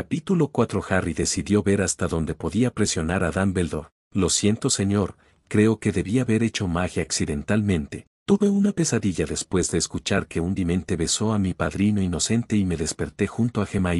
Capítulo 4 Harry decidió ver hasta dónde podía presionar a Dumbledore. Lo siento señor, creo que debía haber hecho magia accidentalmente. Tuve una pesadilla después de escuchar que un dimente besó a mi padrino inocente y me desperté junto a Gemma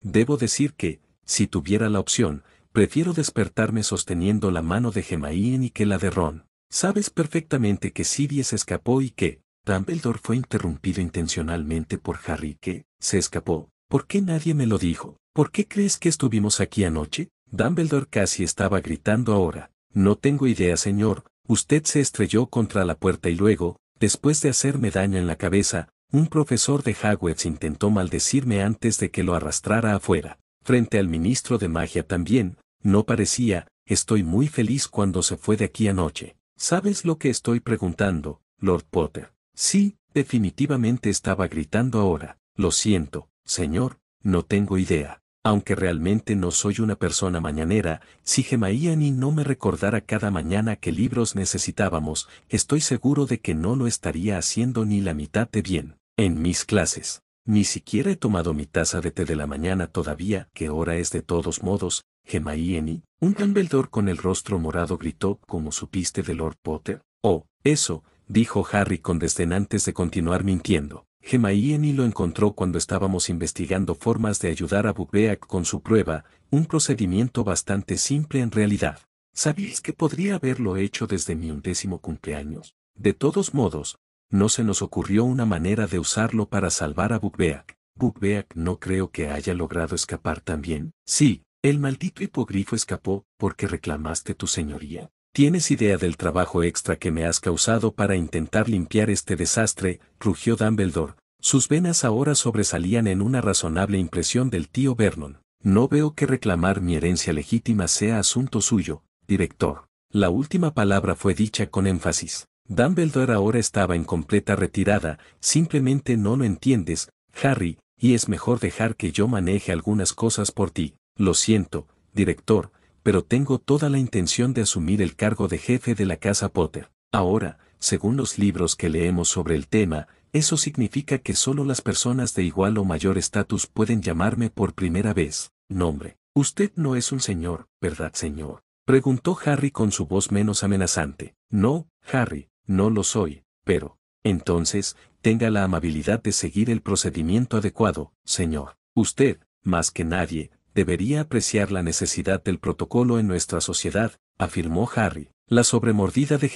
Debo decir que, si tuviera la opción, prefiero despertarme sosteniendo la mano de Gemma que la de Ron. Sabes perfectamente que Sirius escapó y que, Dumbledore fue interrumpido intencionalmente por Harry que, se escapó, ¿Por qué nadie me lo dijo? ¿Por qué crees que estuvimos aquí anoche? Dumbledore casi estaba gritando ahora. No tengo idea, señor. Usted se estrelló contra la puerta y luego, después de hacerme daño en la cabeza, un profesor de Hogwarts intentó maldecirme antes de que lo arrastrara afuera. Frente al ministro de magia también, no parecía, estoy muy feliz cuando se fue de aquí anoche. ¿Sabes lo que estoy preguntando, Lord Potter? Sí, definitivamente estaba gritando ahora. Lo siento, Señor, no tengo idea. Aunque realmente no soy una persona mañanera, si Gemayani no me recordara cada mañana qué libros necesitábamos, estoy seguro de que no lo estaría haciendo ni la mitad de bien. En mis clases, ni siquiera he tomado mi taza de té de la mañana todavía, que hora es de todos modos, Gemayani, un Dumbledore con el rostro morado gritó, como supiste de Lord Potter. Oh, eso, dijo Harry con desdén antes de continuar mintiendo. Gemayeni lo encontró cuando estábamos investigando formas de ayudar a Bukbeak con su prueba, un procedimiento bastante simple en realidad. ¿Sabéis que podría haberlo hecho desde mi undécimo cumpleaños? De todos modos, no se nos ocurrió una manera de usarlo para salvar a Bugbeak. Bugbeak no creo que haya logrado escapar también. Sí, el maldito hipogrifo escapó porque reclamaste tu señoría. ¿Tienes idea del trabajo extra que me has causado para intentar limpiar este desastre? rugió Dumbledore, sus venas ahora sobresalían en una razonable impresión del tío Vernon. No veo que reclamar mi herencia legítima sea asunto suyo, director. La última palabra fue dicha con énfasis. Dumbledore ahora estaba en completa retirada, simplemente no lo entiendes, Harry, y es mejor dejar que yo maneje algunas cosas por ti. Lo siento, director, pero tengo toda la intención de asumir el cargo de jefe de la casa Potter. Ahora, según los libros que leemos sobre el tema, eso significa que solo las personas de igual o mayor estatus pueden llamarme por primera vez. Nombre. Usted no es un señor, ¿verdad, señor? Preguntó Harry con su voz menos amenazante. No, Harry, no lo soy, pero. Entonces, tenga la amabilidad de seguir el procedimiento adecuado, señor. Usted, más que nadie, debería apreciar la necesidad del protocolo en nuestra sociedad, afirmó Harry. La sobremordida de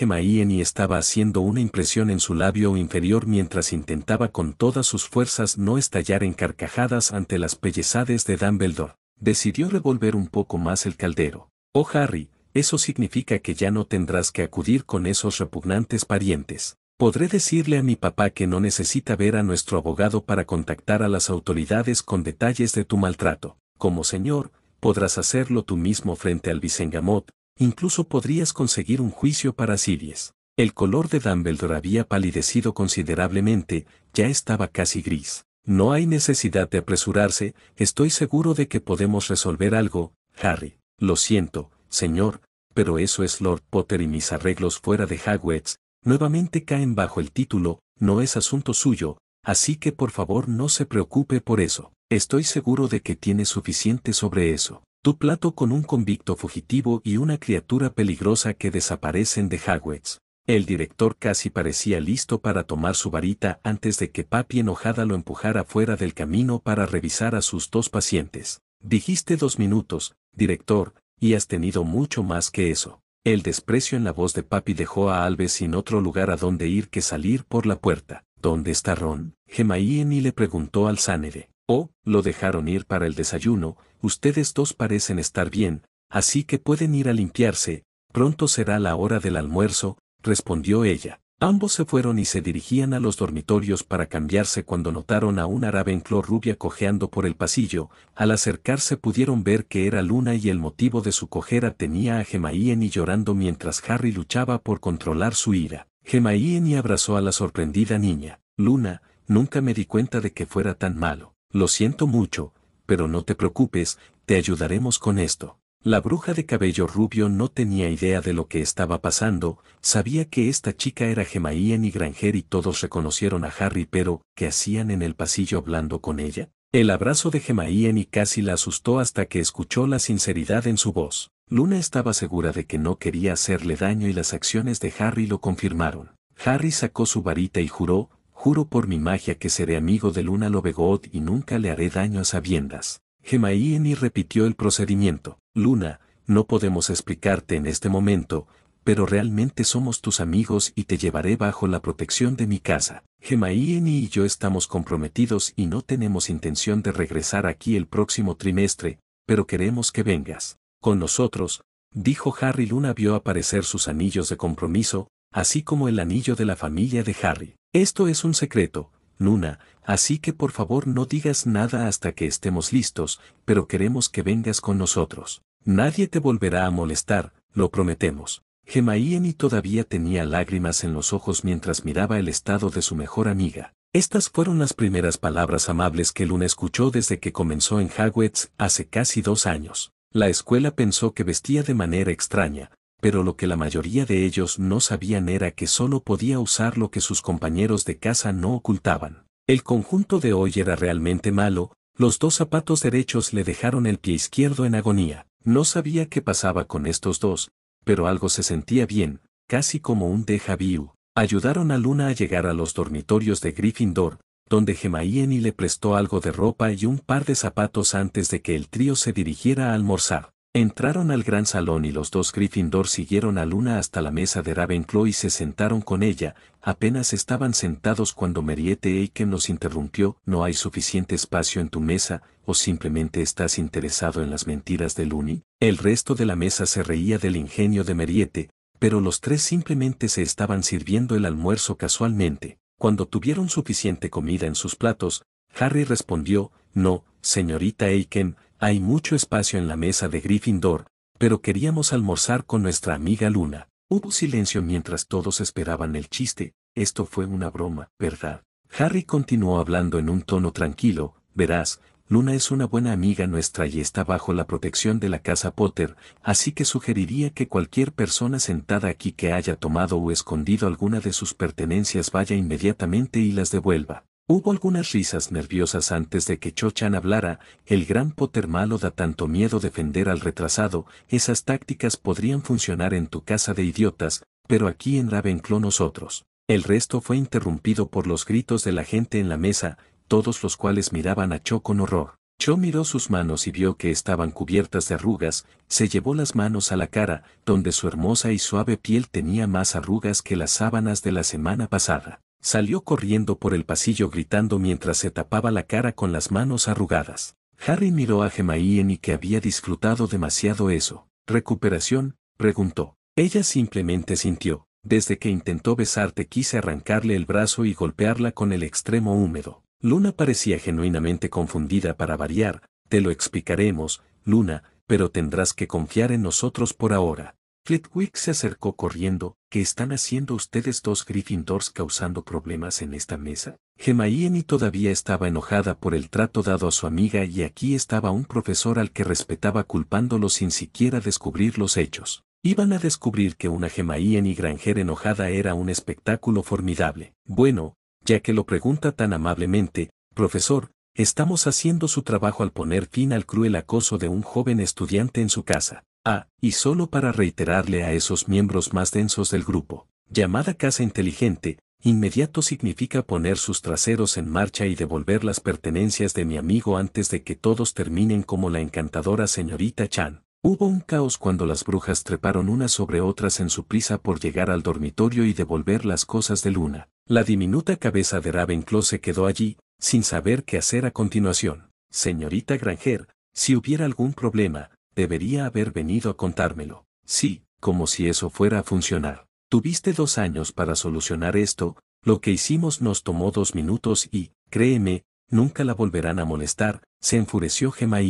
y estaba haciendo una impresión en su labio inferior mientras intentaba con todas sus fuerzas no estallar en carcajadas ante las pellezades de Dumbledore. Decidió revolver un poco más el caldero. Oh Harry, eso significa que ya no tendrás que acudir con esos repugnantes parientes. Podré decirle a mi papá que no necesita ver a nuestro abogado para contactar a las autoridades con detalles de tu maltrato. Como señor, podrás hacerlo tú mismo frente al Visengamot, Incluso podrías conseguir un juicio para Sirius. El color de Dumbledore había palidecido considerablemente, ya estaba casi gris. No hay necesidad de apresurarse, estoy seguro de que podemos resolver algo, Harry. Lo siento, señor, pero eso es Lord Potter y mis arreglos fuera de Hogwarts, nuevamente caen bajo el título, no es asunto suyo, así que por favor no se preocupe por eso. Estoy seguro de que tiene suficiente sobre eso plato con un convicto fugitivo y una criatura peligrosa que desaparecen de Hagwitz. El director casi parecía listo para tomar su varita antes de que papi enojada lo empujara fuera del camino para revisar a sus dos pacientes. Dijiste dos minutos, director, y has tenido mucho más que eso. El desprecio en la voz de papi dejó a Alves sin otro lugar a donde ir que salir por la puerta. ¿Dónde está Ron? Gemaíen y le preguntó al Sánere. Oh, lo dejaron ir para el desayuno, ustedes dos parecen estar bien, así que pueden ir a limpiarse, pronto será la hora del almuerzo, respondió ella. Ambos se fueron y se dirigían a los dormitorios para cambiarse cuando notaron a un en flor rubia cojeando por el pasillo. Al acercarse pudieron ver que era Luna y el motivo de su cojera tenía a Gemaíen llorando mientras Harry luchaba por controlar su ira. y abrazó a la sorprendida niña. Luna, nunca me di cuenta de que fuera tan malo. Lo siento mucho, pero no te preocupes, te ayudaremos con esto. La bruja de cabello rubio no tenía idea de lo que estaba pasando, sabía que esta chica era Gemaían y Granger y todos reconocieron a Harry pero, ¿qué hacían en el pasillo hablando con ella? El abrazo de Gemaían y casi la asustó hasta que escuchó la sinceridad en su voz. Luna estaba segura de que no quería hacerle daño y las acciones de Harry lo confirmaron. Harry sacó su varita y juró, juro por mi magia que seré amigo de Luna Lovegood y nunca le haré daño a sabiendas. Gemaíeni repitió el procedimiento. Luna, no podemos explicarte en este momento, pero realmente somos tus amigos y te llevaré bajo la protección de mi casa. Gemaíeni y yo estamos comprometidos y no tenemos intención de regresar aquí el próximo trimestre, pero queremos que vengas. Con nosotros, dijo Harry Luna vio aparecer sus anillos de compromiso, así como el anillo de la familia de Harry. Esto es un secreto, Luna, así que por favor no digas nada hasta que estemos listos, pero queremos que vengas con nosotros. Nadie te volverá a molestar, lo prometemos. gemma todavía tenía lágrimas en los ojos mientras miraba el estado de su mejor amiga. Estas fueron las primeras palabras amables que Luna escuchó desde que comenzó en Hogwarts hace casi dos años. La escuela pensó que vestía de manera extraña, pero lo que la mayoría de ellos no sabían era que solo podía usar lo que sus compañeros de casa no ocultaban. El conjunto de hoy era realmente malo, los dos zapatos derechos le dejaron el pie izquierdo en agonía. No sabía qué pasaba con estos dos, pero algo se sentía bien, casi como un deja vu. Ayudaron a Luna a llegar a los dormitorios de Gryffindor, donde Gemaien y le prestó algo de ropa y un par de zapatos antes de que el trío se dirigiera a almorzar. Entraron al gran salón y los dos Gryffindor siguieron a Luna hasta la mesa de Ravenclaw y se sentaron con ella. Apenas estaban sentados cuando Meriette Aiken nos interrumpió. No hay suficiente espacio en tu mesa, o simplemente estás interesado en las mentiras de Luni. El resto de la mesa se reía del ingenio de Meriette, pero los tres simplemente se estaban sirviendo el almuerzo casualmente. Cuando tuvieron suficiente comida en sus platos, Harry respondió, No, señorita Aiken, hay mucho espacio en la mesa de Gryffindor, pero queríamos almorzar con nuestra amiga Luna. Hubo silencio mientras todos esperaban el chiste. Esto fue una broma, ¿verdad? Harry continuó hablando en un tono tranquilo. Verás, Luna es una buena amiga nuestra y está bajo la protección de la casa Potter, así que sugeriría que cualquier persona sentada aquí que haya tomado o escondido alguna de sus pertenencias vaya inmediatamente y las devuelva. Hubo algunas risas nerviosas antes de que Cho Chan hablara, el gran poter malo da tanto miedo defender al retrasado, esas tácticas podrían funcionar en tu casa de idiotas, pero aquí en Ravenclaw nosotros. El resto fue interrumpido por los gritos de la gente en la mesa, todos los cuales miraban a Cho con horror. Cho miró sus manos y vio que estaban cubiertas de arrugas, se llevó las manos a la cara, donde su hermosa y suave piel tenía más arrugas que las sábanas de la semana pasada. Salió corriendo por el pasillo gritando mientras se tapaba la cara con las manos arrugadas. Harry miró a Gemma y que había disfrutado demasiado eso. ¿Recuperación? preguntó. Ella simplemente sintió. Desde que intentó besarte quise arrancarle el brazo y golpearla con el extremo húmedo. Luna parecía genuinamente confundida para variar. Te lo explicaremos, Luna, pero tendrás que confiar en nosotros por ahora. Flitwick se acercó corriendo. ¿Qué están haciendo ustedes dos Gryffindors causando problemas en esta mesa? Gemma todavía estaba enojada por el trato dado a su amiga y aquí estaba un profesor al que respetaba culpándolo sin siquiera descubrir los hechos. Iban a descubrir que una Gemma y granjera enojada era un espectáculo formidable. Bueno, ya que lo pregunta tan amablemente, profesor, estamos haciendo su trabajo al poner fin al cruel acoso de un joven estudiante en su casa. Ah, y solo para reiterarle a esos miembros más densos del grupo, llamada casa inteligente, inmediato significa poner sus traseros en marcha y devolver las pertenencias de mi amigo antes de que todos terminen como la encantadora señorita Chan. Hubo un caos cuando las brujas treparon unas sobre otras en su prisa por llegar al dormitorio y devolver las cosas de Luna. La diminuta cabeza de Ravenclaw se quedó allí, sin saber qué hacer a continuación. Señorita Granger, si hubiera algún problema, debería haber venido a contármelo. Sí, como si eso fuera a funcionar. Tuviste dos años para solucionar esto, lo que hicimos nos tomó dos minutos y, créeme, nunca la volverán a molestar, se enfureció Gemma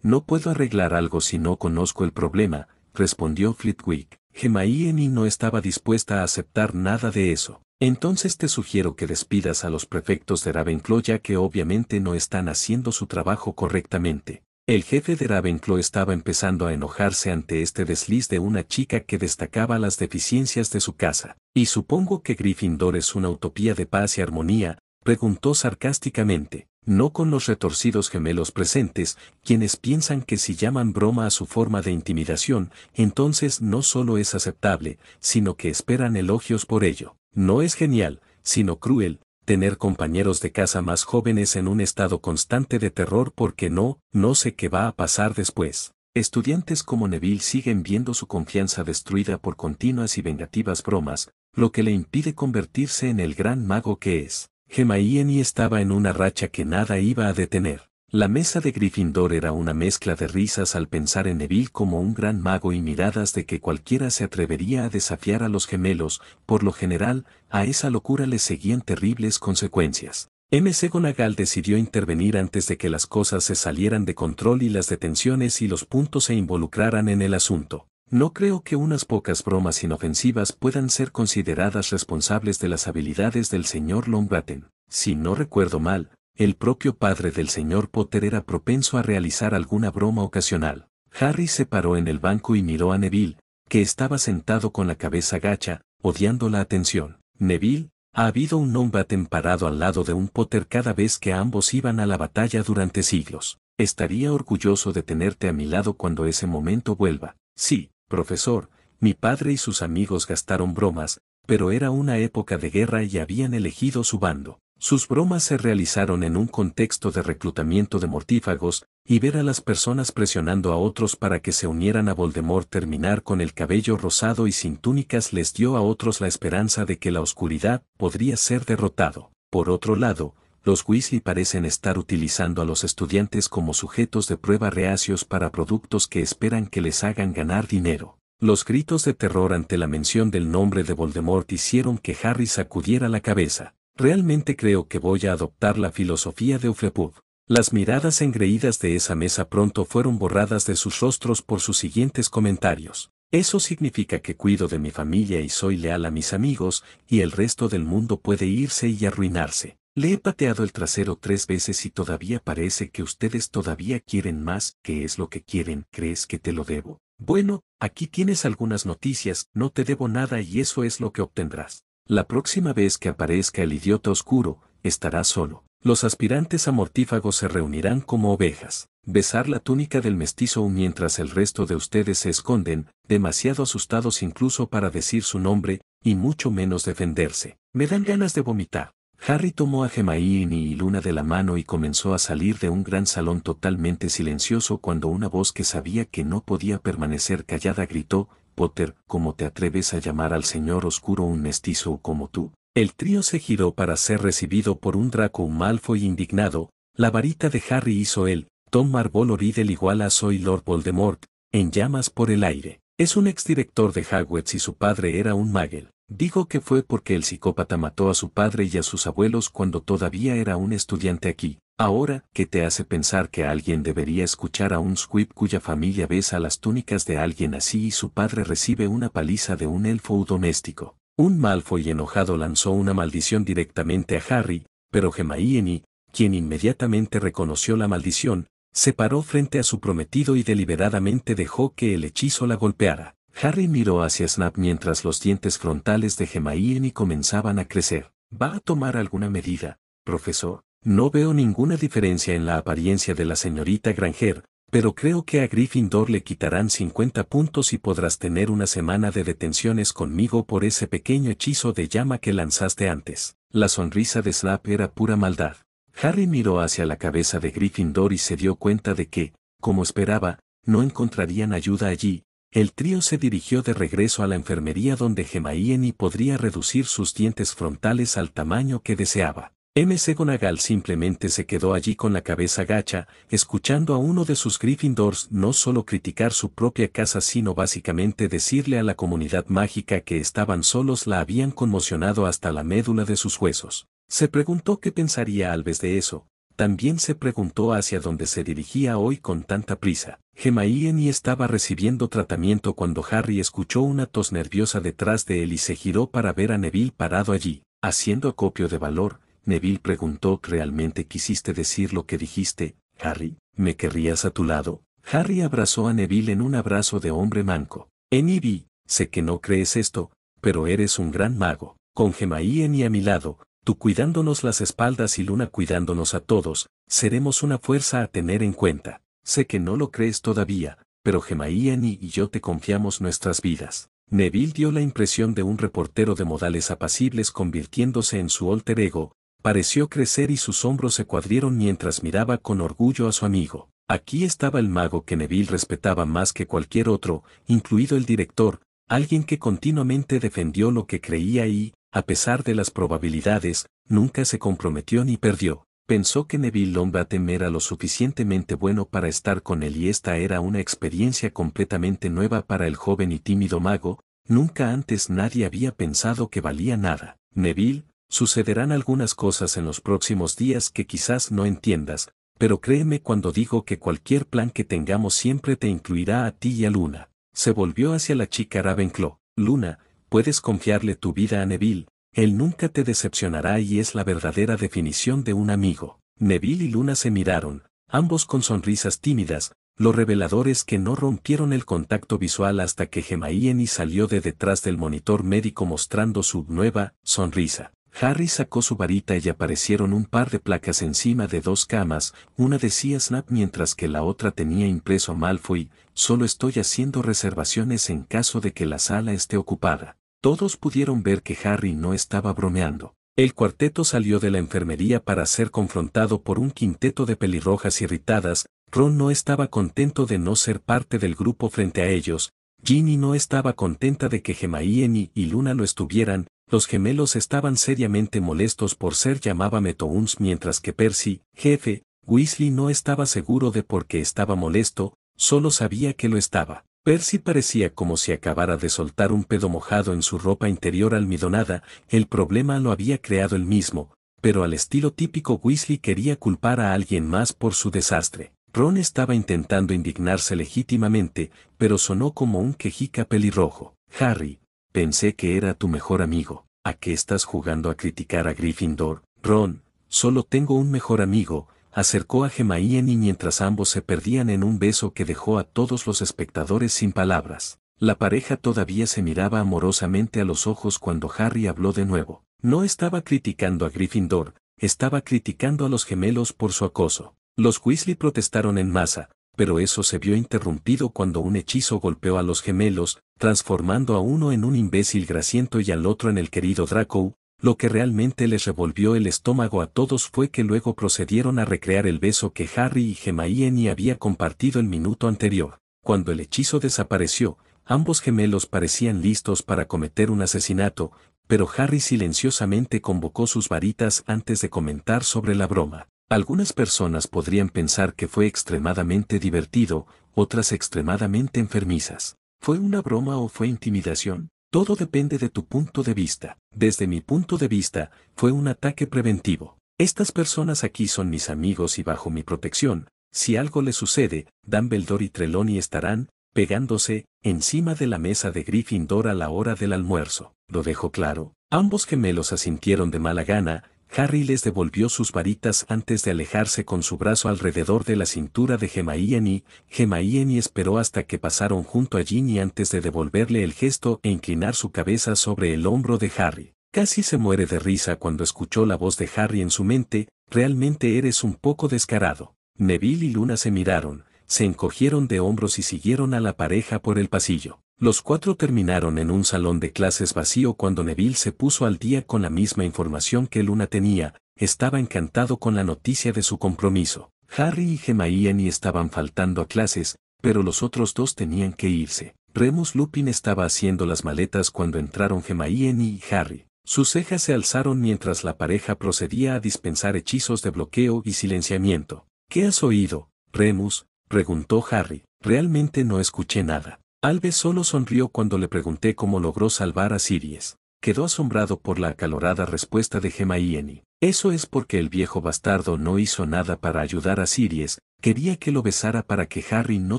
No puedo arreglar algo si no conozco el problema, respondió Flitwick. Gemma no estaba dispuesta a aceptar nada de eso. Entonces te sugiero que despidas a los prefectos de Ravenclaw ya que obviamente no están haciendo su trabajo correctamente. El jefe de Ravenclaw estaba empezando a enojarse ante este desliz de una chica que destacaba las deficiencias de su casa. ¿Y supongo que Gryffindor es una utopía de paz y armonía? preguntó sarcásticamente, no con los retorcidos gemelos presentes, quienes piensan que si llaman broma a su forma de intimidación, entonces no solo es aceptable, sino que esperan elogios por ello. No es genial, sino cruel, tener compañeros de casa más jóvenes en un estado constante de terror porque no, no sé qué va a pasar después. Estudiantes como Neville siguen viendo su confianza destruida por continuas y vengativas bromas, lo que le impide convertirse en el gran mago que es. y estaba en una racha que nada iba a detener. La mesa de Gryffindor era una mezcla de risas al pensar en Neville como un gran mago y miradas de que cualquiera se atrevería a desafiar a los gemelos, por lo general, a esa locura le seguían terribles consecuencias. MC Gonagal decidió intervenir antes de que las cosas se salieran de control y las detenciones y los puntos se involucraran en el asunto. No creo que unas pocas bromas inofensivas puedan ser consideradas responsables de las habilidades del señor Longbottom, Si no recuerdo mal, el propio padre del señor Potter era propenso a realizar alguna broma ocasional. Harry se paró en el banco y miró a Neville, que estaba sentado con la cabeza gacha, odiando la atención. Neville, ha habido un Nombaten parado al lado de un Potter cada vez que ambos iban a la batalla durante siglos. Estaría orgulloso de tenerte a mi lado cuando ese momento vuelva. Sí, profesor, mi padre y sus amigos gastaron bromas, pero era una época de guerra y habían elegido su bando. Sus bromas se realizaron en un contexto de reclutamiento de mortífagos, y ver a las personas presionando a otros para que se unieran a Voldemort terminar con el cabello rosado y sin túnicas les dio a otros la esperanza de que la oscuridad podría ser derrotado. Por otro lado, los Weasley parecen estar utilizando a los estudiantes como sujetos de prueba reacios para productos que esperan que les hagan ganar dinero. Los gritos de terror ante la mención del nombre de Voldemort hicieron que Harry sacudiera la cabeza. Realmente creo que voy a adoptar la filosofía de Ufepub. Las miradas engreídas de esa mesa pronto fueron borradas de sus rostros por sus siguientes comentarios. Eso significa que cuido de mi familia y soy leal a mis amigos, y el resto del mundo puede irse y arruinarse. Le he pateado el trasero tres veces y todavía parece que ustedes todavía quieren más, ¿qué es lo que quieren? ¿Crees que te lo debo? Bueno, aquí tienes algunas noticias, no te debo nada y eso es lo que obtendrás. La próxima vez que aparezca el idiota oscuro, estará solo. Los aspirantes a mortífagos se reunirán como ovejas. Besar la túnica del mestizo mientras el resto de ustedes se esconden, demasiado asustados incluso para decir su nombre, y mucho menos defenderse. Me dan ganas de vomitar. Harry tomó a Gemaí y Luna de la mano y comenzó a salir de un gran salón totalmente silencioso cuando una voz que sabía que no podía permanecer callada gritó, Potter, como te atreves a llamar al señor oscuro un mestizo como tú? El trío se giró para ser recibido por un Draco Malfoy indignado, la varita de Harry hizo él, Tom Marvolo Riddle igual a Soy Lord Voldemort, en llamas por el aire. Es un exdirector de Hogwarts y su padre era un Magel. Dijo que fue porque el psicópata mató a su padre y a sus abuelos cuando todavía era un estudiante aquí. Ahora, ¿qué te hace pensar que alguien debería escuchar a un squib cuya familia besa las túnicas de alguien así y su padre recibe una paliza de un elfo doméstico? Un Malfoy enojado lanzó una maldición directamente a Harry, pero Gemaieni, quien inmediatamente reconoció la maldición, se paró frente a su prometido y deliberadamente dejó que el hechizo la golpeara. Harry miró hacia Snap mientras los dientes frontales de Gemaieni comenzaban a crecer. ¿Va a tomar alguna medida, profesor? No veo ninguna diferencia en la apariencia de la señorita Granger, pero creo que a Gryffindor le quitarán 50 puntos y podrás tener una semana de detenciones conmigo por ese pequeño hechizo de llama que lanzaste antes. La sonrisa de Slap era pura maldad. Harry miró hacia la cabeza de Gryffindor y se dio cuenta de que, como esperaba, no encontrarían ayuda allí. El trío se dirigió de regreso a la enfermería donde Gemma y podría reducir sus dientes frontales al tamaño que deseaba. MC Gonagal simplemente se quedó allí con la cabeza gacha, escuchando a uno de sus Gryffindors no solo criticar su propia casa sino básicamente decirle a la comunidad mágica que estaban solos la habían conmocionado hasta la médula de sus huesos. Se preguntó qué pensaría Alves de eso, también se preguntó hacia dónde se dirigía hoy con tanta prisa. Gemma estaba recibiendo tratamiento cuando Harry escuchó una tos nerviosa detrás de él y se giró para ver a Neville parado allí, haciendo acopio de valor, Neville preguntó, ¿realmente quisiste decir lo que dijiste, Harry? ¿Me querrías a tu lado? Harry abrazó a Neville en un abrazo de hombre manco. Enibi, sé que no crees esto, pero eres un gran mago. Con Gemaíen y a mi lado, tú cuidándonos las espaldas y Luna cuidándonos a todos, seremos una fuerza a tener en cuenta. Sé que no lo crees todavía, pero Gemaíen y yo te confiamos nuestras vidas. Neville dio la impresión de un reportero de modales apacibles convirtiéndose en su alter ego, pareció crecer y sus hombros se cuadrieron mientras miraba con orgullo a su amigo. Aquí estaba el mago que Neville respetaba más que cualquier otro, incluido el director, alguien que continuamente defendió lo que creía y, a pesar de las probabilidades, nunca se comprometió ni perdió. Pensó que Neville Lombatem era lo suficientemente bueno para estar con él y esta era una experiencia completamente nueva para el joven y tímido mago, nunca antes nadie había pensado que valía nada. Neville, Sucederán algunas cosas en los próximos días que quizás no entiendas, pero créeme cuando digo que cualquier plan que tengamos siempre te incluirá a ti y a Luna. Se volvió hacia la chica Ravenclaw. Luna, puedes confiarle tu vida a Neville, él nunca te decepcionará y es la verdadera definición de un amigo. Neville y Luna se miraron, ambos con sonrisas tímidas, lo revelador es que no rompieron el contacto visual hasta que Gemaíen salió de detrás del monitor médico mostrando su nueva sonrisa. Harry sacó su varita y aparecieron un par de placas encima de dos camas, una decía Snap mientras que la otra tenía impreso Malfoy, solo estoy haciendo reservaciones en caso de que la sala esté ocupada. Todos pudieron ver que Harry no estaba bromeando. El cuarteto salió de la enfermería para ser confrontado por un quinteto de pelirrojas irritadas, Ron no estaba contento de no ser parte del grupo frente a ellos, Ginny no estaba contenta de que Hermione y Luna lo estuvieran, los gemelos estaban seriamente molestos por ser llamada Metouns mientras que Percy, jefe, Weasley no estaba seguro de por qué estaba molesto, solo sabía que lo estaba. Percy parecía como si acabara de soltar un pedo mojado en su ropa interior almidonada, el problema lo había creado él mismo, pero al estilo típico Weasley quería culpar a alguien más por su desastre. Ron estaba intentando indignarse legítimamente, pero sonó como un quejica pelirrojo. Harry, pensé que era tu mejor amigo. ¿A qué estás jugando a criticar a Gryffindor? Ron, solo tengo un mejor amigo, acercó a Gemma y mientras ambos se perdían en un beso que dejó a todos los espectadores sin palabras. La pareja todavía se miraba amorosamente a los ojos cuando Harry habló de nuevo. No estaba criticando a Gryffindor, estaba criticando a los gemelos por su acoso. Los Weasley protestaron en masa, pero eso se vio interrumpido cuando un hechizo golpeó a los gemelos, transformando a uno en un imbécil grasiento y al otro en el querido Draco, lo que realmente les revolvió el estómago a todos fue que luego procedieron a recrear el beso que Harry y Hermione había compartido el minuto anterior. Cuando el hechizo desapareció, ambos gemelos parecían listos para cometer un asesinato, pero Harry silenciosamente convocó sus varitas antes de comentar sobre la broma. Algunas personas podrían pensar que fue extremadamente divertido, otras extremadamente enfermizas. ¿Fue una broma o fue intimidación? Todo depende de tu punto de vista. Desde mi punto de vista, fue un ataque preventivo. Estas personas aquí son mis amigos y bajo mi protección. Si algo les sucede, Dumbledore y Trelawney estarán, pegándose, encima de la mesa de Gryffindor a la hora del almuerzo. Lo dejo claro. Ambos gemelos asintieron de mala gana, Harry les devolvió sus varitas antes de alejarse con su brazo alrededor de la cintura de Gemmaiyeni. y esperó hasta que pasaron junto a Ginny antes de devolverle el gesto e inclinar su cabeza sobre el hombro de Harry. Casi se muere de risa cuando escuchó la voz de Harry en su mente, realmente eres un poco descarado. Neville y Luna se miraron, se encogieron de hombros y siguieron a la pareja por el pasillo. Los cuatro terminaron en un salón de clases vacío cuando Neville se puso al día con la misma información que Luna tenía, estaba encantado con la noticia de su compromiso. Harry y Gemma estaban faltando a clases, pero los otros dos tenían que irse. Remus Lupin estaba haciendo las maletas cuando entraron Gemma y Harry. Sus cejas se alzaron mientras la pareja procedía a dispensar hechizos de bloqueo y silenciamiento. ¿Qué has oído, Remus? preguntó Harry. Realmente no escuché nada. Alves solo sonrió cuando le pregunté cómo logró salvar a Sirius. Quedó asombrado por la acalorada respuesta de Gemaieni. Eso es porque el viejo bastardo no hizo nada para ayudar a Sirius. quería que lo besara para que Harry no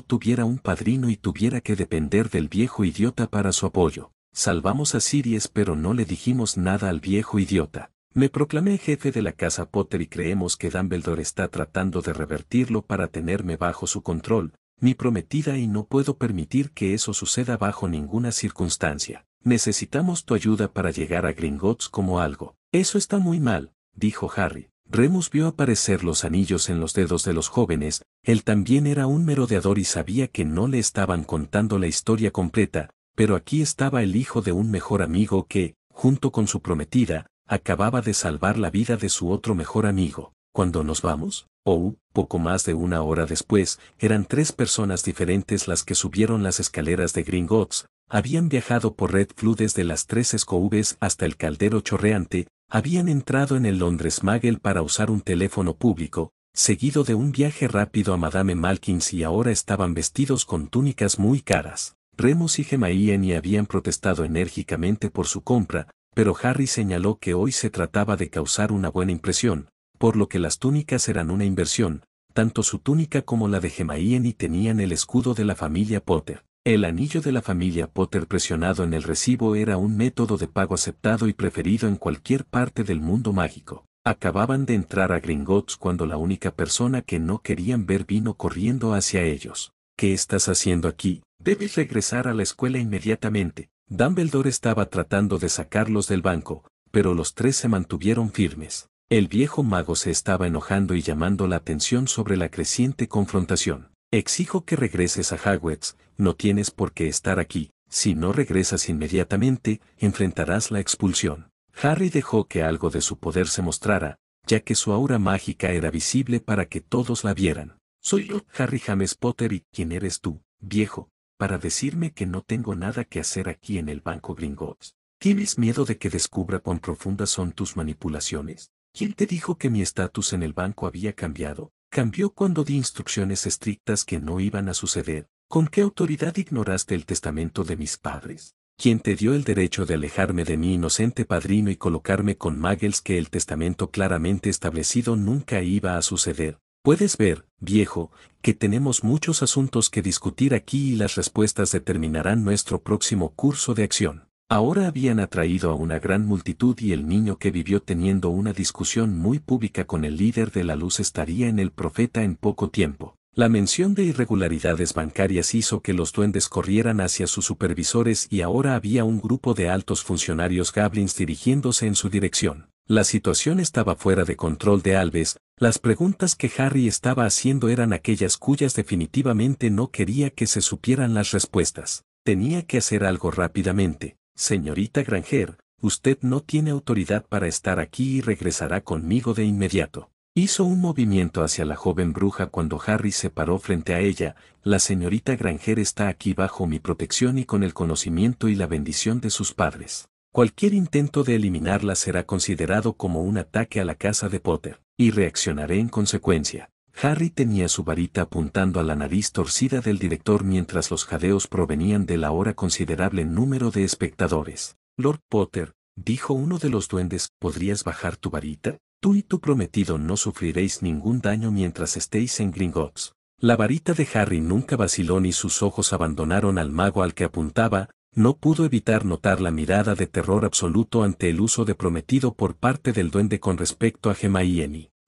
tuviera un padrino y tuviera que depender del viejo idiota para su apoyo. Salvamos a Sirius pero no le dijimos nada al viejo idiota. Me proclamé jefe de la casa Potter y creemos que Dumbledore está tratando de revertirlo para tenerme bajo su control, mi prometida y no puedo permitir que eso suceda bajo ninguna circunstancia. Necesitamos tu ayuda para llegar a Gringotts como algo. Eso está muy mal, dijo Harry. Remus vio aparecer los anillos en los dedos de los jóvenes, él también era un merodeador y sabía que no le estaban contando la historia completa, pero aquí estaba el hijo de un mejor amigo que, junto con su prometida, acababa de salvar la vida de su otro mejor amigo. ¿Cuándo nos vamos? O, poco más de una hora después, eran tres personas diferentes las que subieron las escaleras de Gringotts, habían viajado por Red Flu desde las tres escobes hasta el caldero chorreante, habían entrado en el Londres Magel para usar un teléfono público, seguido de un viaje rápido a Madame Malkins y ahora estaban vestidos con túnicas muy caras. Remus y Ian habían protestado enérgicamente por su compra, pero Harry señaló que hoy se trataba de causar una buena impresión, por lo que las túnicas eran una inversión, tanto su túnica como la de Gemaíen y tenían el escudo de la familia Potter. El anillo de la familia Potter presionado en el recibo era un método de pago aceptado y preferido en cualquier parte del mundo mágico. Acababan de entrar a Gringotts cuando la única persona que no querían ver vino corriendo hacia ellos. ¿Qué estás haciendo aquí? Debes regresar a la escuela inmediatamente. Dumbledore estaba tratando de sacarlos del banco, pero los tres se mantuvieron firmes. El viejo mago se estaba enojando y llamando la atención sobre la creciente confrontación. Exijo que regreses a Hagwitz, no tienes por qué estar aquí. Si no regresas inmediatamente, enfrentarás la expulsión. Harry dejó que algo de su poder se mostrara, ya que su aura mágica era visible para que todos la vieran. Soy yo, Harry James Potter, y ¿quién eres tú, viejo, para decirme que no tengo nada que hacer aquí en el Banco Gringotts? ¿Tienes miedo de que descubra cuán profundas son tus manipulaciones? ¿Quién te dijo que mi estatus en el banco había cambiado? Cambió cuando di instrucciones estrictas que no iban a suceder. ¿Con qué autoridad ignoraste el testamento de mis padres? ¿Quién te dio el derecho de alejarme de mi inocente padrino y colocarme con Muggles que el testamento claramente establecido nunca iba a suceder? Puedes ver, viejo, que tenemos muchos asuntos que discutir aquí y las respuestas determinarán nuestro próximo curso de acción. Ahora habían atraído a una gran multitud y el niño que vivió teniendo una discusión muy pública con el líder de la luz estaría en el profeta en poco tiempo. La mención de irregularidades bancarias hizo que los duendes corrieran hacia sus supervisores y ahora había un grupo de altos funcionarios gablins dirigiéndose en su dirección. La situación estaba fuera de control de Alves, las preguntas que Harry estaba haciendo eran aquellas cuyas definitivamente no quería que se supieran las respuestas. Tenía que hacer algo rápidamente, Señorita Granger, usted no tiene autoridad para estar aquí y regresará conmigo de inmediato. Hizo un movimiento hacia la joven bruja cuando Harry se paró frente a ella, la señorita Granger está aquí bajo mi protección y con el conocimiento y la bendición de sus padres. Cualquier intento de eliminarla será considerado como un ataque a la casa de Potter, y reaccionaré en consecuencia. Harry tenía su varita apuntando a la nariz torcida del director mientras los jadeos provenían del ahora considerable número de espectadores. Lord Potter, dijo uno de los duendes, ¿podrías bajar tu varita? Tú y tu prometido no sufriréis ningún daño mientras estéis en Gringotts. La varita de Harry nunca vaciló ni sus ojos abandonaron al mago al que apuntaba, no pudo evitar notar la mirada de terror absoluto ante el uso de prometido por parte del duende con respecto a Gemma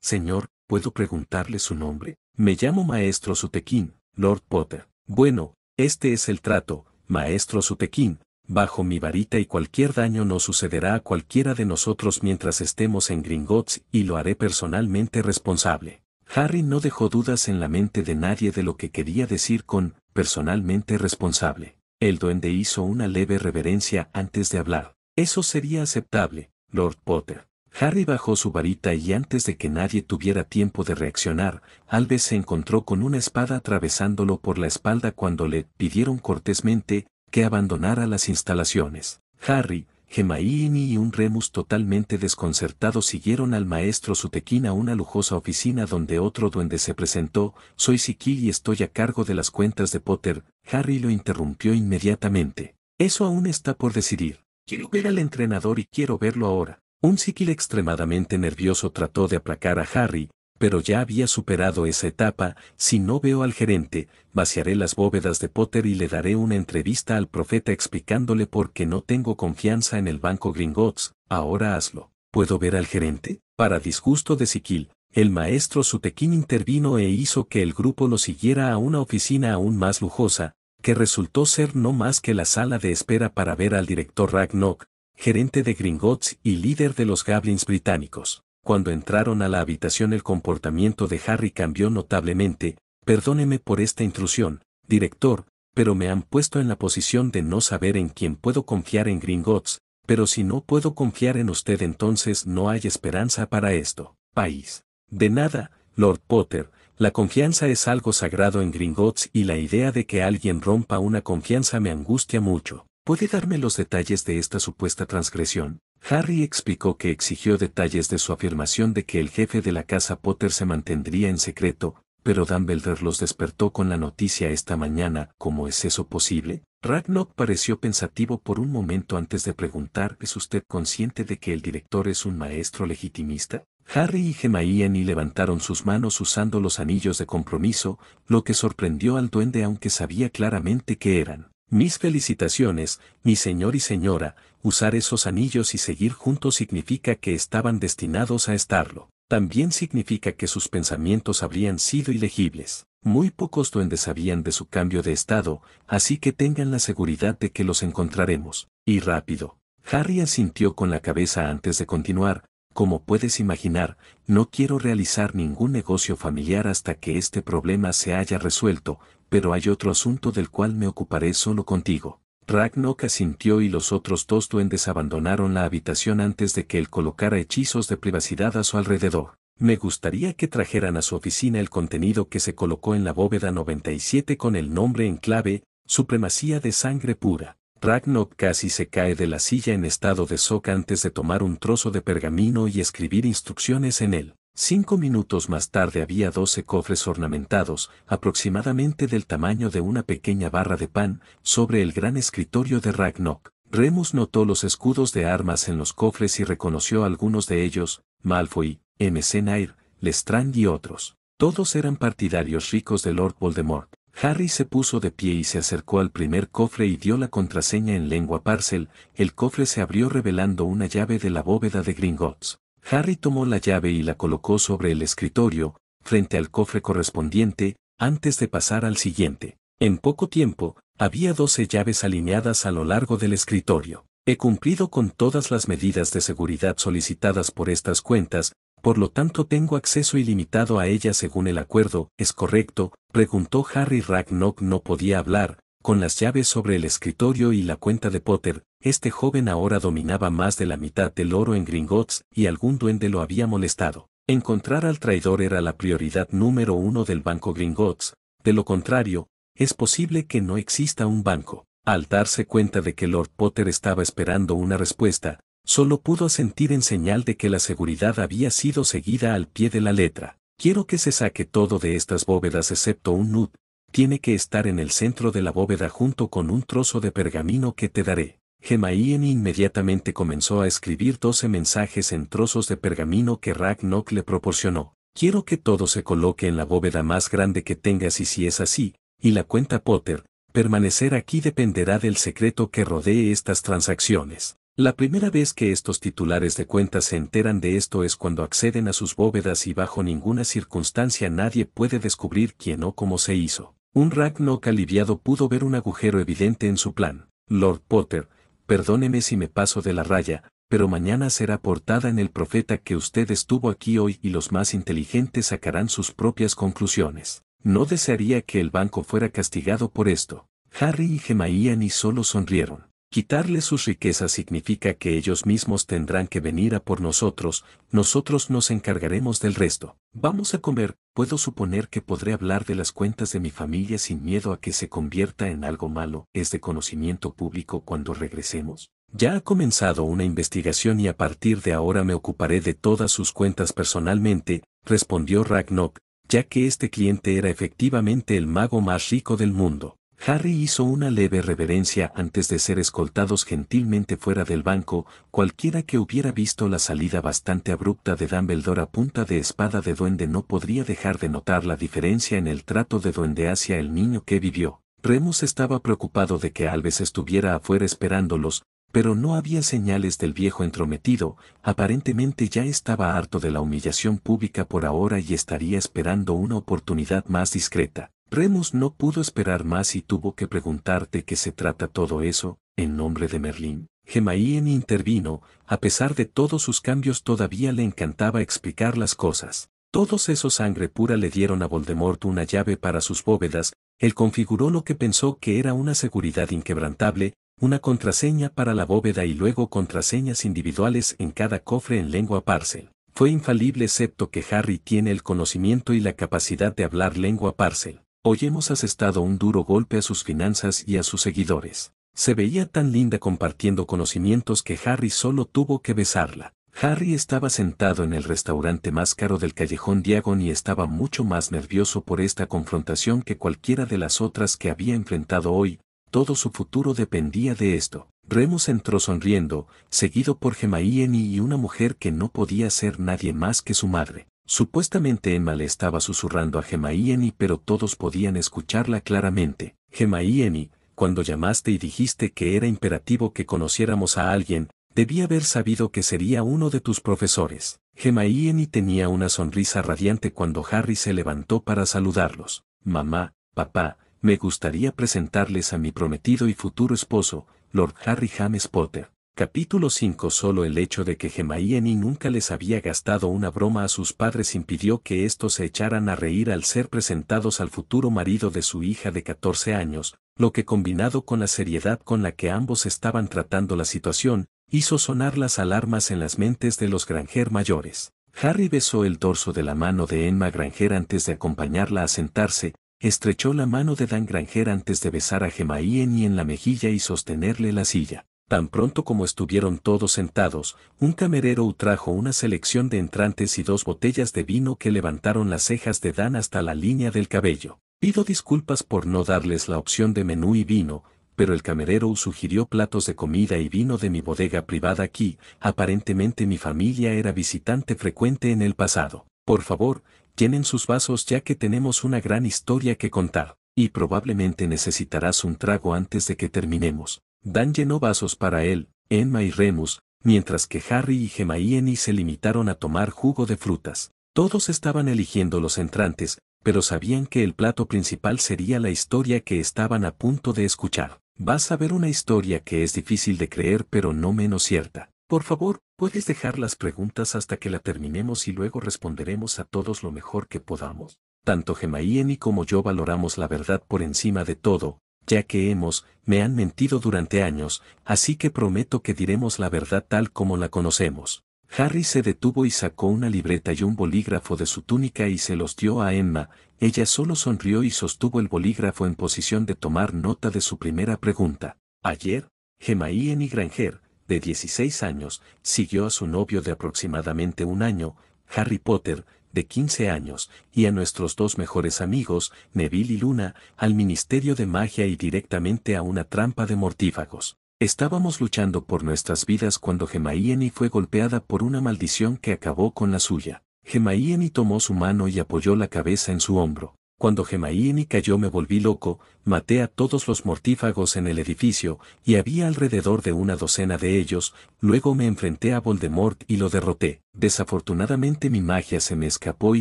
Señor, ¿Puedo preguntarle su nombre? Me llamo Maestro Sutequín, Lord Potter. Bueno, este es el trato, Maestro Sutequín, bajo mi varita y cualquier daño no sucederá a cualquiera de nosotros mientras estemos en Gringotts y lo haré personalmente responsable. Harry no dejó dudas en la mente de nadie de lo que quería decir con personalmente responsable. El duende hizo una leve reverencia antes de hablar. Eso sería aceptable, Lord Potter. Harry bajó su varita y antes de que nadie tuviera tiempo de reaccionar, Alves se encontró con una espada atravesándolo por la espalda cuando le pidieron cortésmente que abandonara las instalaciones. Harry, Gemaíni y un Remus totalmente desconcertado siguieron al maestro Sutequín a una lujosa oficina donde otro duende se presentó, soy Siki y estoy a cargo de las cuentas de Potter, Harry lo interrumpió inmediatamente. Eso aún está por decidir. Quiero ver al entrenador y quiero verlo ahora. Un Siquil extremadamente nervioso trató de aplacar a Harry, pero ya había superado esa etapa, si no veo al gerente, vaciaré las bóvedas de Potter y le daré una entrevista al profeta explicándole por qué no tengo confianza en el banco Gringotts, ahora hazlo. ¿Puedo ver al gerente? Para disgusto de Siquil, el maestro Sutequín intervino e hizo que el grupo lo siguiera a una oficina aún más lujosa, que resultó ser no más que la sala de espera para ver al director Ragnok, gerente de Gringotts y líder de los Goblins británicos. Cuando entraron a la habitación el comportamiento de Harry cambió notablemente, perdóneme por esta intrusión, director, pero me han puesto en la posición de no saber en quién puedo confiar en Gringotts, pero si no puedo confiar en usted entonces no hay esperanza para esto, país. De nada, Lord Potter, la confianza es algo sagrado en Gringotts y la idea de que alguien rompa una confianza me angustia mucho. ¿Puede darme los detalles de esta supuesta transgresión? Harry explicó que exigió detalles de su afirmación de que el jefe de la casa Potter se mantendría en secreto, pero Dumbledore los despertó con la noticia esta mañana, ¿cómo es eso posible? Ragnock pareció pensativo por un momento antes de preguntar, ¿es usted consciente de que el director es un maestro legitimista? Harry y y levantaron sus manos usando los anillos de compromiso, lo que sorprendió al duende aunque sabía claramente que eran. Mis felicitaciones, mi señor y señora, usar esos anillos y seguir juntos significa que estaban destinados a estarlo. También significa que sus pensamientos habrían sido ilegibles. Muy pocos duendes sabían de su cambio de estado, así que tengan la seguridad de que los encontraremos. Y rápido. Harry asintió con la cabeza antes de continuar. Como puedes imaginar, no quiero realizar ningún negocio familiar hasta que este problema se haya resuelto, pero hay otro asunto del cual me ocuparé solo contigo. Ragnok asintió y los otros dos duendes abandonaron la habitación antes de que él colocara hechizos de privacidad a su alrededor. Me gustaría que trajeran a su oficina el contenido que se colocó en la bóveda 97 con el nombre en clave, Supremacía de Sangre Pura. Ragnok casi se cae de la silla en estado de soca antes de tomar un trozo de pergamino y escribir instrucciones en él. Cinco minutos más tarde había doce cofres ornamentados, aproximadamente del tamaño de una pequeña barra de pan, sobre el gran escritorio de Ragnok. Remus notó los escudos de armas en los cofres y reconoció algunos de ellos, Malfoy, M. Nair, Lestrand y otros. Todos eran partidarios ricos de Lord Voldemort. Harry se puso de pie y se acercó al primer cofre y dio la contraseña en lengua parcel, el cofre se abrió revelando una llave de la bóveda de Gringotts. Harry tomó la llave y la colocó sobre el escritorio, frente al cofre correspondiente, antes de pasar al siguiente. En poco tiempo, había doce llaves alineadas a lo largo del escritorio. He cumplido con todas las medidas de seguridad solicitadas por estas cuentas, por lo tanto tengo acceso ilimitado a ellas según el acuerdo, ¿es correcto? preguntó Harry Ragnock no podía hablar, con las llaves sobre el escritorio y la cuenta de Potter, este joven ahora dominaba más de la mitad del oro en Gringotts y algún duende lo había molestado. Encontrar al traidor era la prioridad número uno del banco Gringotts, de lo contrario, es posible que no exista un banco. Al darse cuenta de que Lord Potter estaba esperando una respuesta, solo pudo sentir en señal de que la seguridad había sido seguida al pie de la letra. Quiero que se saque todo de estas bóvedas excepto un nud, tiene que estar en el centro de la bóveda junto con un trozo de pergamino que te daré. Gemaíen inmediatamente comenzó a escribir doce mensajes en trozos de pergamino que Ragnok le proporcionó. Quiero que todo se coloque en la bóveda más grande que tengas y si es así, y la cuenta Potter, permanecer aquí dependerá del secreto que rodee estas transacciones. La primera vez que estos titulares de cuentas se enteran de esto es cuando acceden a sus bóvedas y bajo ninguna circunstancia nadie puede descubrir quién o cómo se hizo. Un no aliviado pudo ver un agujero evidente en su plan. Lord Potter, perdóneme si me paso de la raya, pero mañana será portada en el profeta que usted estuvo aquí hoy y los más inteligentes sacarán sus propias conclusiones. No desearía que el banco fuera castigado por esto. Harry y Gemma y solo sonrieron. Quitarle sus riquezas significa que ellos mismos tendrán que venir a por nosotros, nosotros nos encargaremos del resto. Vamos a comer, puedo suponer que podré hablar de las cuentas de mi familia sin miedo a que se convierta en algo malo, es de conocimiento público cuando regresemos. Ya ha comenzado una investigación y a partir de ahora me ocuparé de todas sus cuentas personalmente, respondió Ragnok, ya que este cliente era efectivamente el mago más rico del mundo. Harry hizo una leve reverencia antes de ser escoltados gentilmente fuera del banco, cualquiera que hubiera visto la salida bastante abrupta de Dumbledore a punta de espada de duende no podría dejar de notar la diferencia en el trato de duende hacia el niño que vivió. Remus estaba preocupado de que Alves estuviera afuera esperándolos, pero no había señales del viejo entrometido, aparentemente ya estaba harto de la humillación pública por ahora y estaría esperando una oportunidad más discreta. Remus no pudo esperar más y tuvo que preguntar de qué se trata todo eso, en nombre de Merlín. Gemaíen intervino, a pesar de todos sus cambios todavía le encantaba explicar las cosas. Todos esos sangre pura le dieron a Voldemort una llave para sus bóvedas, él configuró lo que pensó que era una seguridad inquebrantable, una contraseña para la bóveda y luego contraseñas individuales en cada cofre en lengua parcel. Fue infalible excepto que Harry tiene el conocimiento y la capacidad de hablar lengua parcel. Hoy hemos asestado un duro golpe a sus finanzas y a sus seguidores. Se veía tan linda compartiendo conocimientos que Harry solo tuvo que besarla. Harry estaba sentado en el restaurante más caro del callejón Diagon y estaba mucho más nervioso por esta confrontación que cualquiera de las otras que había enfrentado hoy, todo su futuro dependía de esto. Remus entró sonriendo, seguido por Gemma y una mujer que no podía ser nadie más que su madre. Supuestamente Emma le estaba susurrando a Eni, pero todos podían escucharla claramente. Eni, cuando llamaste y dijiste que era imperativo que conociéramos a alguien, debía haber sabido que sería uno de tus profesores. Gemaieni tenía una sonrisa radiante cuando Harry se levantó para saludarlos. Mamá, papá, me gustaría presentarles a mi prometido y futuro esposo, Lord Harry James Potter. Capítulo 5 Solo el hecho de que Gemaíeni nunca les había gastado una broma a sus padres impidió que estos se echaran a reír al ser presentados al futuro marido de su hija de 14 años, lo que combinado con la seriedad con la que ambos estaban tratando la situación, hizo sonar las alarmas en las mentes de los granger mayores. Harry besó el dorso de la mano de Emma Granger antes de acompañarla a sentarse, estrechó la mano de Dan Granger antes de besar a Gemaíeni en la mejilla y sostenerle la silla. Tan pronto como estuvieron todos sentados, un camerero trajo una selección de entrantes y dos botellas de vino que levantaron las cejas de Dan hasta la línea del cabello. Pido disculpas por no darles la opción de menú y vino, pero el camerero sugirió platos de comida y vino de mi bodega privada aquí, aparentemente mi familia era visitante frecuente en el pasado. Por favor, llenen sus vasos ya que tenemos una gran historia que contar, y probablemente necesitarás un trago antes de que terminemos. Dan llenó vasos para él, Emma y Remus, mientras que Harry y Gemma se limitaron a tomar jugo de frutas. Todos estaban eligiendo los entrantes, pero sabían que el plato principal sería la historia que estaban a punto de escuchar. Vas a ver una historia que es difícil de creer pero no menos cierta. Por favor, puedes dejar las preguntas hasta que la terminemos y luego responderemos a todos lo mejor que podamos. Tanto Gemma como yo valoramos la verdad por encima de todo, ya que hemos, me han mentido durante años, así que prometo que diremos la verdad tal como la conocemos. Harry se detuvo y sacó una libreta y un bolígrafo de su túnica y se los dio a Emma, ella solo sonrió y sostuvo el bolígrafo en posición de tomar nota de su primera pregunta. Ayer, Gemaíen y Granger, de 16 años, siguió a su novio de aproximadamente un año, Harry Potter, de 15 años, y a nuestros dos mejores amigos, Neville y Luna, al Ministerio de Magia y directamente a una trampa de mortífagos. Estábamos luchando por nuestras vidas cuando Gemaieni fue golpeada por una maldición que acabó con la suya. Gemaieni tomó su mano y apoyó la cabeza en su hombro. Cuando Gemaíni cayó me volví loco, maté a todos los mortífagos en el edificio, y había alrededor de una docena de ellos, luego me enfrenté a Voldemort y lo derroté. Desafortunadamente mi magia se me escapó y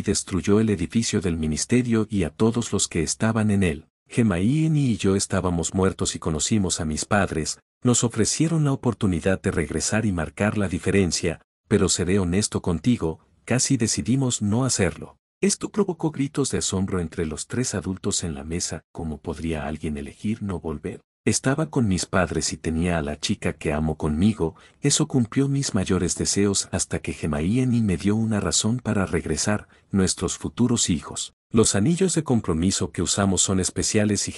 destruyó el edificio del ministerio y a todos los que estaban en él. Gemaíni y yo estábamos muertos y conocimos a mis padres, nos ofrecieron la oportunidad de regresar y marcar la diferencia, pero seré honesto contigo, casi decidimos no hacerlo. Esto provocó gritos de asombro entre los tres adultos en la mesa, como podría alguien elegir no volver? Estaba con mis padres y tenía a la chica que amo conmigo, eso cumplió mis mayores deseos hasta que y me dio una razón para regresar, nuestros futuros hijos. Los anillos de compromiso que usamos son especiales y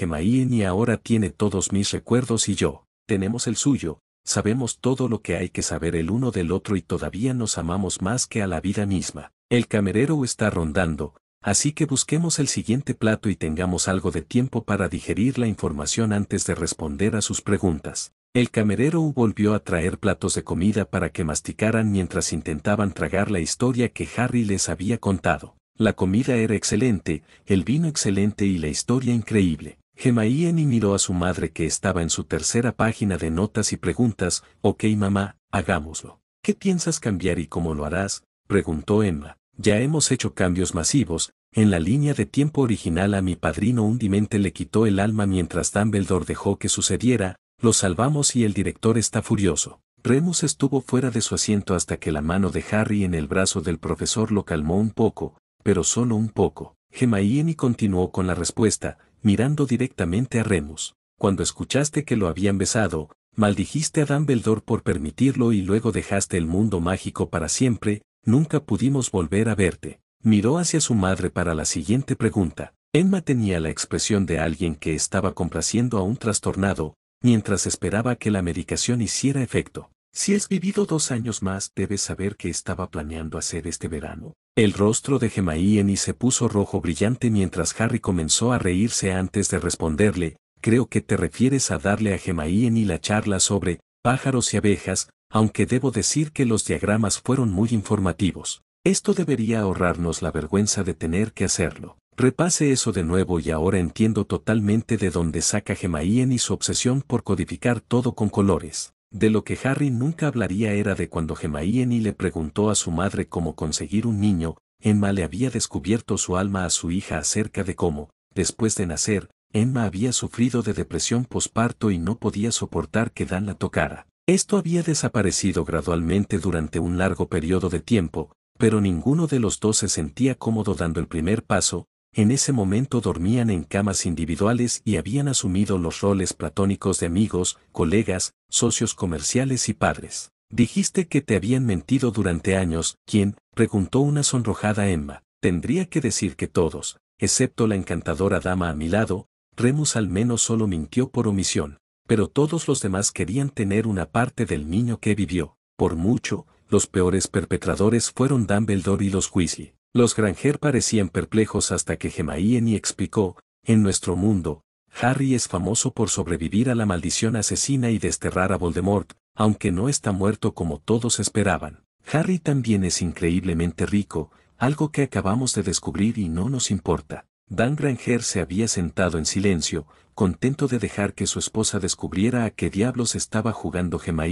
y ahora tiene todos mis recuerdos y yo, tenemos el suyo, sabemos todo lo que hay que saber el uno del otro y todavía nos amamos más que a la vida misma. El camerero está rondando, así que busquemos el siguiente plato y tengamos algo de tiempo para digerir la información antes de responder a sus preguntas. El camerero volvió a traer platos de comida para que masticaran mientras intentaban tragar la historia que Harry les había contado. La comida era excelente, el vino excelente y la historia increíble. Gemaíen y miró a su madre que estaba en su tercera página de notas y preguntas, ok mamá, hagámoslo. ¿Qué piensas cambiar y cómo lo harás? preguntó Emma. Ya hemos hecho cambios masivos, en la línea de tiempo original a mi padrino hundimente le quitó el alma mientras Dumbledore dejó que sucediera, lo salvamos y el director está furioso. Remus estuvo fuera de su asiento hasta que la mano de Harry en el brazo del profesor lo calmó un poco, pero solo un poco. Gemaíeni continuó con la respuesta, mirando directamente a Remus. Cuando escuchaste que lo habían besado, maldijiste a Dumbledore por permitirlo y luego dejaste el mundo mágico para siempre, nunca pudimos volver a verte. Miró hacia su madre para la siguiente pregunta. Emma tenía la expresión de alguien que estaba complaciendo a un trastornado, mientras esperaba que la medicación hiciera efecto. Si has vivido dos años más, debes saber que estaba planeando hacer este verano. El rostro de Gemma y se puso rojo brillante mientras Harry comenzó a reírse antes de responderle, creo que te refieres a darle a Gemma y la charla sobre pájaros y abejas, aunque debo decir que los diagramas fueron muy informativos. Esto debería ahorrarnos la vergüenza de tener que hacerlo. Repase eso de nuevo y ahora entiendo totalmente de dónde saca Gemaíen y su obsesión por codificar todo con colores. De lo que Harry nunca hablaría era de cuando Gemaíeni le preguntó a su madre cómo conseguir un niño, Emma le había descubierto su alma a su hija acerca de cómo, después de nacer, Emma había sufrido de depresión posparto y no podía soportar que Dan la tocara. Esto había desaparecido gradualmente durante un largo periodo de tiempo, pero ninguno de los dos se sentía cómodo dando el primer paso, en ese momento dormían en camas individuales y habían asumido los roles platónicos de amigos, colegas, socios comerciales y padres. Dijiste que te habían mentido durante años, quien preguntó una sonrojada Emma. Tendría que decir que todos, excepto la encantadora dama a mi lado, Remus al menos solo mintió por omisión, pero todos los demás querían tener una parte del niño que vivió. Por mucho, los peores perpetradores fueron Dumbledore y los Weasley. Los Granger parecían perplejos hasta que Gemaíen explicó, en nuestro mundo, Harry es famoso por sobrevivir a la maldición asesina y desterrar a Voldemort, aunque no está muerto como todos esperaban. Harry también es increíblemente rico, algo que acabamos de descubrir y no nos importa. Dan Granger se había sentado en silencio, contento de dejar que su esposa descubriera a qué diablos estaba jugando Gemma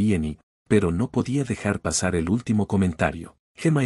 pero no podía dejar pasar el último comentario. Gema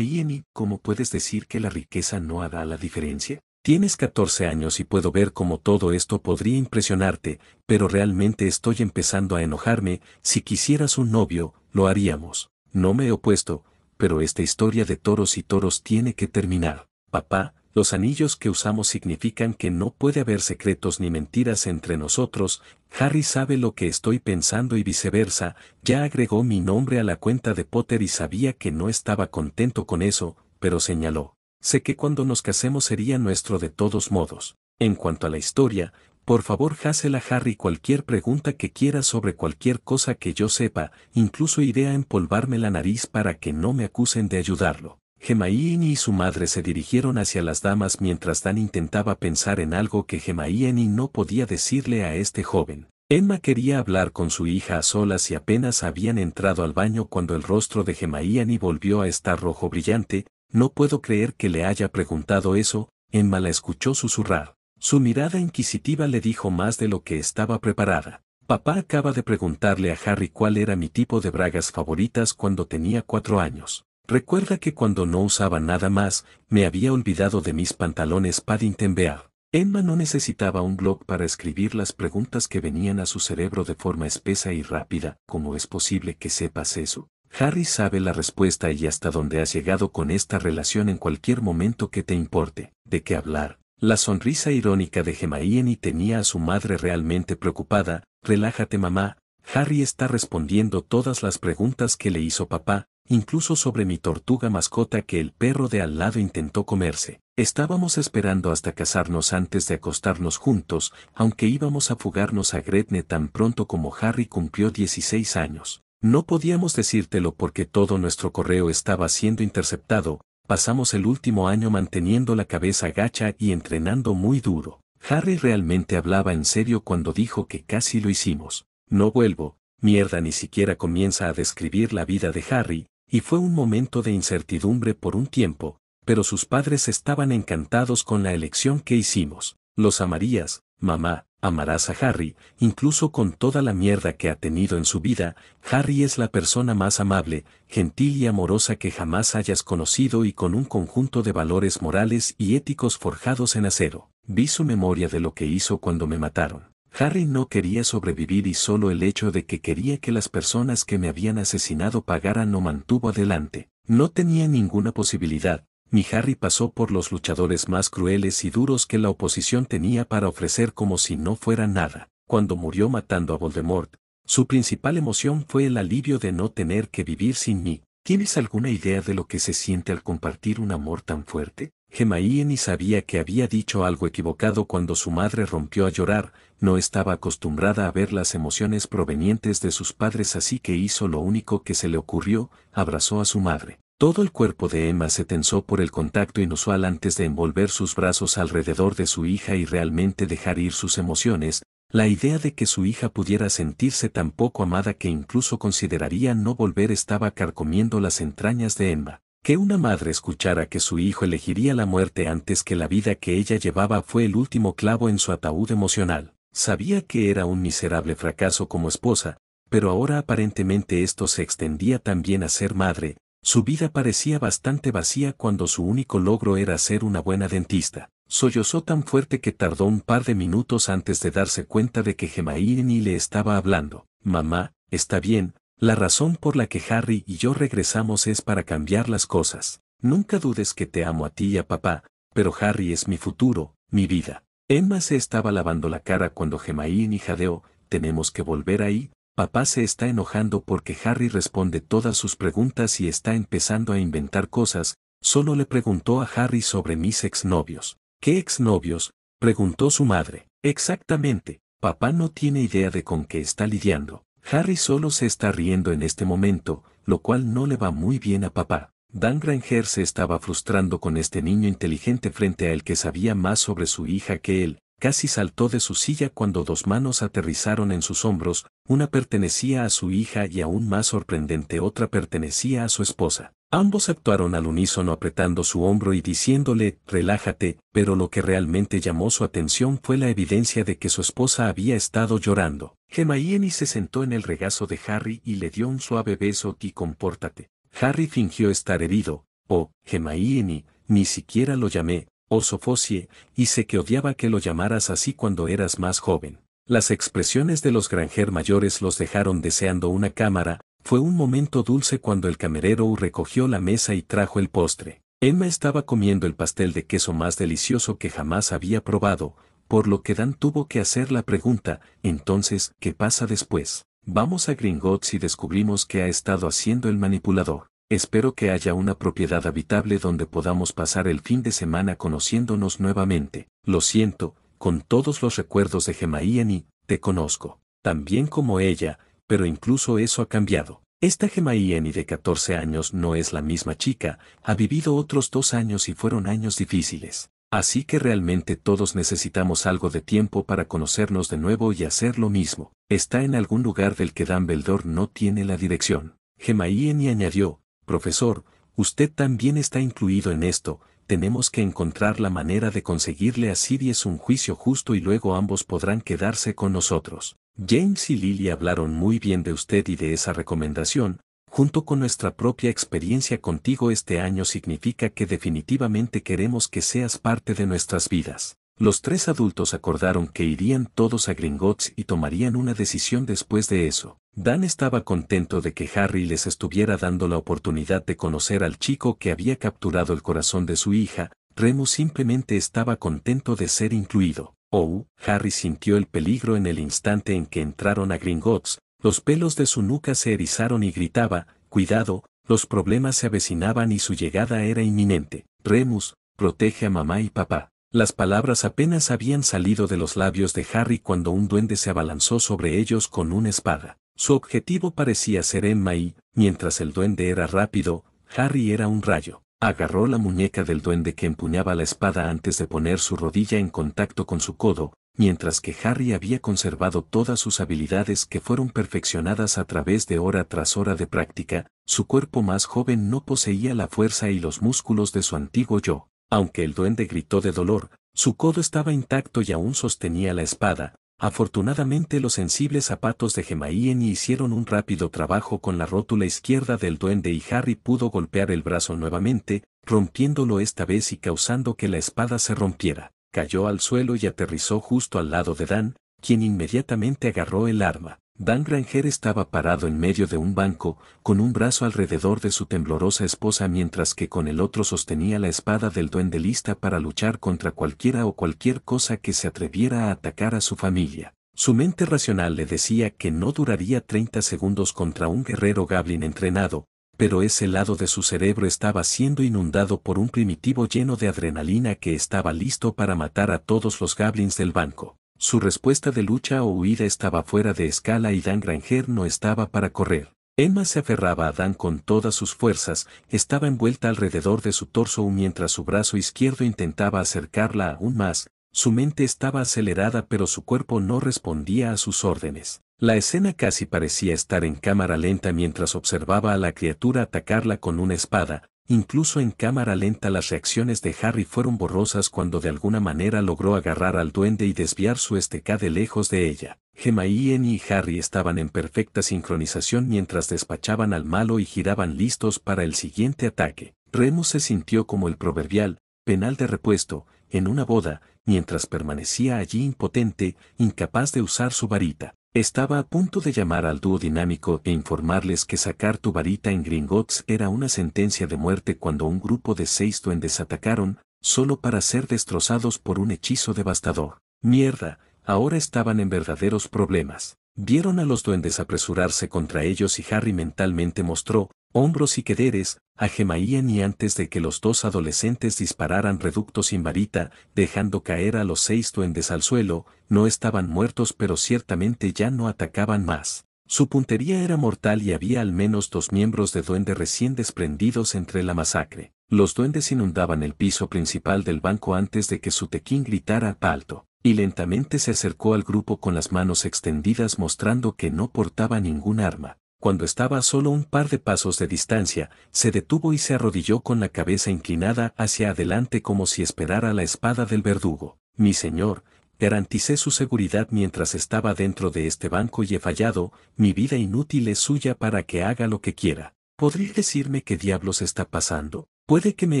¿cómo puedes decir que la riqueza no hará la diferencia? Tienes 14 años y puedo ver cómo todo esto podría impresionarte, pero realmente estoy empezando a enojarme, si quisieras un novio, lo haríamos. No me he opuesto, pero esta historia de toros y toros tiene que terminar. Papá, los anillos que usamos significan que no puede haber secretos ni mentiras entre nosotros, Harry sabe lo que estoy pensando y viceversa, ya agregó mi nombre a la cuenta de Potter y sabía que no estaba contento con eso, pero señaló. Sé que cuando nos casemos sería nuestro de todos modos. En cuanto a la historia, por favor hazle a Harry cualquier pregunta que quiera sobre cualquier cosa que yo sepa, incluso iré a empolvarme la nariz para que no me acusen de ayudarlo. Gemaíen y su madre se dirigieron hacia las damas mientras Dan intentaba pensar en algo que Gemaíen no podía decirle a este joven. Emma quería hablar con su hija a solas y apenas habían entrado al baño cuando el rostro de Gemaíen y volvió a estar rojo brillante, no puedo creer que le haya preguntado eso, Emma la escuchó susurrar. Su mirada inquisitiva le dijo más de lo que estaba preparada. Papá acaba de preguntarle a Harry cuál era mi tipo de bragas favoritas cuando tenía cuatro años. Recuerda que cuando no usaba nada más, me había olvidado de mis pantalones Paddington Bear. Emma no necesitaba un blog para escribir las preguntas que venían a su cerebro de forma espesa y rápida. ¿Cómo es posible que sepas eso? Harry sabe la respuesta y hasta dónde has llegado con esta relación en cualquier momento que te importe. ¿De qué hablar? La sonrisa irónica de Gemma tenía a su madre realmente preocupada. Relájate mamá, Harry está respondiendo todas las preguntas que le hizo papá, incluso sobre mi tortuga mascota que el perro de al lado intentó comerse. Estábamos esperando hasta casarnos antes de acostarnos juntos, aunque íbamos a fugarnos a Gretne tan pronto como Harry cumplió 16 años. No podíamos decírtelo porque todo nuestro correo estaba siendo interceptado, pasamos el último año manteniendo la cabeza gacha y entrenando muy duro. Harry realmente hablaba en serio cuando dijo que casi lo hicimos. No vuelvo, mierda ni siquiera comienza a describir la vida de Harry, y fue un momento de incertidumbre por un tiempo, pero sus padres estaban encantados con la elección que hicimos. Los amarías, mamá, amarás a Harry, incluso con toda la mierda que ha tenido en su vida, Harry es la persona más amable, gentil y amorosa que jamás hayas conocido y con un conjunto de valores morales y éticos forjados en acero. Vi su memoria de lo que hizo cuando me mataron. Harry no quería sobrevivir y solo el hecho de que quería que las personas que me habían asesinado pagaran lo mantuvo adelante. No tenía ninguna posibilidad, mi Harry pasó por los luchadores más crueles y duros que la oposición tenía para ofrecer como si no fuera nada. Cuando murió matando a Voldemort, su principal emoción fue el alivio de no tener que vivir sin mí. ¿Tienes alguna idea de lo que se siente al compartir un amor tan fuerte? Gemma ni sabía que había dicho algo equivocado cuando su madre rompió a llorar, no estaba acostumbrada a ver las emociones provenientes de sus padres así que hizo lo único que se le ocurrió, abrazó a su madre. Todo el cuerpo de Emma se tensó por el contacto inusual antes de envolver sus brazos alrededor de su hija y realmente dejar ir sus emociones, la idea de que su hija pudiera sentirse tan poco amada que incluso consideraría no volver estaba carcomiendo las entrañas de Emma. Que una madre escuchara que su hijo elegiría la muerte antes que la vida que ella llevaba fue el último clavo en su ataúd emocional. Sabía que era un miserable fracaso como esposa, pero ahora aparentemente esto se extendía también a ser madre, su vida parecía bastante vacía cuando su único logro era ser una buena dentista. Sollozó tan fuerte que tardó un par de minutos antes de darse cuenta de que Gemaini le estaba hablando. Mamá, está bien, la razón por la que Harry y yo regresamos es para cambiar las cosas. Nunca dudes que te amo a ti y a papá, pero Harry es mi futuro, mi vida. Emma se estaba lavando la cara cuando Gemaín y Jadeo, tenemos que volver ahí, papá se está enojando porque Harry responde todas sus preguntas y está empezando a inventar cosas, solo le preguntó a Harry sobre mis exnovios. ¿Qué exnovios? preguntó su madre. Exactamente, papá no tiene idea de con qué está lidiando. Harry solo se está riendo en este momento, lo cual no le va muy bien a papá. Dan se estaba frustrando con este niño inteligente frente a él que sabía más sobre su hija que él, casi saltó de su silla cuando dos manos aterrizaron en sus hombros, una pertenecía a su hija y aún más sorprendente otra pertenecía a su esposa. Ambos actuaron al unísono apretando su hombro y diciéndole, relájate, pero lo que realmente llamó su atención fue la evidencia de que su esposa había estado llorando. Gemma se sentó en el regazo de Harry y le dio un suave beso y compórtate. Harry fingió estar herido, o, Gemaíeni, ni siquiera lo llamé, o Sofocie, y sé que odiaba que lo llamaras así cuando eras más joven. Las expresiones de los granjer mayores los dejaron deseando una cámara, fue un momento dulce cuando el camerero recogió la mesa y trajo el postre. Emma estaba comiendo el pastel de queso más delicioso que jamás había probado, por lo que Dan tuvo que hacer la pregunta, entonces, ¿qué pasa después? Vamos a Gringotts y descubrimos qué ha estado haciendo el manipulador. Espero que haya una propiedad habitable donde podamos pasar el fin de semana conociéndonos nuevamente. Lo siento, con todos los recuerdos de Gemaiani, te conozco, también como ella, pero incluso eso ha cambiado. Esta Gemaiani de 14 años no es la misma chica, ha vivido otros dos años y fueron años difíciles. Así que realmente todos necesitamos algo de tiempo para conocernos de nuevo y hacer lo mismo. Está en algún lugar del que Dumbledore no tiene la dirección. Gemaíen y añadió, profesor, usted también está incluido en esto, tenemos que encontrar la manera de conseguirle a Sirius un juicio justo y luego ambos podrán quedarse con nosotros. James y Lily hablaron muy bien de usted y de esa recomendación, junto con nuestra propia experiencia contigo este año significa que definitivamente queremos que seas parte de nuestras vidas. Los tres adultos acordaron que irían todos a Gringotts y tomarían una decisión después de eso. Dan estaba contento de que Harry les estuviera dando la oportunidad de conocer al chico que había capturado el corazón de su hija, Remus simplemente estaba contento de ser incluido. Oh, Harry sintió el peligro en el instante en que entraron a Gringotts, los pelos de su nuca se erizaron y gritaba, cuidado, los problemas se avecinaban y su llegada era inminente. Remus, protege a mamá y papá. Las palabras apenas habían salido de los labios de Harry cuando un duende se abalanzó sobre ellos con una espada. Su objetivo parecía ser Emma y, mientras el duende era rápido, Harry era un rayo. Agarró la muñeca del duende que empuñaba la espada antes de poner su rodilla en contacto con su codo, mientras que Harry había conservado todas sus habilidades que fueron perfeccionadas a través de hora tras hora de práctica, su cuerpo más joven no poseía la fuerza y los músculos de su antiguo yo. Aunque el duende gritó de dolor, su codo estaba intacto y aún sostenía la espada. Afortunadamente los sensibles zapatos de Gemaíen hicieron un rápido trabajo con la rótula izquierda del duende y Harry pudo golpear el brazo nuevamente, rompiéndolo esta vez y causando que la espada se rompiera cayó al suelo y aterrizó justo al lado de Dan, quien inmediatamente agarró el arma. Dan Granger estaba parado en medio de un banco, con un brazo alrededor de su temblorosa esposa mientras que con el otro sostenía la espada del duende lista para luchar contra cualquiera o cualquier cosa que se atreviera a atacar a su familia. Su mente racional le decía que no duraría 30 segundos contra un guerrero goblin entrenado, pero ese lado de su cerebro estaba siendo inundado por un primitivo lleno de adrenalina que estaba listo para matar a todos los goblins del banco. Su respuesta de lucha o huida estaba fuera de escala y Dan Granger no estaba para correr. Emma se aferraba a Dan con todas sus fuerzas, estaba envuelta alrededor de su torso mientras su brazo izquierdo intentaba acercarla aún más, su mente estaba acelerada pero su cuerpo no respondía a sus órdenes. La escena casi parecía estar en cámara lenta mientras observaba a la criatura atacarla con una espada, incluso en cámara lenta las reacciones de Harry fueron borrosas cuando de alguna manera logró agarrar al duende y desviar su esteca de lejos de ella. Gemma y y Harry estaban en perfecta sincronización mientras despachaban al malo y giraban listos para el siguiente ataque. Remus se sintió como el proverbial, penal de repuesto, en una boda, mientras permanecía allí impotente, incapaz de usar su varita. Estaba a punto de llamar al dúo dinámico e informarles que sacar tu varita en Gringotts era una sentencia de muerte cuando un grupo de seis duendes atacaron, solo para ser destrozados por un hechizo devastador. Mierda, ahora estaban en verdaderos problemas. Vieron a los duendes apresurarse contra ellos y Harry mentalmente mostró, hombros y quederes, a Gemaían y antes de que los dos adolescentes dispararan reductos sin varita, dejando caer a los seis duendes al suelo, no estaban muertos pero ciertamente ya no atacaban más. Su puntería era mortal y había al menos dos miembros de duende recién desprendidos entre la masacre. Los duendes inundaban el piso principal del banco antes de que su tequín gritara alto. Y lentamente se acercó al grupo con las manos extendidas mostrando que no portaba ningún arma. Cuando estaba a solo un par de pasos de distancia, se detuvo y se arrodilló con la cabeza inclinada hacia adelante como si esperara la espada del verdugo. Mi señor, garanticé su seguridad mientras estaba dentro de este banco y he fallado, mi vida inútil es suya para que haga lo que quiera. ¿Podría decirme qué diablos está pasando? Puede que me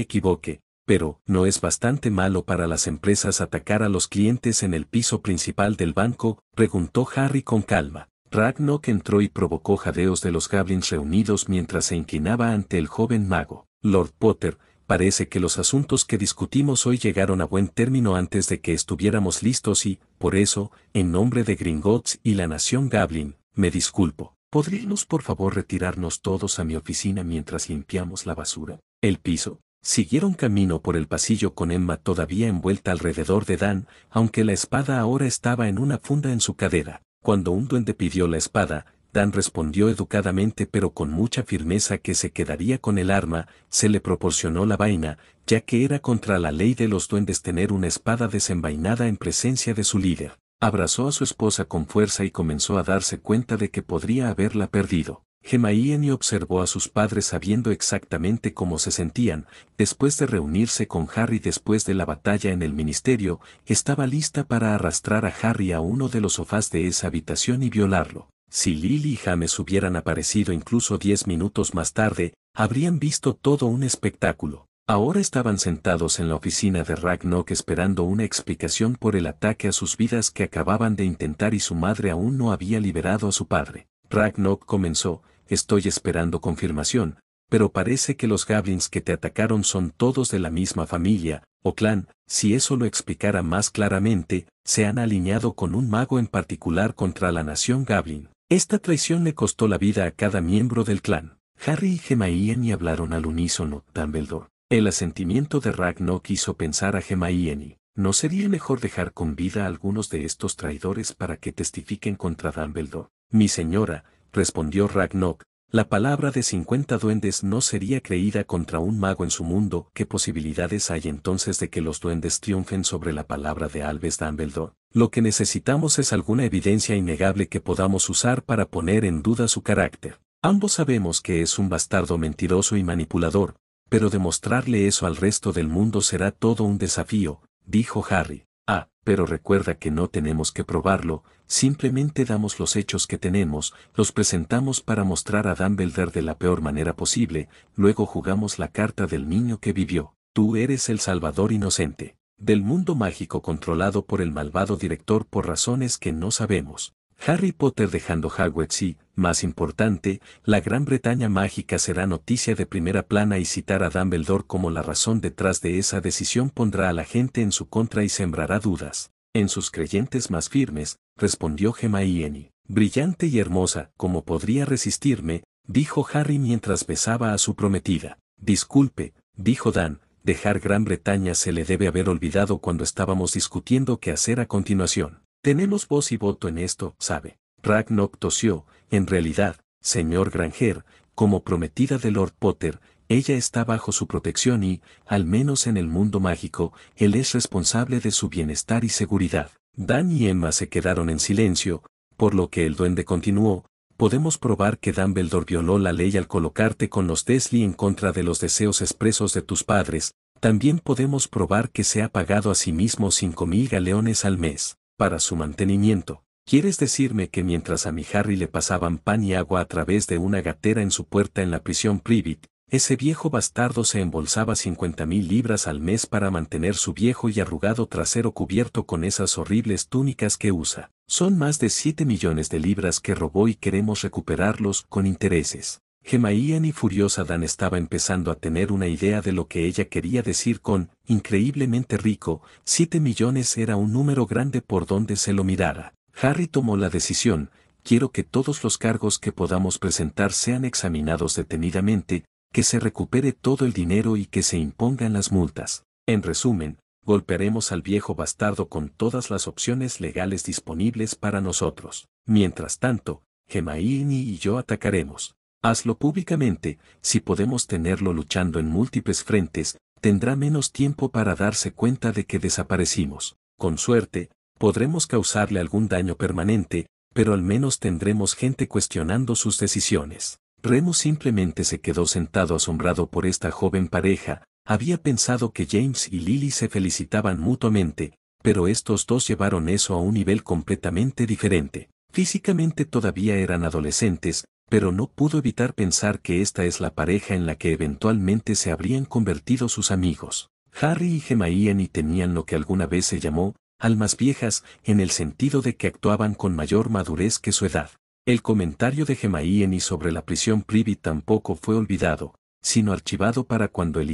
equivoque, pero no es bastante malo para las empresas atacar a los clientes en el piso principal del banco, preguntó Harry con calma. Ragnock entró y provocó jadeos de los goblins reunidos mientras se inclinaba ante el joven mago. Lord Potter, parece que los asuntos que discutimos hoy llegaron a buen término antes de que estuviéramos listos y, por eso, en nombre de Gringotts y la nación Goblin, me disculpo. ¿Podríamos por favor retirarnos todos a mi oficina mientras limpiamos la basura? El piso, Siguieron camino por el pasillo con Emma todavía envuelta alrededor de Dan, aunque la espada ahora estaba en una funda en su cadera. Cuando un duende pidió la espada, Dan respondió educadamente pero con mucha firmeza que se quedaría con el arma, se le proporcionó la vaina, ya que era contra la ley de los duendes tener una espada desenvainada en presencia de su líder. Abrazó a su esposa con fuerza y comenzó a darse cuenta de que podría haberla perdido. y observó a sus padres sabiendo exactamente cómo se sentían, después de reunirse con Harry después de la batalla en el ministerio, estaba lista para arrastrar a Harry a uno de los sofás de esa habitación y violarlo. Si Lily y James hubieran aparecido incluso diez minutos más tarde, habrían visto todo un espectáculo. Ahora estaban sentados en la oficina de Ragnok esperando una explicación por el ataque a sus vidas que acababan de intentar y su madre aún no había liberado a su padre. Ragnok comenzó, estoy esperando confirmación, pero parece que los goblins que te atacaron son todos de la misma familia, o clan, si eso lo explicara más claramente, se han alineado con un mago en particular contra la nación goblin. Esta traición le costó la vida a cada miembro del clan. Harry y Ian y hablaron al unísono, Dumbledore. El asentimiento de Rag hizo quiso pensar a Eni. ¿No sería mejor dejar con vida a algunos de estos traidores para que testifiquen contra Dumbledore? Mi señora, respondió Ragnok, la palabra de 50 duendes no sería creída contra un mago en su mundo. ¿Qué posibilidades hay entonces de que los duendes triunfen sobre la palabra de Alves Dumbledore? Lo que necesitamos es alguna evidencia innegable que podamos usar para poner en duda su carácter. Ambos sabemos que es un bastardo mentiroso y manipulador, pero demostrarle eso al resto del mundo será todo un desafío, dijo Harry. Ah, pero recuerda que no tenemos que probarlo, simplemente damos los hechos que tenemos, los presentamos para mostrar a Dumbledore de la peor manera posible, luego jugamos la carta del niño que vivió. Tú eres el salvador inocente del mundo mágico controlado por el malvado director por razones que no sabemos. Harry Potter dejando Hogwarts y, más importante, la Gran Bretaña mágica será noticia de primera plana y citar a Dumbledore como la razón detrás de esa decisión pondrá a la gente en su contra y sembrará dudas. En sus creyentes más firmes, respondió Gemma Ieni. Brillante y hermosa, como podría resistirme, dijo Harry mientras besaba a su prometida. Disculpe, dijo Dan, dejar Gran Bretaña se le debe haber olvidado cuando estábamos discutiendo qué hacer a continuación. Tenemos voz y voto en esto, sabe. Ragnok tosió, en realidad, señor Granger, como prometida de Lord Potter, ella está bajo su protección y, al menos en el mundo mágico, él es responsable de su bienestar y seguridad. Dan y Emma se quedaron en silencio, por lo que el duende continuó, podemos probar que Dumbledore violó la ley al colocarte con los Desli en contra de los deseos expresos de tus padres, también podemos probar que se ha pagado a sí mismo mil galeones al mes para su mantenimiento. ¿Quieres decirme que mientras a mi Harry le pasaban pan y agua a través de una gatera en su puerta en la prisión Privit, ese viejo bastardo se embolsaba 50 mil libras al mes para mantener su viejo y arrugado trasero cubierto con esas horribles túnicas que usa? Son más de 7 millones de libras que robó y queremos recuperarlos con intereses. Gemaían y furiosa Dan estaba empezando a tener una idea de lo que ella quería decir con, increíblemente rico, siete millones era un número grande por donde se lo mirara. Harry tomó la decisión, quiero que todos los cargos que podamos presentar sean examinados detenidamente, que se recupere todo el dinero y que se impongan las multas. En resumen, golpearemos al viejo bastardo con todas las opciones legales disponibles para nosotros. Mientras tanto, Gemaini y yo atacaremos. Hazlo públicamente, si podemos tenerlo luchando en múltiples frentes, tendrá menos tiempo para darse cuenta de que desaparecimos. Con suerte, podremos causarle algún daño permanente, pero al menos tendremos gente cuestionando sus decisiones. Remo simplemente se quedó sentado asombrado por esta joven pareja, había pensado que James y Lily se felicitaban mutuamente, pero estos dos llevaron eso a un nivel completamente diferente. Físicamente todavía eran adolescentes, pero no pudo evitar pensar que esta es la pareja en la que eventualmente se habrían convertido sus amigos. Harry y Gemaiani tenían lo que alguna vez se llamó almas viejas, en el sentido de que actuaban con mayor madurez que su edad. El comentario de Gemma sobre la prisión Privy tampoco fue olvidado, sino archivado para cuando el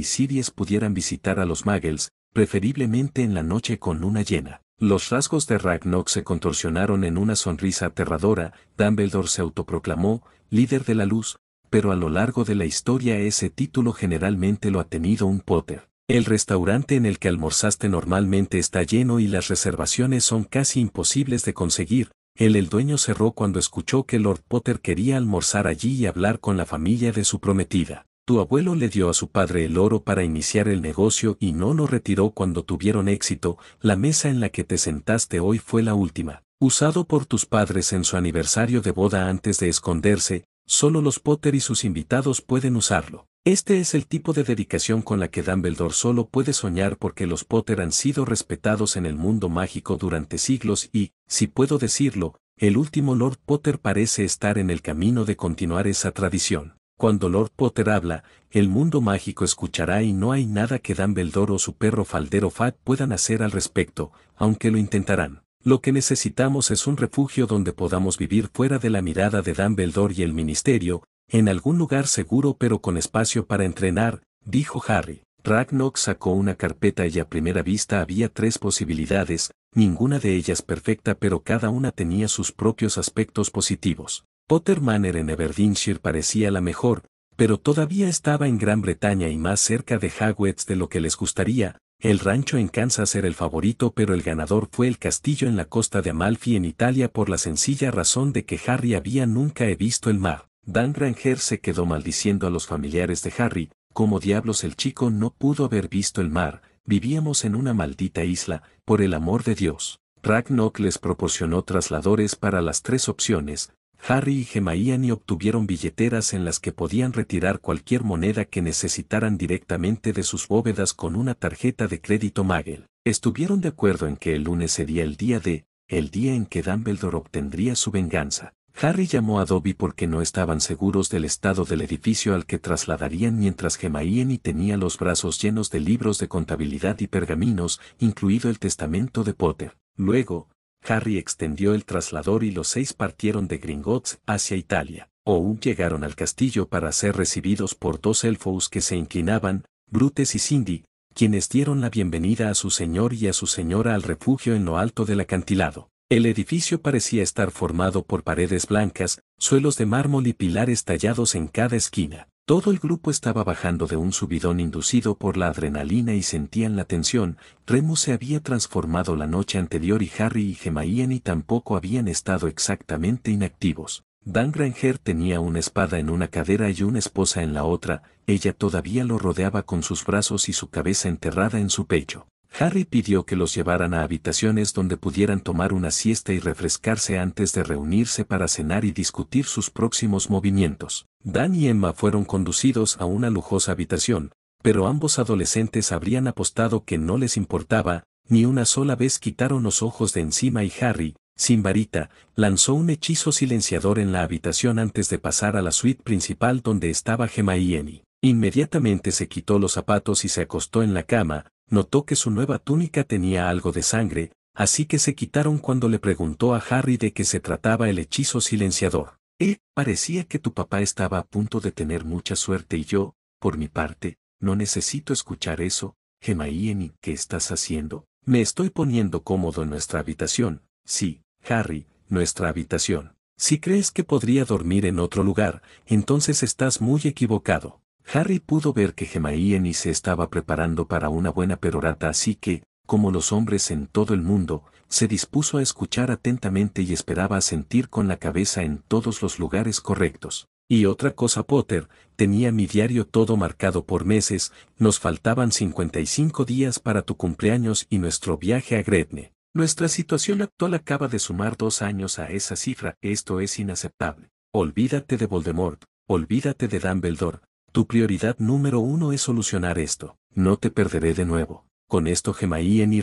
pudieran visitar a los Muggles, preferiblemente en la noche con una llena. Los rasgos de Ragnok se contorsionaron en una sonrisa aterradora, Dumbledore se autoproclamó, líder de la luz, pero a lo largo de la historia ese título generalmente lo ha tenido un Potter. El restaurante en el que almorzaste normalmente está lleno y las reservaciones son casi imposibles de conseguir. el el dueño cerró cuando escuchó que Lord Potter quería almorzar allí y hablar con la familia de su prometida. Tu abuelo le dio a su padre el oro para iniciar el negocio y no lo retiró cuando tuvieron éxito, la mesa en la que te sentaste hoy fue la última, usado por tus padres en su aniversario de boda antes de esconderse, solo los Potter y sus invitados pueden usarlo. Este es el tipo de dedicación con la que Dumbledore solo puede soñar porque los Potter han sido respetados en el mundo mágico durante siglos y, si puedo decirlo, el último Lord Potter parece estar en el camino de continuar esa tradición. Cuando Lord Potter habla, el mundo mágico escuchará y no hay nada que Dumbledore o su perro faldero Fat puedan hacer al respecto, aunque lo intentarán. Lo que necesitamos es un refugio donde podamos vivir fuera de la mirada de Dumbledore y el Ministerio, en algún lugar seguro pero con espacio para entrenar, dijo Harry. Ragnock sacó una carpeta y a primera vista había tres posibilidades, ninguna de ellas perfecta pero cada una tenía sus propios aspectos positivos. Potter Manor en Aberdeenshire parecía la mejor, pero todavía estaba en Gran Bretaña y más cerca de Hagwets de lo que les gustaría. El rancho en Kansas era el favorito, pero el ganador fue el castillo en la costa de Amalfi en Italia por la sencilla razón de que Harry había nunca he visto el mar. Dan Ranger se quedó maldiciendo a los familiares de Harry, como diablos el chico no pudo haber visto el mar, vivíamos en una maldita isla, por el amor de Dios. Ragnock les proporcionó trasladores para las tres opciones, Harry y Gemayani obtuvieron billeteras en las que podían retirar cualquier moneda que necesitaran directamente de sus bóvedas con una tarjeta de crédito Magel. Estuvieron de acuerdo en que el lunes sería el día de, el día en que Dumbledore obtendría su venganza. Harry llamó a Dobby porque no estaban seguros del estado del edificio al que trasladarían mientras Hermione tenía los brazos llenos de libros de contabilidad y pergaminos, incluido el testamento de Potter. Luego, Harry extendió el traslador y los seis partieron de Gringotts hacia Italia. Aún llegaron al castillo para ser recibidos por dos elfos que se inclinaban, Brutes y Cindy, quienes dieron la bienvenida a su señor y a su señora al refugio en lo alto del acantilado. El edificio parecía estar formado por paredes blancas, suelos de mármol y pilares tallados en cada esquina. Todo el grupo estaba bajando de un subidón inducido por la adrenalina y sentían la tensión, Remo se había transformado la noche anterior y Harry y gema tampoco habían estado exactamente inactivos. Dan Granger tenía una espada en una cadera y una esposa en la otra, ella todavía lo rodeaba con sus brazos y su cabeza enterrada en su pecho. Harry pidió que los llevaran a habitaciones donde pudieran tomar una siesta y refrescarse antes de reunirse para cenar y discutir sus próximos movimientos. Dan y Emma fueron conducidos a una lujosa habitación, pero ambos adolescentes habrían apostado que no les importaba, ni una sola vez quitaron los ojos de encima y Harry, sin varita, lanzó un hechizo silenciador en la habitación antes de pasar a la suite principal donde estaba Gemma y Emmy. Inmediatamente se quitó los zapatos y se acostó en la cama, notó que su nueva túnica tenía algo de sangre, así que se quitaron cuando le preguntó a Harry de qué se trataba el hechizo silenciador. Eh, parecía que tu papá estaba a punto de tener mucha suerte y yo, por mi parte, no necesito escuchar eso, en ¿qué estás haciendo? Me estoy poniendo cómodo en nuestra habitación. Sí, Harry, nuestra habitación. Si crees que podría dormir en otro lugar, entonces estás muy equivocado. Harry pudo ver que y se estaba preparando para una buena perorata así que, como los hombres en todo el mundo, se dispuso a escuchar atentamente y esperaba sentir con la cabeza en todos los lugares correctos. Y otra cosa Potter, tenía mi diario todo marcado por meses, nos faltaban cincuenta y cinco días para tu cumpleaños y nuestro viaje a Gretne. Nuestra situación actual acaba de sumar dos años a esa cifra, esto es inaceptable. Olvídate de Voldemort, olvídate de Dumbledore, tu prioridad número uno es solucionar esto. No te perderé de nuevo. Con esto Gemma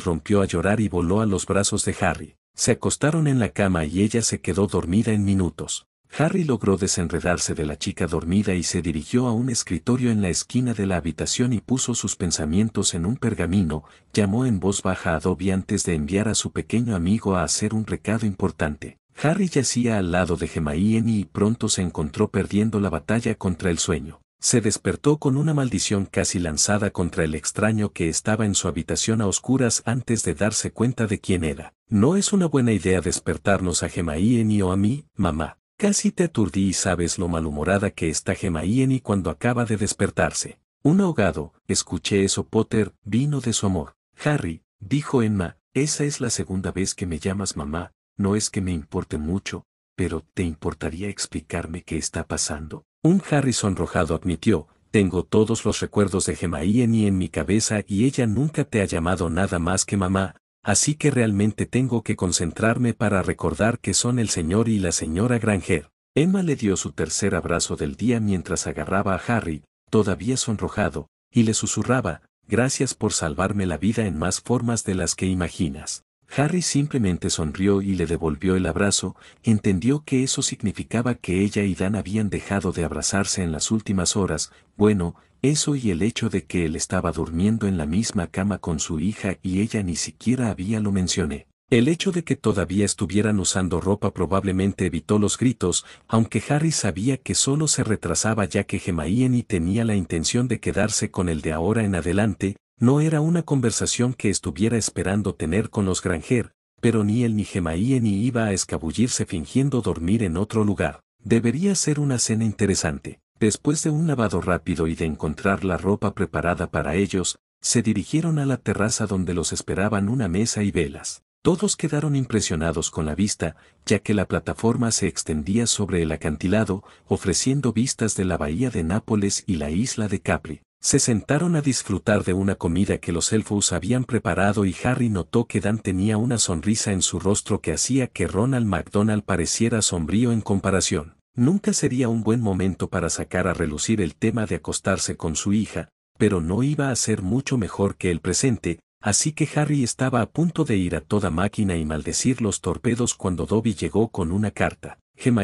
rompió a llorar y voló a los brazos de Harry. Se acostaron en la cama y ella se quedó dormida en minutos. Harry logró desenredarse de la chica dormida y se dirigió a un escritorio en la esquina de la habitación y puso sus pensamientos en un pergamino, llamó en voz baja a Dobby antes de enviar a su pequeño amigo a hacer un recado importante. Harry yacía al lado de Gemma y pronto se encontró perdiendo la batalla contra el sueño se despertó con una maldición casi lanzada contra el extraño que estaba en su habitación a oscuras antes de darse cuenta de quién era. No es una buena idea despertarnos a Gemaíeni o a mí, mamá. Casi te aturdí y sabes lo malhumorada que está Gemaíeni cuando acaba de despertarse. Un ahogado, escuché eso Potter, vino de su amor. Harry, dijo Emma, esa es la segunda vez que me llamas mamá, no es que me importe mucho, pero ¿te importaría explicarme qué está pasando? Un Harry sonrojado admitió, tengo todos los recuerdos de Gemma en mi cabeza y ella nunca te ha llamado nada más que mamá, así que realmente tengo que concentrarme para recordar que son el señor y la señora Granger. Emma le dio su tercer abrazo del día mientras agarraba a Harry, todavía sonrojado, y le susurraba, gracias por salvarme la vida en más formas de las que imaginas. Harry simplemente sonrió y le devolvió el abrazo, entendió que eso significaba que ella y Dan habían dejado de abrazarse en las últimas horas, bueno, eso y el hecho de que él estaba durmiendo en la misma cama con su hija y ella ni siquiera había lo mencioné. El hecho de que todavía estuvieran usando ropa probablemente evitó los gritos, aunque Harry sabía que solo se retrasaba ya que Gemma y tenía la intención de quedarse con el de ahora en adelante, no era una conversación que estuviera esperando tener con los Granger, pero ni él ni Gemaíe ni iba a escabullirse fingiendo dormir en otro lugar. Debería ser una cena interesante. Después de un lavado rápido y de encontrar la ropa preparada para ellos, se dirigieron a la terraza donde los esperaban una mesa y velas. Todos quedaron impresionados con la vista, ya que la plataforma se extendía sobre el acantilado, ofreciendo vistas de la bahía de Nápoles y la isla de Capri. Se sentaron a disfrutar de una comida que los elfos habían preparado y Harry notó que Dan tenía una sonrisa en su rostro que hacía que Ronald McDonald pareciera sombrío en comparación. Nunca sería un buen momento para sacar a relucir el tema de acostarse con su hija, pero no iba a ser mucho mejor que el presente, así que Harry estaba a punto de ir a toda máquina y maldecir los torpedos cuando Dobby llegó con una carta. Gemma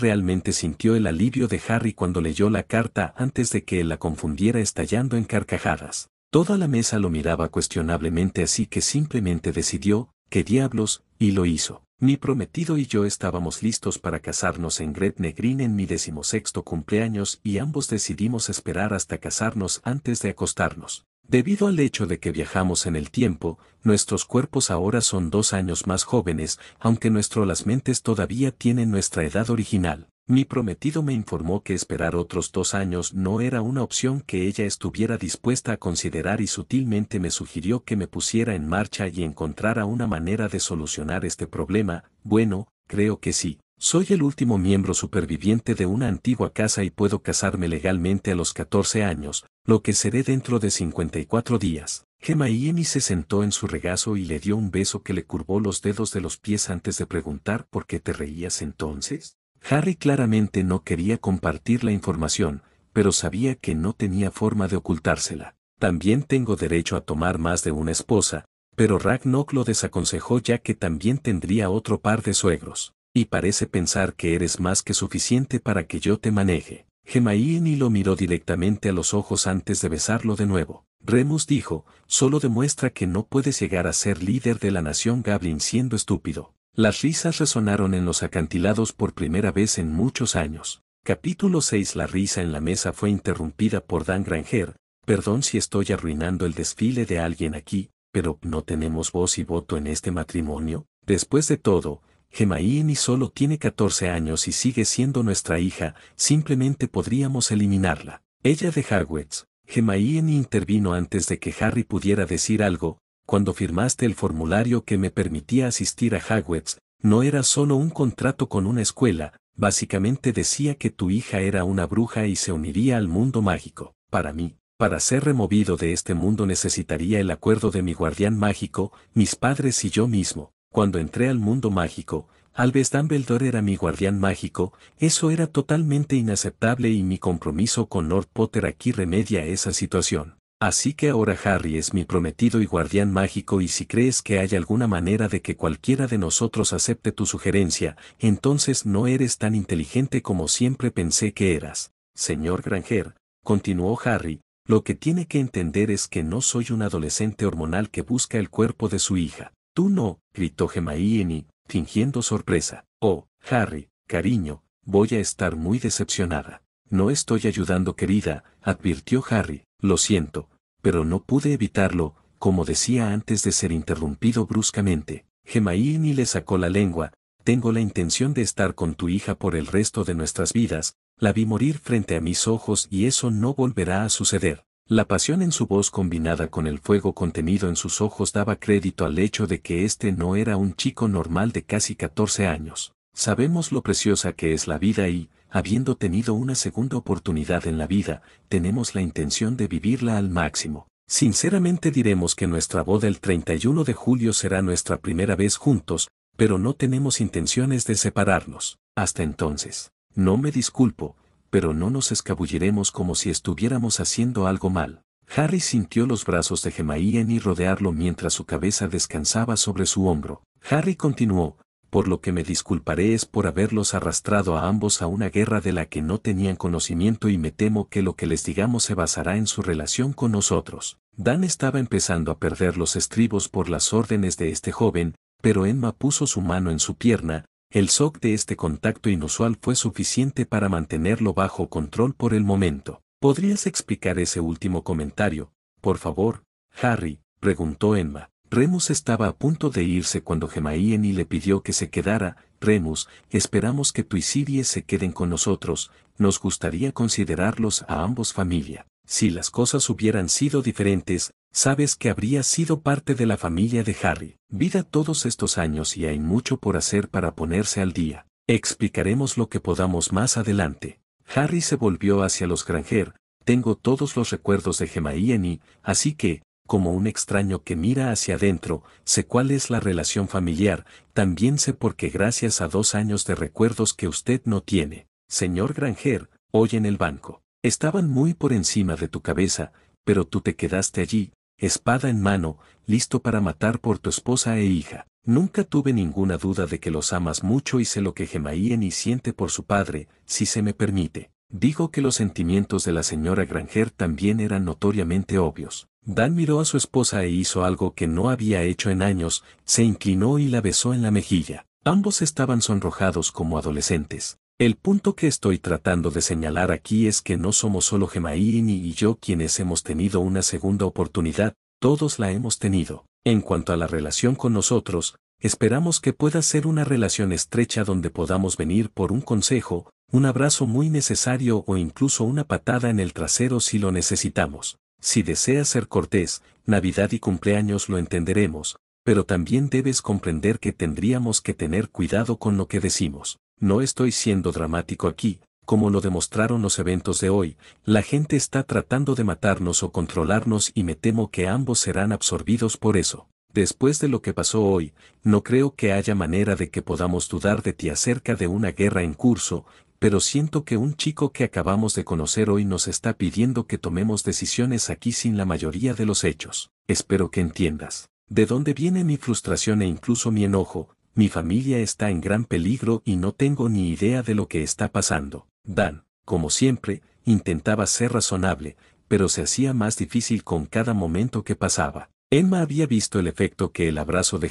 realmente sintió el alivio de Harry cuando leyó la carta antes de que él la confundiera estallando en carcajadas. Toda la mesa lo miraba cuestionablemente así que simplemente decidió, qué diablos, y lo hizo. Mi prometido y yo estábamos listos para casarnos en Gretne Green en mi decimosexto cumpleaños y ambos decidimos esperar hasta casarnos antes de acostarnos. Debido al hecho de que viajamos en el tiempo, nuestros cuerpos ahora son dos años más jóvenes, aunque nuestras mentes todavía tienen nuestra edad original. Mi prometido me informó que esperar otros dos años no era una opción que ella estuviera dispuesta a considerar y sutilmente me sugirió que me pusiera en marcha y encontrara una manera de solucionar este problema. Bueno, creo que sí. Soy el último miembro superviviente de una antigua casa y puedo casarme legalmente a los 14 años, lo que seré dentro de 54 días. Gemma se sentó en su regazo y le dio un beso que le curvó los dedos de los pies antes de preguntar por qué te reías entonces. Harry claramente no quería compartir la información, pero sabía que no tenía forma de ocultársela. También tengo derecho a tomar más de una esposa, pero Ragnok lo desaconsejó ya que también tendría otro par de suegros y parece pensar que eres más que suficiente para que yo te maneje. y lo miró directamente a los ojos antes de besarlo de nuevo. Remus dijo, solo demuestra que no puedes llegar a ser líder de la nación Gablin siendo estúpido. Las risas resonaron en los acantilados por primera vez en muchos años. Capítulo 6 La risa en la mesa fue interrumpida por Dan Granger, perdón si estoy arruinando el desfile de alguien aquí, pero ¿no tenemos voz y voto en este matrimonio? Después de todo, Gemaini solo tiene 14 años y sigue siendo nuestra hija, simplemente podríamos eliminarla. Ella de Hogwarts. Gemaini intervino antes de que Harry pudiera decir algo, cuando firmaste el formulario que me permitía asistir a Hogwarts, no era solo un contrato con una escuela, básicamente decía que tu hija era una bruja y se uniría al mundo mágico. Para mí, para ser removido de este mundo necesitaría el acuerdo de mi guardián mágico, mis padres y yo mismo. Cuando entré al mundo mágico, Alves Dumbledore era mi guardián mágico, eso era totalmente inaceptable y mi compromiso con Lord Potter aquí remedia esa situación. Así que ahora Harry es mi prometido y guardián mágico y si crees que hay alguna manera de que cualquiera de nosotros acepte tu sugerencia, entonces no eres tan inteligente como siempre pensé que eras. Señor Granger, continuó Harry, lo que tiene que entender es que no soy un adolescente hormonal que busca el cuerpo de su hija no, gritó Gemaíni, fingiendo sorpresa. Oh, Harry, cariño, voy a estar muy decepcionada. No estoy ayudando, querida, advirtió Harry. Lo siento, pero no pude evitarlo, como decía antes de ser interrumpido bruscamente. Gemaíni le sacó la lengua. Tengo la intención de estar con tu hija por el resto de nuestras vidas. La vi morir frente a mis ojos y eso no volverá a suceder. La pasión en su voz combinada con el fuego contenido en sus ojos daba crédito al hecho de que este no era un chico normal de casi 14 años. Sabemos lo preciosa que es la vida y, habiendo tenido una segunda oportunidad en la vida, tenemos la intención de vivirla al máximo. Sinceramente diremos que nuestra boda el 31 de julio será nuestra primera vez juntos, pero no tenemos intenciones de separarnos. Hasta entonces, no me disculpo, pero no nos escabulliremos como si estuviéramos haciendo algo mal. Harry sintió los brazos de Gemaíen y rodearlo mientras su cabeza descansaba sobre su hombro. Harry continuó, por lo que me disculparé es por haberlos arrastrado a ambos a una guerra de la que no tenían conocimiento y me temo que lo que les digamos se basará en su relación con nosotros. Dan estaba empezando a perder los estribos por las órdenes de este joven, pero Emma puso su mano en su pierna, el shock de este contacto inusual fue suficiente para mantenerlo bajo control por el momento. ¿Podrías explicar ese último comentario, por favor, Harry? preguntó Emma. Remus estaba a punto de irse cuando y le pidió que se quedara. Remus, esperamos que tú y se queden con nosotros, nos gustaría considerarlos a ambos familia. Si las cosas hubieran sido diferentes, Sabes que habría sido parte de la familia de Harry, vida todos estos años y hay mucho por hacer para ponerse al día. Explicaremos lo que podamos más adelante. Harry se volvió hacia los Granger, tengo todos los recuerdos de Gemma y Annie, así que, como un extraño que mira hacia adentro, sé cuál es la relación familiar, también sé por qué gracias a dos años de recuerdos que usted no tiene. Señor Granger, hoy en el banco. Estaban muy por encima de tu cabeza, pero tú te quedaste allí, espada en mano, listo para matar por tu esposa e hija. Nunca tuve ninguna duda de que los amas mucho y sé lo que gemaíen y siente por su padre, si se me permite. Digo que los sentimientos de la señora Granger también eran notoriamente obvios. Dan miró a su esposa e hizo algo que no había hecho en años, se inclinó y la besó en la mejilla. Ambos estaban sonrojados como adolescentes. El punto que estoy tratando de señalar aquí es que no somos solo Gemayini y yo quienes hemos tenido una segunda oportunidad, todos la hemos tenido. En cuanto a la relación con nosotros, esperamos que pueda ser una relación estrecha donde podamos venir por un consejo, un abrazo muy necesario o incluso una patada en el trasero si lo necesitamos. Si deseas ser cortés, Navidad y cumpleaños lo entenderemos, pero también debes comprender que tendríamos que tener cuidado con lo que decimos no estoy siendo dramático aquí, como lo demostraron los eventos de hoy, la gente está tratando de matarnos o controlarnos y me temo que ambos serán absorbidos por eso. Después de lo que pasó hoy, no creo que haya manera de que podamos dudar de ti acerca de una guerra en curso, pero siento que un chico que acabamos de conocer hoy nos está pidiendo que tomemos decisiones aquí sin la mayoría de los hechos. Espero que entiendas. ¿De dónde viene mi frustración e incluso mi enojo? mi familia está en gran peligro y no tengo ni idea de lo que está pasando. Dan, como siempre, intentaba ser razonable, pero se hacía más difícil con cada momento que pasaba. Emma había visto el efecto que el abrazo de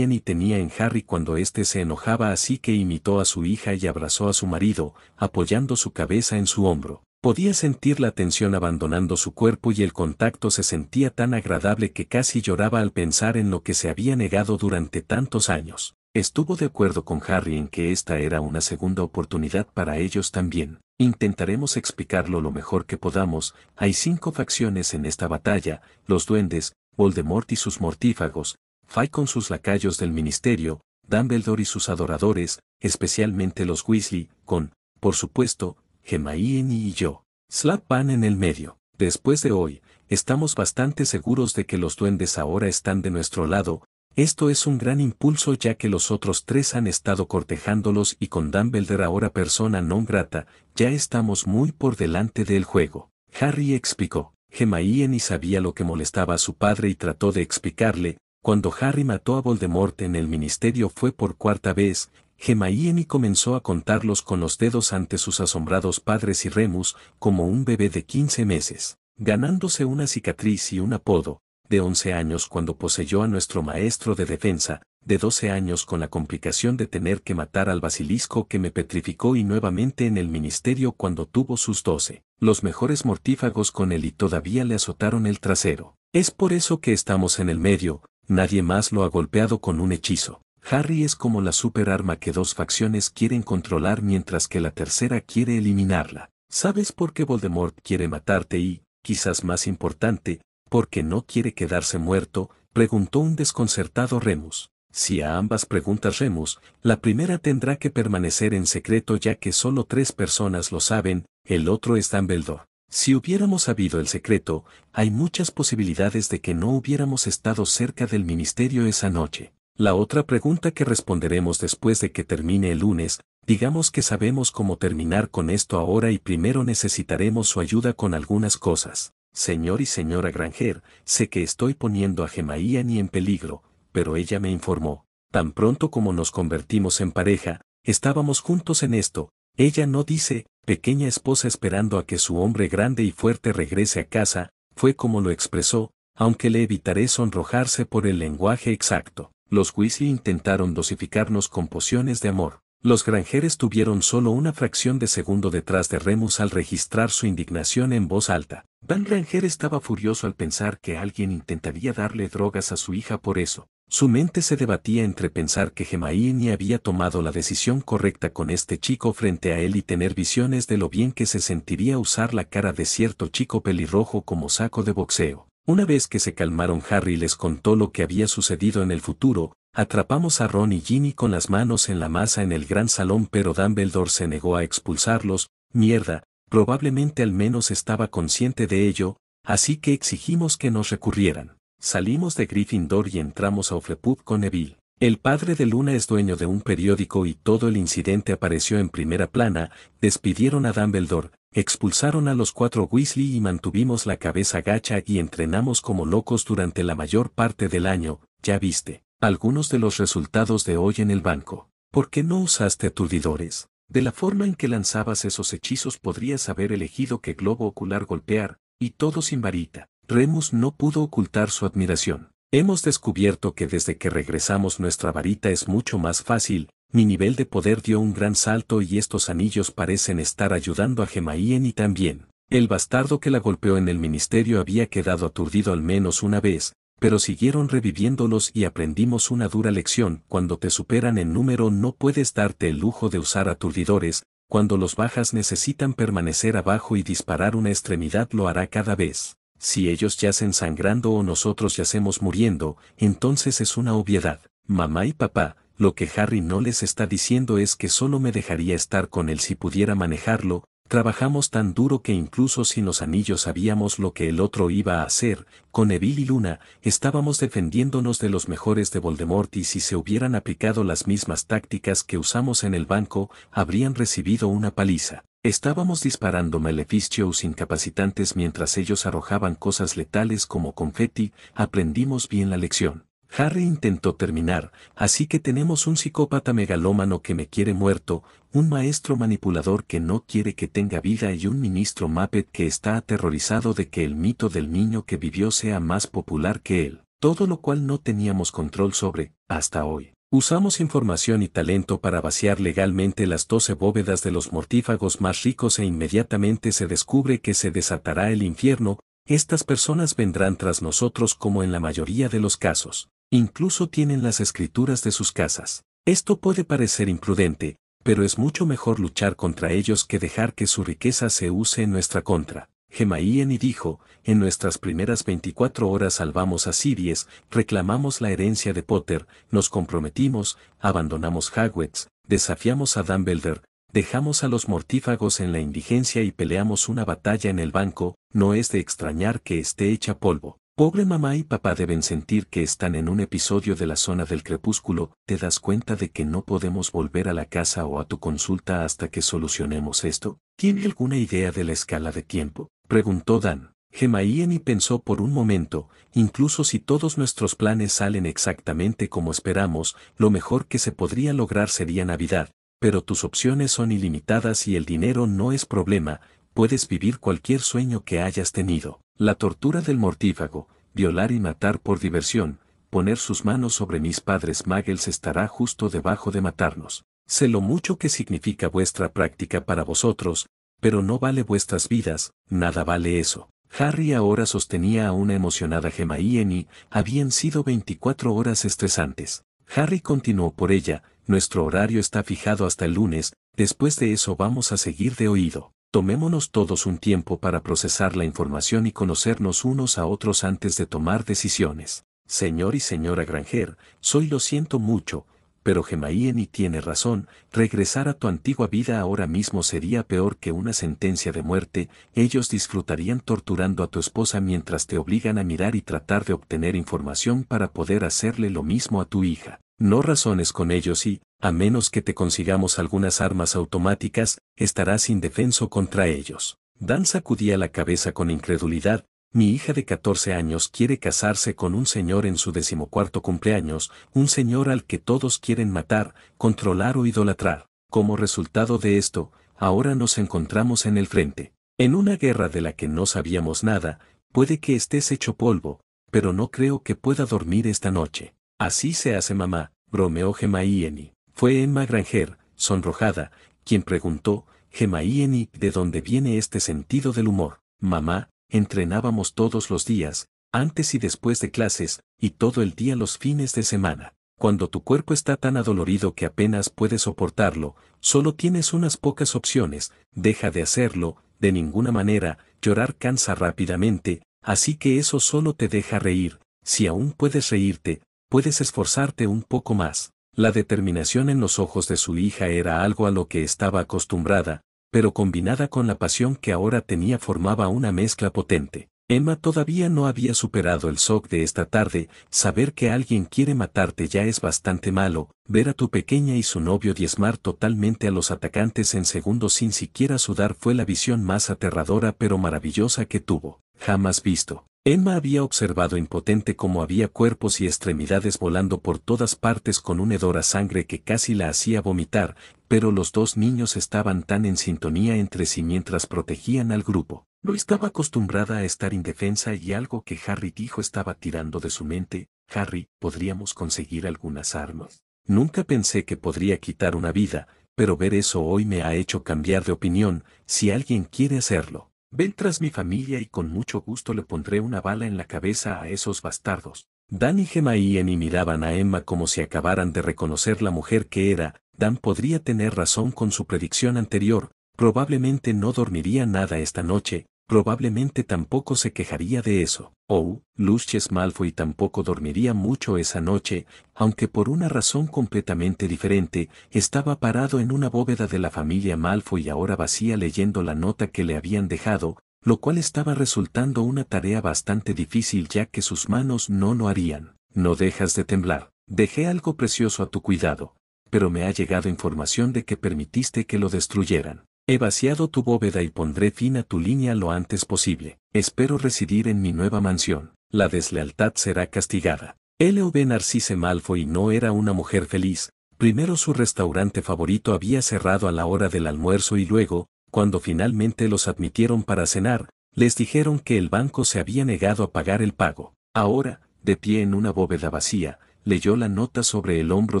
y tenía en Harry cuando éste se enojaba así que imitó a su hija y abrazó a su marido, apoyando su cabeza en su hombro. Podía sentir la tensión abandonando su cuerpo y el contacto se sentía tan agradable que casi lloraba al pensar en lo que se había negado durante tantos años. Estuvo de acuerdo con Harry en que esta era una segunda oportunidad para ellos también. Intentaremos explicarlo lo mejor que podamos. Hay cinco facciones en esta batalla, los duendes, Voldemort y sus mortífagos, Fay con sus lacayos del ministerio, Dumbledore y sus adoradores, especialmente los Weasley, con, por supuesto, Gemaíen y yo. Slap van en el medio. Después de hoy, estamos bastante seguros de que los duendes ahora están de nuestro lado, esto es un gran impulso ya que los otros tres han estado cortejándolos y con Dumbledore ahora persona non grata, ya estamos muy por delante del juego. Harry explicó. Gemma ni sabía lo que molestaba a su padre y trató de explicarle, cuando Harry mató a Voldemort en el ministerio fue por cuarta vez, Gemma y comenzó a contarlos con los dedos ante sus asombrados padres y Remus, como un bebé de 15 meses, ganándose una cicatriz y un apodo, de 11 años cuando poseyó a nuestro maestro de defensa, de 12 años con la complicación de tener que matar al basilisco que me petrificó y nuevamente en el ministerio cuando tuvo sus 12. Los mejores mortífagos con él y todavía le azotaron el trasero. Es por eso que estamos en el medio, nadie más lo ha golpeado con un hechizo. Harry es como la superarma que dos facciones quieren controlar mientras que la tercera quiere eliminarla. ¿Sabes por qué Voldemort quiere matarte y, quizás más importante, porque no quiere quedarse muerto, preguntó un desconcertado Remus. Si a ambas preguntas Remus, la primera tendrá que permanecer en secreto ya que solo tres personas lo saben, el otro es Dumbledore. Si hubiéramos sabido el secreto, hay muchas posibilidades de que no hubiéramos estado cerca del ministerio esa noche. La otra pregunta que responderemos después de que termine el lunes, digamos que sabemos cómo terminar con esto ahora y primero necesitaremos su ayuda con algunas cosas. Señor y señora Granger, sé que estoy poniendo a Gemaía ni en peligro, pero ella me informó. Tan pronto como nos convertimos en pareja, estábamos juntos en esto. Ella no dice, pequeña esposa esperando a que su hombre grande y fuerte regrese a casa, fue como lo expresó, aunque le evitaré sonrojarse por el lenguaje exacto. Los Weasley intentaron dosificarnos con pociones de amor. Los granjeros tuvieron solo una fracción de segundo detrás de Remus al registrar su indignación en voz alta. Van Granger estaba furioso al pensar que alguien intentaría darle drogas a su hija por eso. Su mente se debatía entre pensar que Gemaini había tomado la decisión correcta con este chico frente a él y tener visiones de lo bien que se sentiría usar la cara de cierto chico pelirrojo como saco de boxeo. Una vez que se calmaron Harry les contó lo que había sucedido en el futuro, Atrapamos a Ron y Ginny con las manos en la masa en el gran salón pero Dumbledore se negó a expulsarlos, mierda, probablemente al menos estaba consciente de ello, así que exigimos que nos recurrieran. Salimos de Gryffindor y entramos a Oflepub con Neville. El padre de Luna es dueño de un periódico y todo el incidente apareció en primera plana, despidieron a Dumbledore, expulsaron a los cuatro Weasley y mantuvimos la cabeza gacha y entrenamos como locos durante la mayor parte del año, ya viste. Algunos de los resultados de hoy en el banco. ¿Por qué no usaste aturdidores? De la forma en que lanzabas esos hechizos podrías haber elegido que globo ocular golpear, y todo sin varita. Remus no pudo ocultar su admiración. Hemos descubierto que desde que regresamos nuestra varita es mucho más fácil, mi nivel de poder dio un gran salto y estos anillos parecen estar ayudando a Gemaien y también. El bastardo que la golpeó en el ministerio había quedado aturdido al menos una vez, pero siguieron reviviéndolos y aprendimos una dura lección, cuando te superan en número no puedes darte el lujo de usar aturdidores, cuando los bajas necesitan permanecer abajo y disparar una extremidad lo hará cada vez. Si ellos yacen sangrando o nosotros yacemos muriendo, entonces es una obviedad. Mamá y papá, lo que Harry no les está diciendo es que solo me dejaría estar con él si pudiera manejarlo, Trabajamos tan duro que incluso sin los anillos sabíamos lo que el otro iba a hacer, con Evil y Luna, estábamos defendiéndonos de los mejores de Voldemort y si se hubieran aplicado las mismas tácticas que usamos en el banco, habrían recibido una paliza. Estábamos disparando maleficios incapacitantes mientras ellos arrojaban cosas letales como confeti, aprendimos bien la lección. Harry intentó terminar, así que tenemos un psicópata megalómano que me quiere muerto, un maestro manipulador que no quiere que tenga vida y un ministro Muppet que está aterrorizado de que el mito del niño que vivió sea más popular que él, todo lo cual no teníamos control sobre, hasta hoy. Usamos información y talento para vaciar legalmente las 12 bóvedas de los mortífagos más ricos e inmediatamente se descubre que se desatará el infierno, estas personas vendrán tras nosotros como en la mayoría de los casos. Incluso tienen las escrituras de sus casas. Esto puede parecer imprudente, pero es mucho mejor luchar contra ellos que dejar que su riqueza se use en nuestra contra. Gemaíen y dijo, en nuestras primeras 24 horas salvamos a Siries, reclamamos la herencia de Potter, nos comprometimos, abandonamos Hagwets, desafiamos a Dumbledore, dejamos a los mortífagos en la indigencia y peleamos una batalla en el banco, no es de extrañar que esté hecha polvo. Pobre mamá y papá deben sentir que están en un episodio de la zona del crepúsculo, te das cuenta de que no podemos volver a la casa o a tu consulta hasta que solucionemos esto. ¿Tiene alguna idea de la escala de tiempo? Preguntó Dan. Gemma y pensó por un momento, incluso si todos nuestros planes salen exactamente como esperamos, lo mejor que se podría lograr sería Navidad, pero tus opciones son ilimitadas y el dinero no es problema, puedes vivir cualquier sueño que hayas tenido. La tortura del mortífago, violar y matar por diversión, poner sus manos sobre mis padres Magels estará justo debajo de matarnos. Sé lo mucho que significa vuestra práctica para vosotros, pero no vale vuestras vidas, nada vale eso. Harry ahora sostenía a una emocionada Gemma y habían sido 24 horas estresantes. Harry continuó por ella, nuestro horario está fijado hasta el lunes, después de eso vamos a seguir de oído. Tomémonos todos un tiempo para procesar la información y conocernos unos a otros antes de tomar decisiones. Señor y señora Granger, soy lo siento mucho, pero Gemaíeni tiene razón, regresar a tu antigua vida ahora mismo sería peor que una sentencia de muerte, ellos disfrutarían torturando a tu esposa mientras te obligan a mirar y tratar de obtener información para poder hacerle lo mismo a tu hija. No razones con ellos y, a menos que te consigamos algunas armas automáticas, estarás indefenso contra ellos. Dan sacudía la cabeza con incredulidad, mi hija de 14 años quiere casarse con un señor en su decimocuarto cumpleaños, un señor al que todos quieren matar, controlar o idolatrar. Como resultado de esto, ahora nos encontramos en el frente. En una guerra de la que no sabíamos nada, puede que estés hecho polvo, pero no creo que pueda dormir esta noche. Así se hace mamá, bromeó Gemaieni. Fue Emma Granger, sonrojada, quien preguntó, Gemaieni, ¿de dónde viene este sentido del humor? Mamá, entrenábamos todos los días, antes y después de clases, y todo el día los fines de semana. Cuando tu cuerpo está tan adolorido que apenas puedes soportarlo, solo tienes unas pocas opciones, deja de hacerlo, de ninguna manera, llorar cansa rápidamente, así que eso solo te deja reír, si aún puedes reírte, puedes esforzarte un poco más. La determinación en los ojos de su hija era algo a lo que estaba acostumbrada, pero combinada con la pasión que ahora tenía formaba una mezcla potente. Emma todavía no había superado el shock de esta tarde, saber que alguien quiere matarte ya es bastante malo, ver a tu pequeña y su novio diezmar totalmente a los atacantes en segundos sin siquiera sudar fue la visión más aterradora pero maravillosa que tuvo jamás visto. Emma había observado impotente cómo había cuerpos y extremidades volando por todas partes con un hedor a sangre que casi la hacía vomitar, pero los dos niños estaban tan en sintonía entre sí mientras protegían al grupo. No estaba acostumbrada a estar indefensa y algo que Harry dijo estaba tirando de su mente, Harry, podríamos conseguir algunas armas. Nunca pensé que podría quitar una vida, pero ver eso hoy me ha hecho cambiar de opinión, si alguien quiere hacerlo. Ven tras mi familia y con mucho gusto le pondré una bala en la cabeza a esos bastardos. Dan y Gemma y miraban a Emma como si acabaran de reconocer la mujer que era, Dan podría tener razón con su predicción anterior, probablemente no dormiría nada esta noche, probablemente tampoco se quejaría de eso. Oh, Lucius Malfoy tampoco dormiría mucho esa noche, aunque por una razón completamente diferente, estaba parado en una bóveda de la familia Malfoy ahora vacía leyendo la nota que le habían dejado, lo cual estaba resultando una tarea bastante difícil ya que sus manos no lo harían. No dejas de temblar. Dejé algo precioso a tu cuidado, pero me ha llegado información de que permitiste que lo destruyeran. He vaciado tu bóveda y pondré fin a tu línea lo antes posible. Espero residir en mi nueva mansión. La deslealtad será castigada. L.O.B. Narcisse Malfoy no era una mujer feliz. Primero su restaurante favorito había cerrado a la hora del almuerzo y luego, cuando finalmente los admitieron para cenar, les dijeron que el banco se había negado a pagar el pago. Ahora, de pie en una bóveda vacía, leyó la nota sobre el hombro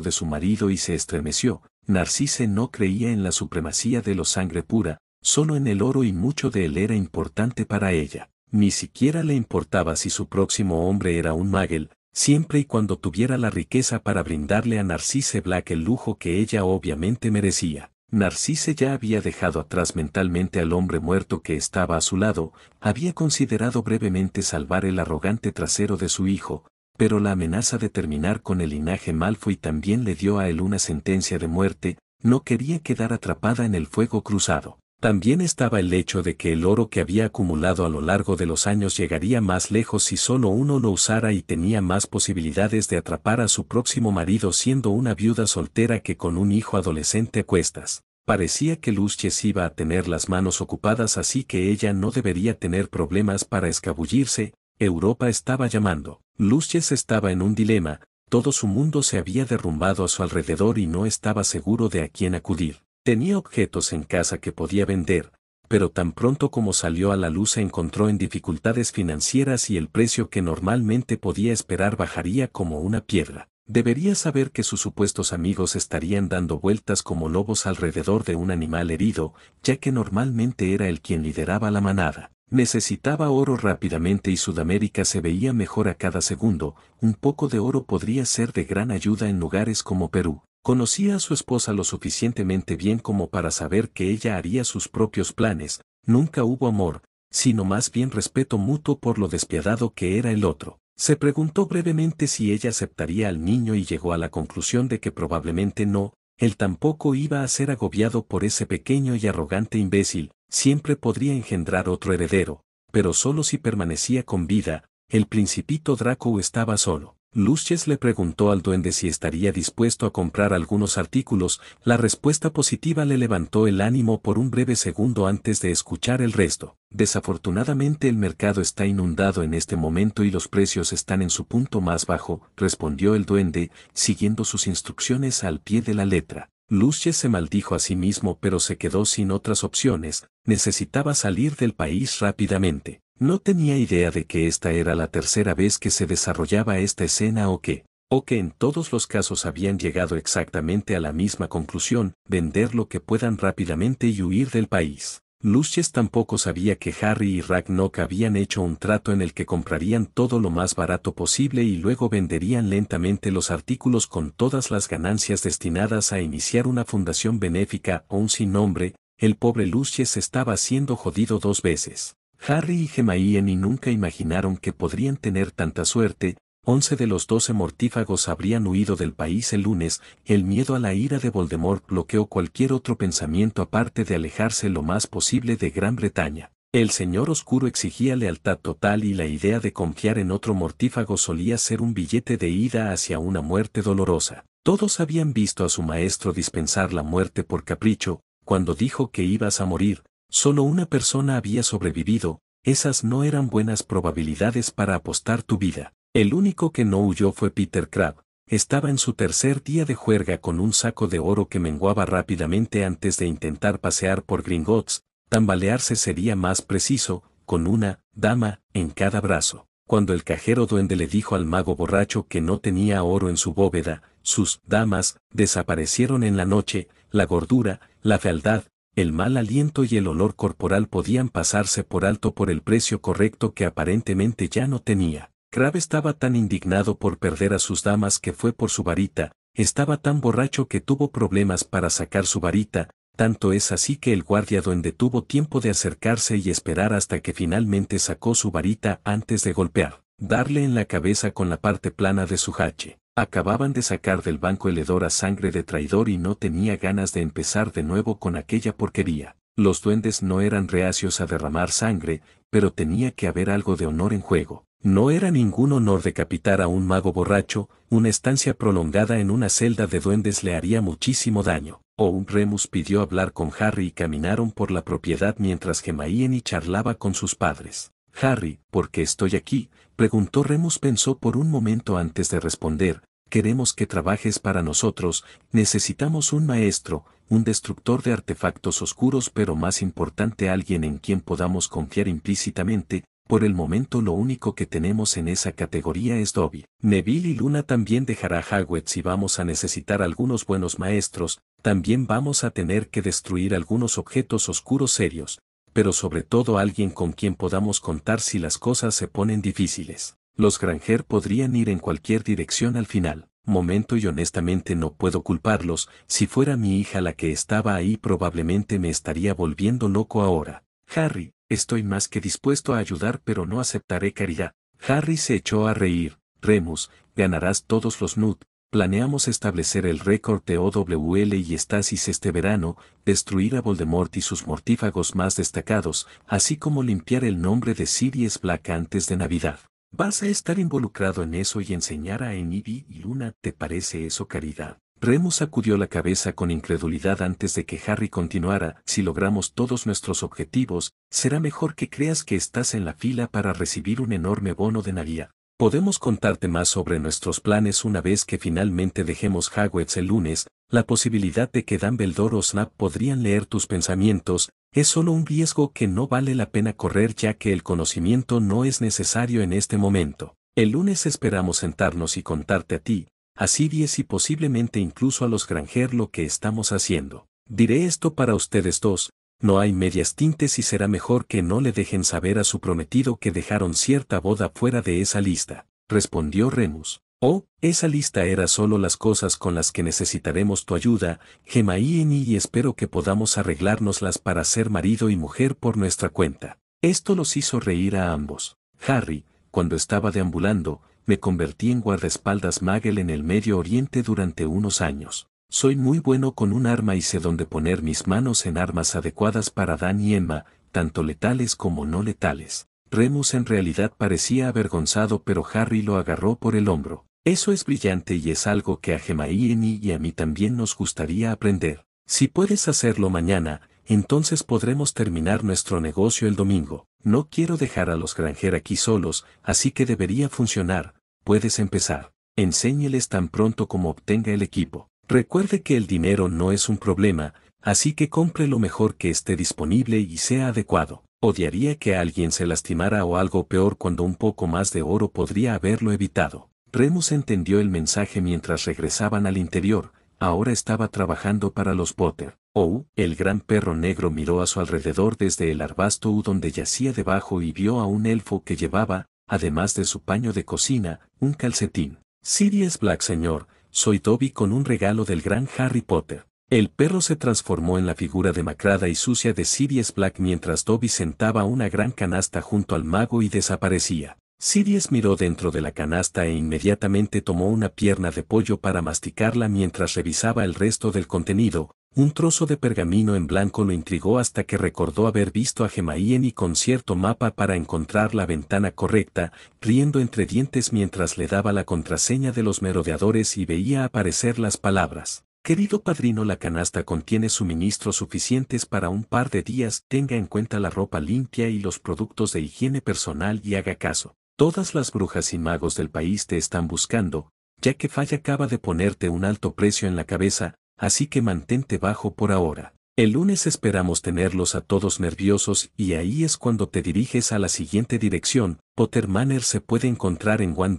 de su marido y se estremeció, Narcisse no creía en la supremacía de los sangre pura, solo en el oro y mucho de él era importante para ella. Ni siquiera le importaba si su próximo hombre era un magel, siempre y cuando tuviera la riqueza para brindarle a Narcisse Black el lujo que ella obviamente merecía. Narcisse ya había dejado atrás mentalmente al hombre muerto que estaba a su lado, había considerado brevemente salvar el arrogante trasero de su hijo, pero la amenaza de terminar con el linaje Malfoy también le dio a él una sentencia de muerte, no quería quedar atrapada en el fuego cruzado. También estaba el hecho de que el oro que había acumulado a lo largo de los años llegaría más lejos si solo uno lo usara y tenía más posibilidades de atrapar a su próximo marido siendo una viuda soltera que con un hijo adolescente a cuestas. Parecía que Luches iba a tener las manos ocupadas así que ella no debería tener problemas para escabullirse, Europa estaba llamando. Lucius estaba en un dilema, todo su mundo se había derrumbado a su alrededor y no estaba seguro de a quién acudir. Tenía objetos en casa que podía vender, pero tan pronto como salió a la luz se encontró en dificultades financieras y el precio que normalmente podía esperar bajaría como una piedra. Debería saber que sus supuestos amigos estarían dando vueltas como lobos alrededor de un animal herido, ya que normalmente era el quien lideraba la manada. Necesitaba oro rápidamente y Sudamérica se veía mejor a cada segundo, un poco de oro podría ser de gran ayuda en lugares como Perú. Conocía a su esposa lo suficientemente bien como para saber que ella haría sus propios planes, nunca hubo amor, sino más bien respeto mutuo por lo despiadado que era el otro. Se preguntó brevemente si ella aceptaría al niño y llegó a la conclusión de que probablemente no, él tampoco iba a ser agobiado por ese pequeño y arrogante imbécil, siempre podría engendrar otro heredero, pero solo si permanecía con vida, el principito Draco estaba solo. Luches le preguntó al duende si estaría dispuesto a comprar algunos artículos, la respuesta positiva le levantó el ánimo por un breve segundo antes de escuchar el resto. Desafortunadamente el mercado está inundado en este momento y los precios están en su punto más bajo, respondió el duende, siguiendo sus instrucciones al pie de la letra. Lucius se maldijo a sí mismo pero se quedó sin otras opciones, necesitaba salir del país rápidamente. No tenía idea de que esta era la tercera vez que se desarrollaba esta escena o que, o que en todos los casos habían llegado exactamente a la misma conclusión, vender lo que puedan rápidamente y huir del país. Lucius tampoco sabía que Harry y Ragnok habían hecho un trato en el que comprarían todo lo más barato posible y luego venderían lentamente los artículos con todas las ganancias destinadas a iniciar una fundación benéfica un sin nombre, el pobre Lucius estaba siendo jodido dos veces. Harry y Gemma nunca imaginaron que podrían tener tanta suerte, once de los doce mortífagos habrían huido del país el lunes, el miedo a la ira de Voldemort bloqueó cualquier otro pensamiento aparte de alejarse lo más posible de Gran Bretaña. El señor oscuro exigía lealtad total y la idea de confiar en otro mortífago solía ser un billete de ida hacia una muerte dolorosa. Todos habían visto a su maestro dispensar la muerte por capricho, cuando dijo que ibas a morir, solo una persona había sobrevivido, esas no eran buenas probabilidades para apostar tu vida. El único que no huyó fue Peter Crabb. Estaba en su tercer día de juerga con un saco de oro que menguaba rápidamente antes de intentar pasear por Gringotts, tambalearse sería más preciso, con una dama en cada brazo. Cuando el cajero duende le dijo al mago borracho que no tenía oro en su bóveda, sus damas desaparecieron en la noche, la gordura, la fealdad, el mal aliento y el olor corporal podían pasarse por alto por el precio correcto que aparentemente ya no tenía. Crab estaba tan indignado por perder a sus damas que fue por su varita, estaba tan borracho que tuvo problemas para sacar su varita, tanto es así que el guardia duende tuvo tiempo de acercarse y esperar hasta que finalmente sacó su varita antes de golpear, darle en la cabeza con la parte plana de su hache. Acababan de sacar del banco el a sangre de traidor y no tenía ganas de empezar de nuevo con aquella porquería. Los duendes no eran reacios a derramar sangre, pero tenía que haber algo de honor en juego. No era ningún honor decapitar a un mago borracho, una estancia prolongada en una celda de duendes le haría muchísimo daño. O Remus pidió hablar con Harry y caminaron por la propiedad mientras gemaían y charlaba con sus padres. Harry, ¿por qué estoy aquí? preguntó Remus pensó por un momento antes de responder, queremos que trabajes para nosotros, necesitamos un maestro, un destructor de artefactos oscuros pero más importante alguien en quien podamos confiar implícitamente, por el momento lo único que tenemos en esa categoría es Dobby. Neville y Luna también dejará Hogwarts y vamos a necesitar algunos buenos maestros, también vamos a tener que destruir algunos objetos oscuros serios, pero sobre todo alguien con quien podamos contar si las cosas se ponen difíciles. Los Granger podrían ir en cualquier dirección al final. Momento y honestamente no puedo culparlos, si fuera mi hija la que estaba ahí probablemente me estaría volviendo loco ahora. Harry, estoy más que dispuesto a ayudar pero no aceptaré caridad. Harry se echó a reír. Remus, ganarás todos los Nud. Planeamos establecer el récord de OWL y Stasis este verano, destruir a Voldemort y sus mortífagos más destacados, así como limpiar el nombre de Sirius Black antes de Navidad. Vas a estar involucrado en eso y enseñar a Enibi y Luna, ¿te parece eso caridad? Remus sacudió la cabeza con incredulidad antes de que Harry continuara, si logramos todos nuestros objetivos, será mejor que creas que estás en la fila para recibir un enorme bono de navía. Podemos contarte más sobre nuestros planes una vez que finalmente dejemos Hagwitz el lunes, la posibilidad de que Dumbledore o Snap podrían leer tus pensamientos, es solo un riesgo que no vale la pena correr ya que el conocimiento no es necesario en este momento. El lunes esperamos sentarnos y contarte a ti, así diez y posiblemente incluso a los Granger lo que estamos haciendo. Diré esto para ustedes dos, no hay medias tintes y será mejor que no le dejen saber a su prometido que dejaron cierta boda fuera de esa lista, respondió Remus. Oh, esa lista era solo las cosas con las que necesitaremos tu ayuda, Gemaíni, y espero que podamos arreglárnoslas para ser marido y mujer por nuestra cuenta. Esto los hizo reír a ambos. Harry, cuando estaba deambulando, me convertí en guardaespaldas Magel en el Medio Oriente durante unos años. Soy muy bueno con un arma y sé dónde poner mis manos en armas adecuadas para Dan y Emma, tanto letales como no letales. Remus en realidad parecía avergonzado pero Harry lo agarró por el hombro. Eso es brillante y es algo que a Gemma y a mí también nos gustaría aprender. Si puedes hacerlo mañana, entonces podremos terminar nuestro negocio el domingo. No quiero dejar a los granjeros aquí solos, así que debería funcionar, puedes empezar. Enséñeles tan pronto como obtenga el equipo. Recuerde que el dinero no es un problema, así que compre lo mejor que esté disponible y sea adecuado. Odiaría que alguien se lastimara o algo peor cuando un poco más de oro podría haberlo evitado. Remus entendió el mensaje mientras regresaban al interior, ahora estaba trabajando para los Potter. Oh, el gran perro negro miró a su alrededor desde el arbusto donde yacía debajo y vio a un elfo que llevaba, además de su paño de cocina, un calcetín. Sirius Black señor, soy Toby con un regalo del gran Harry Potter. El perro se transformó en la figura demacrada y sucia de Sirius Black mientras Toby sentaba una gran canasta junto al mago y desaparecía. Sirius miró dentro de la canasta e inmediatamente tomó una pierna de pollo para masticarla mientras revisaba el resto del contenido, un trozo de pergamino en blanco lo intrigó hasta que recordó haber visto a en y con cierto mapa para encontrar la ventana correcta, riendo entre dientes mientras le daba la contraseña de los merodeadores y veía aparecer las palabras. Querido padrino, la canasta contiene suministros suficientes para un par de días, tenga en cuenta la ropa limpia y los productos de higiene personal y haga caso. Todas las brujas y magos del país te están buscando, ya que Falla acaba de ponerte un alto precio en la cabeza, así que mantente bajo por ahora. El lunes esperamos tenerlos a todos nerviosos y ahí es cuando te diriges a la siguiente dirección. Potter Manor se puede encontrar en One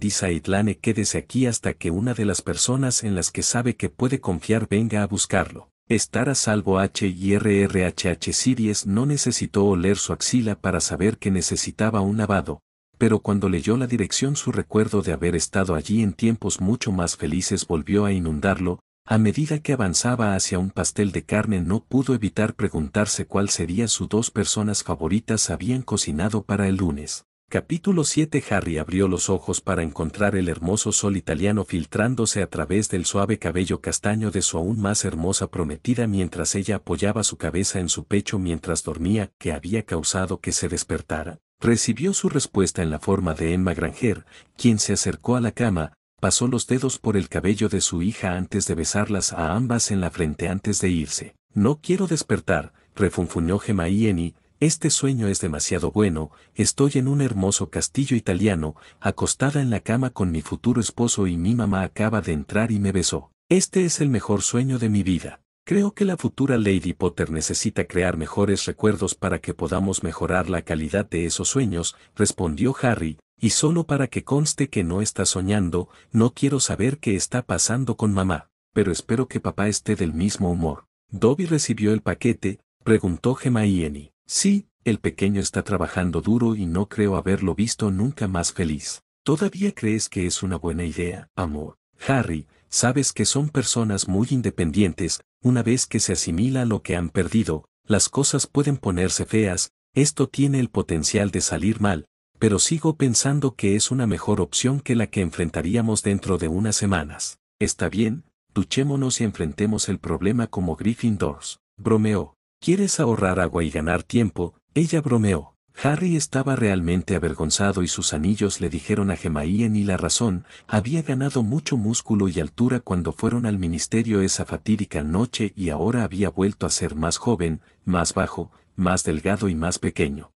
Quédese aquí hasta que una de las personas en las que sabe que puede confiar venga a buscarlo. Estar a salvo HIRRHH Siries no necesitó oler su axila para saber que necesitaba un lavado, pero cuando leyó la dirección su recuerdo de haber estado allí en tiempos mucho más felices volvió a inundarlo, a medida que avanzaba hacia un pastel de carne no pudo evitar preguntarse cuál sería su dos personas favoritas habían cocinado para el lunes. Capítulo 7 Harry abrió los ojos para encontrar el hermoso sol italiano filtrándose a través del suave cabello castaño de su aún más hermosa prometida mientras ella apoyaba su cabeza en su pecho mientras dormía, que había causado que se despertara. Recibió su respuesta en la forma de Emma Granger, quien se acercó a la cama, pasó los dedos por el cabello de su hija antes de besarlas a ambas en la frente antes de irse. No quiero despertar, refunfuñó Gemma y este sueño es demasiado bueno, estoy en un hermoso castillo italiano, acostada en la cama con mi futuro esposo y mi mamá acaba de entrar y me besó. Este es el mejor sueño de mi vida. Creo que la futura Lady Potter necesita crear mejores recuerdos para que podamos mejorar la calidad de esos sueños, respondió Harry, y solo para que conste que no está soñando, no quiero saber qué está pasando con mamá, pero espero que papá esté del mismo humor. Dobby recibió el paquete, preguntó Gemma y Eni. Sí, el pequeño está trabajando duro y no creo haberlo visto nunca más feliz. ¿Todavía crees que es una buena idea, amor? Harry, sabes que son personas muy independientes, una vez que se asimila lo que han perdido, las cosas pueden ponerse feas, esto tiene el potencial de salir mal, pero sigo pensando que es una mejor opción que la que enfrentaríamos dentro de unas semanas. Está bien, duchémonos y enfrentemos el problema como Gryffindors. Bromeó. ¿Quieres ahorrar agua y ganar tiempo? Ella bromeó. Harry estaba realmente avergonzado y sus anillos le dijeron a Gemaíen y la razón, había ganado mucho músculo y altura cuando fueron al ministerio esa fatídica noche y ahora había vuelto a ser más joven, más bajo, más delgado y más pequeño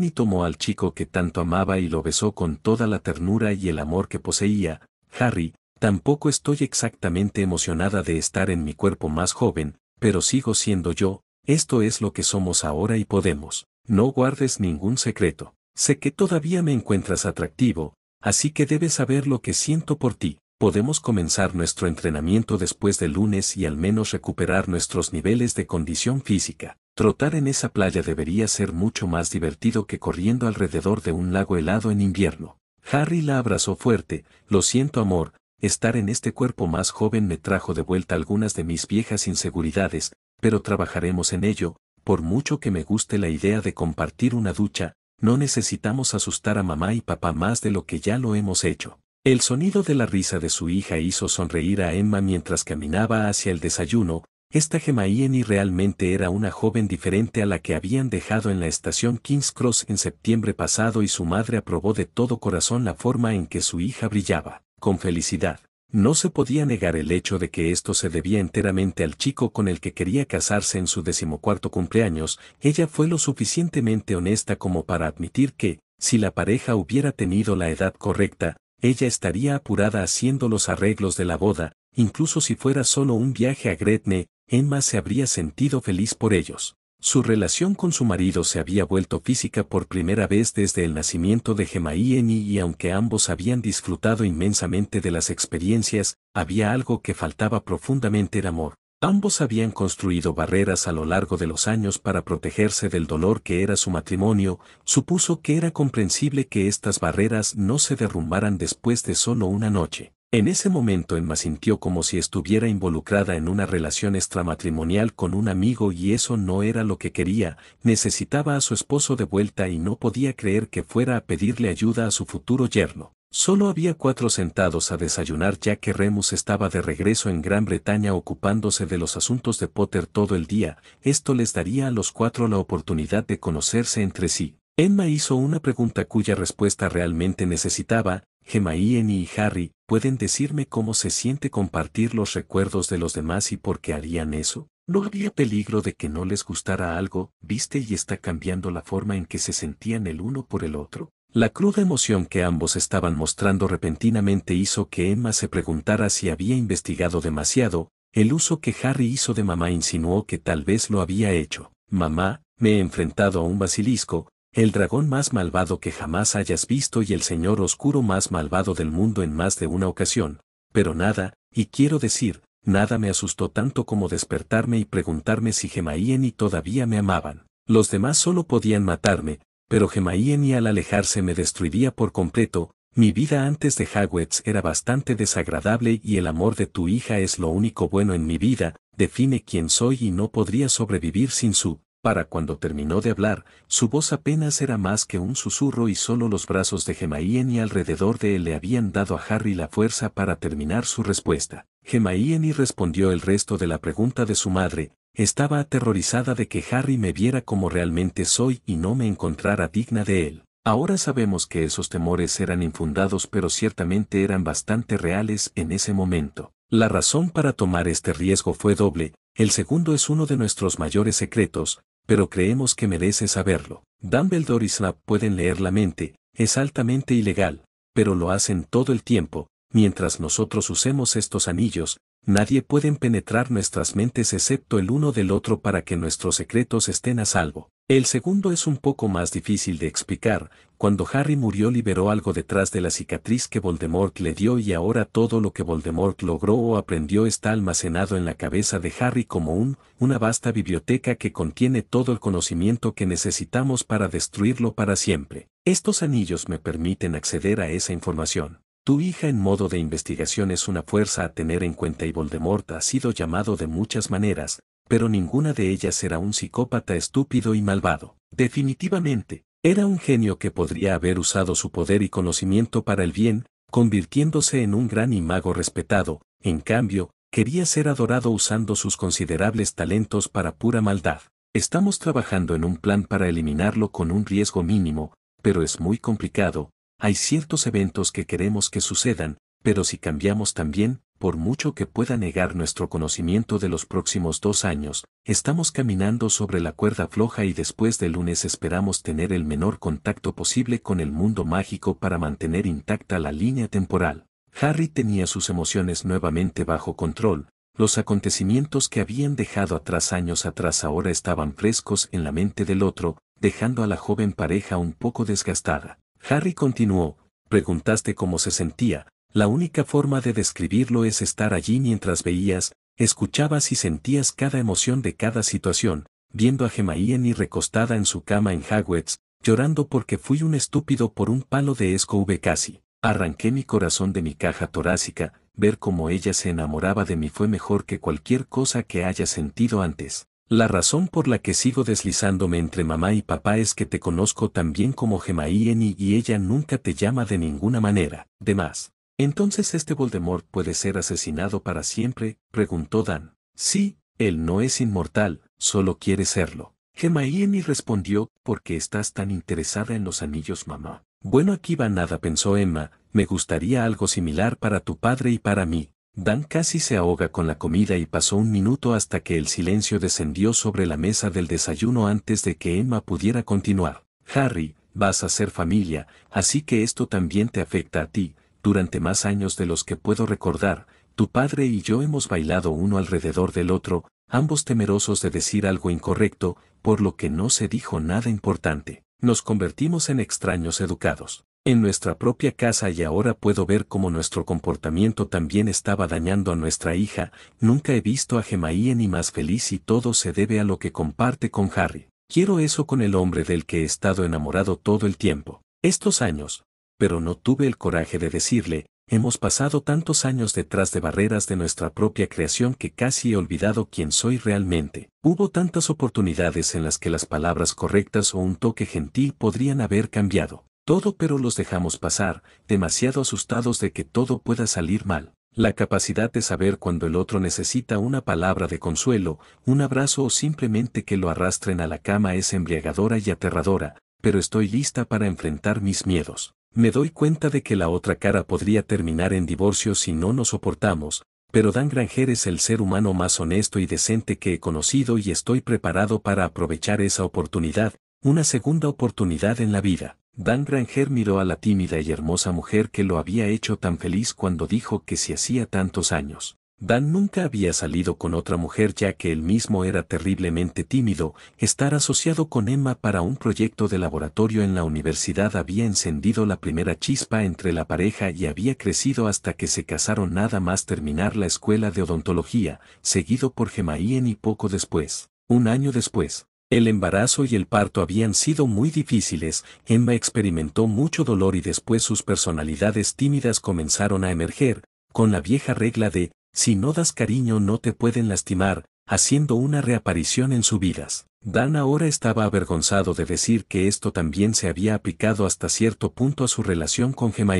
y tomó al chico que tanto amaba y lo besó con toda la ternura y el amor que poseía. Harry, tampoco estoy exactamente emocionada de estar en mi cuerpo más joven, pero sigo siendo yo, esto es lo que somos ahora y podemos. No guardes ningún secreto. Sé que todavía me encuentras atractivo, así que debes saber lo que siento por ti. Podemos comenzar nuestro entrenamiento después del lunes y al menos recuperar nuestros niveles de condición física. Trotar en esa playa debería ser mucho más divertido que corriendo alrededor de un lago helado en invierno. Harry la abrazó fuerte, lo siento amor, estar en este cuerpo más joven me trajo de vuelta algunas de mis viejas inseguridades, pero trabajaremos en ello, por mucho que me guste la idea de compartir una ducha, no necesitamos asustar a mamá y papá más de lo que ya lo hemos hecho. El sonido de la risa de su hija hizo sonreír a Emma mientras caminaba hacia el desayuno, esta gemma realmente era una joven diferente a la que habían dejado en la estación King's Cross en septiembre pasado y su madre aprobó de todo corazón la forma en que su hija brillaba, con felicidad. No se podía negar el hecho de que esto se debía enteramente al chico con el que quería casarse en su decimocuarto cumpleaños, ella fue lo suficientemente honesta como para admitir que, si la pareja hubiera tenido la edad correcta, ella estaría apurada haciendo los arreglos de la boda, incluso si fuera solo un viaje a Gretne, Emma se habría sentido feliz por ellos. Su relación con su marido se había vuelto física por primera vez desde el nacimiento de Gemma y y aunque ambos habían disfrutado inmensamente de las experiencias, había algo que faltaba profundamente el amor. Ambos habían construido barreras a lo largo de los años para protegerse del dolor que era su matrimonio, supuso que era comprensible que estas barreras no se derrumbaran después de solo una noche. En ese momento Emma sintió como si estuviera involucrada en una relación extramatrimonial con un amigo y eso no era lo que quería, necesitaba a su esposo de vuelta y no podía creer que fuera a pedirle ayuda a su futuro yerno. Solo había cuatro sentados a desayunar ya que Remus estaba de regreso en Gran Bretaña ocupándose de los asuntos de Potter todo el día, esto les daría a los cuatro la oportunidad de conocerse entre sí. Emma hizo una pregunta cuya respuesta realmente necesitaba, Gemma y Harry, ¿pueden decirme cómo se siente compartir los recuerdos de los demás y por qué harían eso? No había peligro de que no les gustara algo, viste y está cambiando la forma en que se sentían el uno por el otro. La cruda emoción que ambos estaban mostrando repentinamente hizo que Emma se preguntara si había investigado demasiado, el uso que Harry hizo de mamá insinuó que tal vez lo había hecho. Mamá, me he enfrentado a un basilisco, el dragón más malvado que jamás hayas visto y el señor oscuro más malvado del mundo en más de una ocasión, pero nada, y quiero decir, nada me asustó tanto como despertarme y preguntarme si Gemaíen y todavía me amaban. Los demás solo podían matarme, pero Gemaíen y al alejarse me destruiría por completo, mi vida antes de Hagwetz era bastante desagradable y el amor de tu hija es lo único bueno en mi vida, define quién soy y no podría sobrevivir sin su para cuando terminó de hablar, su voz apenas era más que un susurro y solo los brazos de Gemaíen y alrededor de él le habían dado a Harry la fuerza para terminar su respuesta. y respondió el resto de la pregunta de su madre, estaba aterrorizada de que Harry me viera como realmente soy y no me encontrara digna de él. Ahora sabemos que esos temores eran infundados pero ciertamente eran bastante reales en ese momento. La razón para tomar este riesgo fue doble, el segundo es uno de nuestros mayores secretos, pero creemos que merece saberlo. Dumbledore y Snap pueden leer la mente, es altamente ilegal, pero lo hacen todo el tiempo, mientras nosotros usemos estos anillos, nadie puede penetrar nuestras mentes excepto el uno del otro para que nuestros secretos estén a salvo. El segundo es un poco más difícil de explicar, cuando Harry murió liberó algo detrás de la cicatriz que Voldemort le dio y ahora todo lo que Voldemort logró o aprendió está almacenado en la cabeza de Harry como un, una vasta biblioteca que contiene todo el conocimiento que necesitamos para destruirlo para siempre. Estos anillos me permiten acceder a esa información. Tu hija en modo de investigación es una fuerza a tener en cuenta y Voldemort ha sido llamado de muchas maneras, pero ninguna de ellas será un psicópata estúpido y malvado. Definitivamente, era un genio que podría haber usado su poder y conocimiento para el bien, convirtiéndose en un gran y mago respetado, en cambio, quería ser adorado usando sus considerables talentos para pura maldad. Estamos trabajando en un plan para eliminarlo con un riesgo mínimo, pero es muy complicado, hay ciertos eventos que queremos que sucedan, pero si cambiamos también, por mucho que pueda negar nuestro conocimiento de los próximos dos años, estamos caminando sobre la cuerda floja y después del lunes esperamos tener el menor contacto posible con el mundo mágico para mantener intacta la línea temporal. Harry tenía sus emociones nuevamente bajo control, los acontecimientos que habían dejado atrás años atrás ahora estaban frescos en la mente del otro, dejando a la joven pareja un poco desgastada. Harry continuó, preguntaste cómo se sentía, la única forma de describirlo es estar allí mientras veías, escuchabas y sentías cada emoción de cada situación, viendo a Gemaíen recostada en su cama en Hagwets, llorando porque fui un estúpido por un palo de escove casi. Arranqué mi corazón de mi caja torácica, ver cómo ella se enamoraba de mí fue mejor que cualquier cosa que haya sentido antes. La razón por la que sigo deslizándome entre mamá y papá es que te conozco tan bien como Gemaíeni y ella nunca te llama de ninguna manera. De más, ¿Entonces este Voldemort puede ser asesinado para siempre? preguntó Dan. Sí, él no es inmortal, solo quiere serlo. y respondió, ¿por qué estás tan interesada en los anillos mamá? Bueno aquí va nada pensó Emma, me gustaría algo similar para tu padre y para mí. Dan casi se ahoga con la comida y pasó un minuto hasta que el silencio descendió sobre la mesa del desayuno antes de que Emma pudiera continuar. Harry, vas a ser familia, así que esto también te afecta a ti, durante más años de los que puedo recordar, tu padre y yo hemos bailado uno alrededor del otro, ambos temerosos de decir algo incorrecto, por lo que no se dijo nada importante. Nos convertimos en extraños educados. En nuestra propia casa y ahora puedo ver cómo nuestro comportamiento también estaba dañando a nuestra hija, nunca he visto a Gemaí ni más feliz y todo se debe a lo que comparte con Harry. Quiero eso con el hombre del que he estado enamorado todo el tiempo. Estos años, pero no tuve el coraje de decirle, hemos pasado tantos años detrás de barreras de nuestra propia creación que casi he olvidado quién soy realmente. Hubo tantas oportunidades en las que las palabras correctas o un toque gentil podrían haber cambiado. Todo pero los dejamos pasar, demasiado asustados de que todo pueda salir mal. La capacidad de saber cuando el otro necesita una palabra de consuelo, un abrazo o simplemente que lo arrastren a la cama es embriagadora y aterradora, pero estoy lista para enfrentar mis miedos. Me doy cuenta de que la otra cara podría terminar en divorcio si no nos soportamos, pero Dan Granger es el ser humano más honesto y decente que he conocido y estoy preparado para aprovechar esa oportunidad, una segunda oportunidad en la vida. Dan Granger miró a la tímida y hermosa mujer que lo había hecho tan feliz cuando dijo que si hacía tantos años Dan nunca había salido con otra mujer ya que él mismo era terriblemente tímido, estar asociado con Emma para un proyecto de laboratorio en la universidad había encendido la primera chispa entre la pareja y había crecido hasta que se casaron nada más terminar la escuela de odontología, seguido por Gemaíen y poco después, un año después. El embarazo y el parto habían sido muy difíciles, Emma experimentó mucho dolor y después sus personalidades tímidas comenzaron a emerger, con la vieja regla de si no das cariño no te pueden lastimar, haciendo una reaparición en sus vidas. Dan ahora estaba avergonzado de decir que esto también se había aplicado hasta cierto punto a su relación con Gemma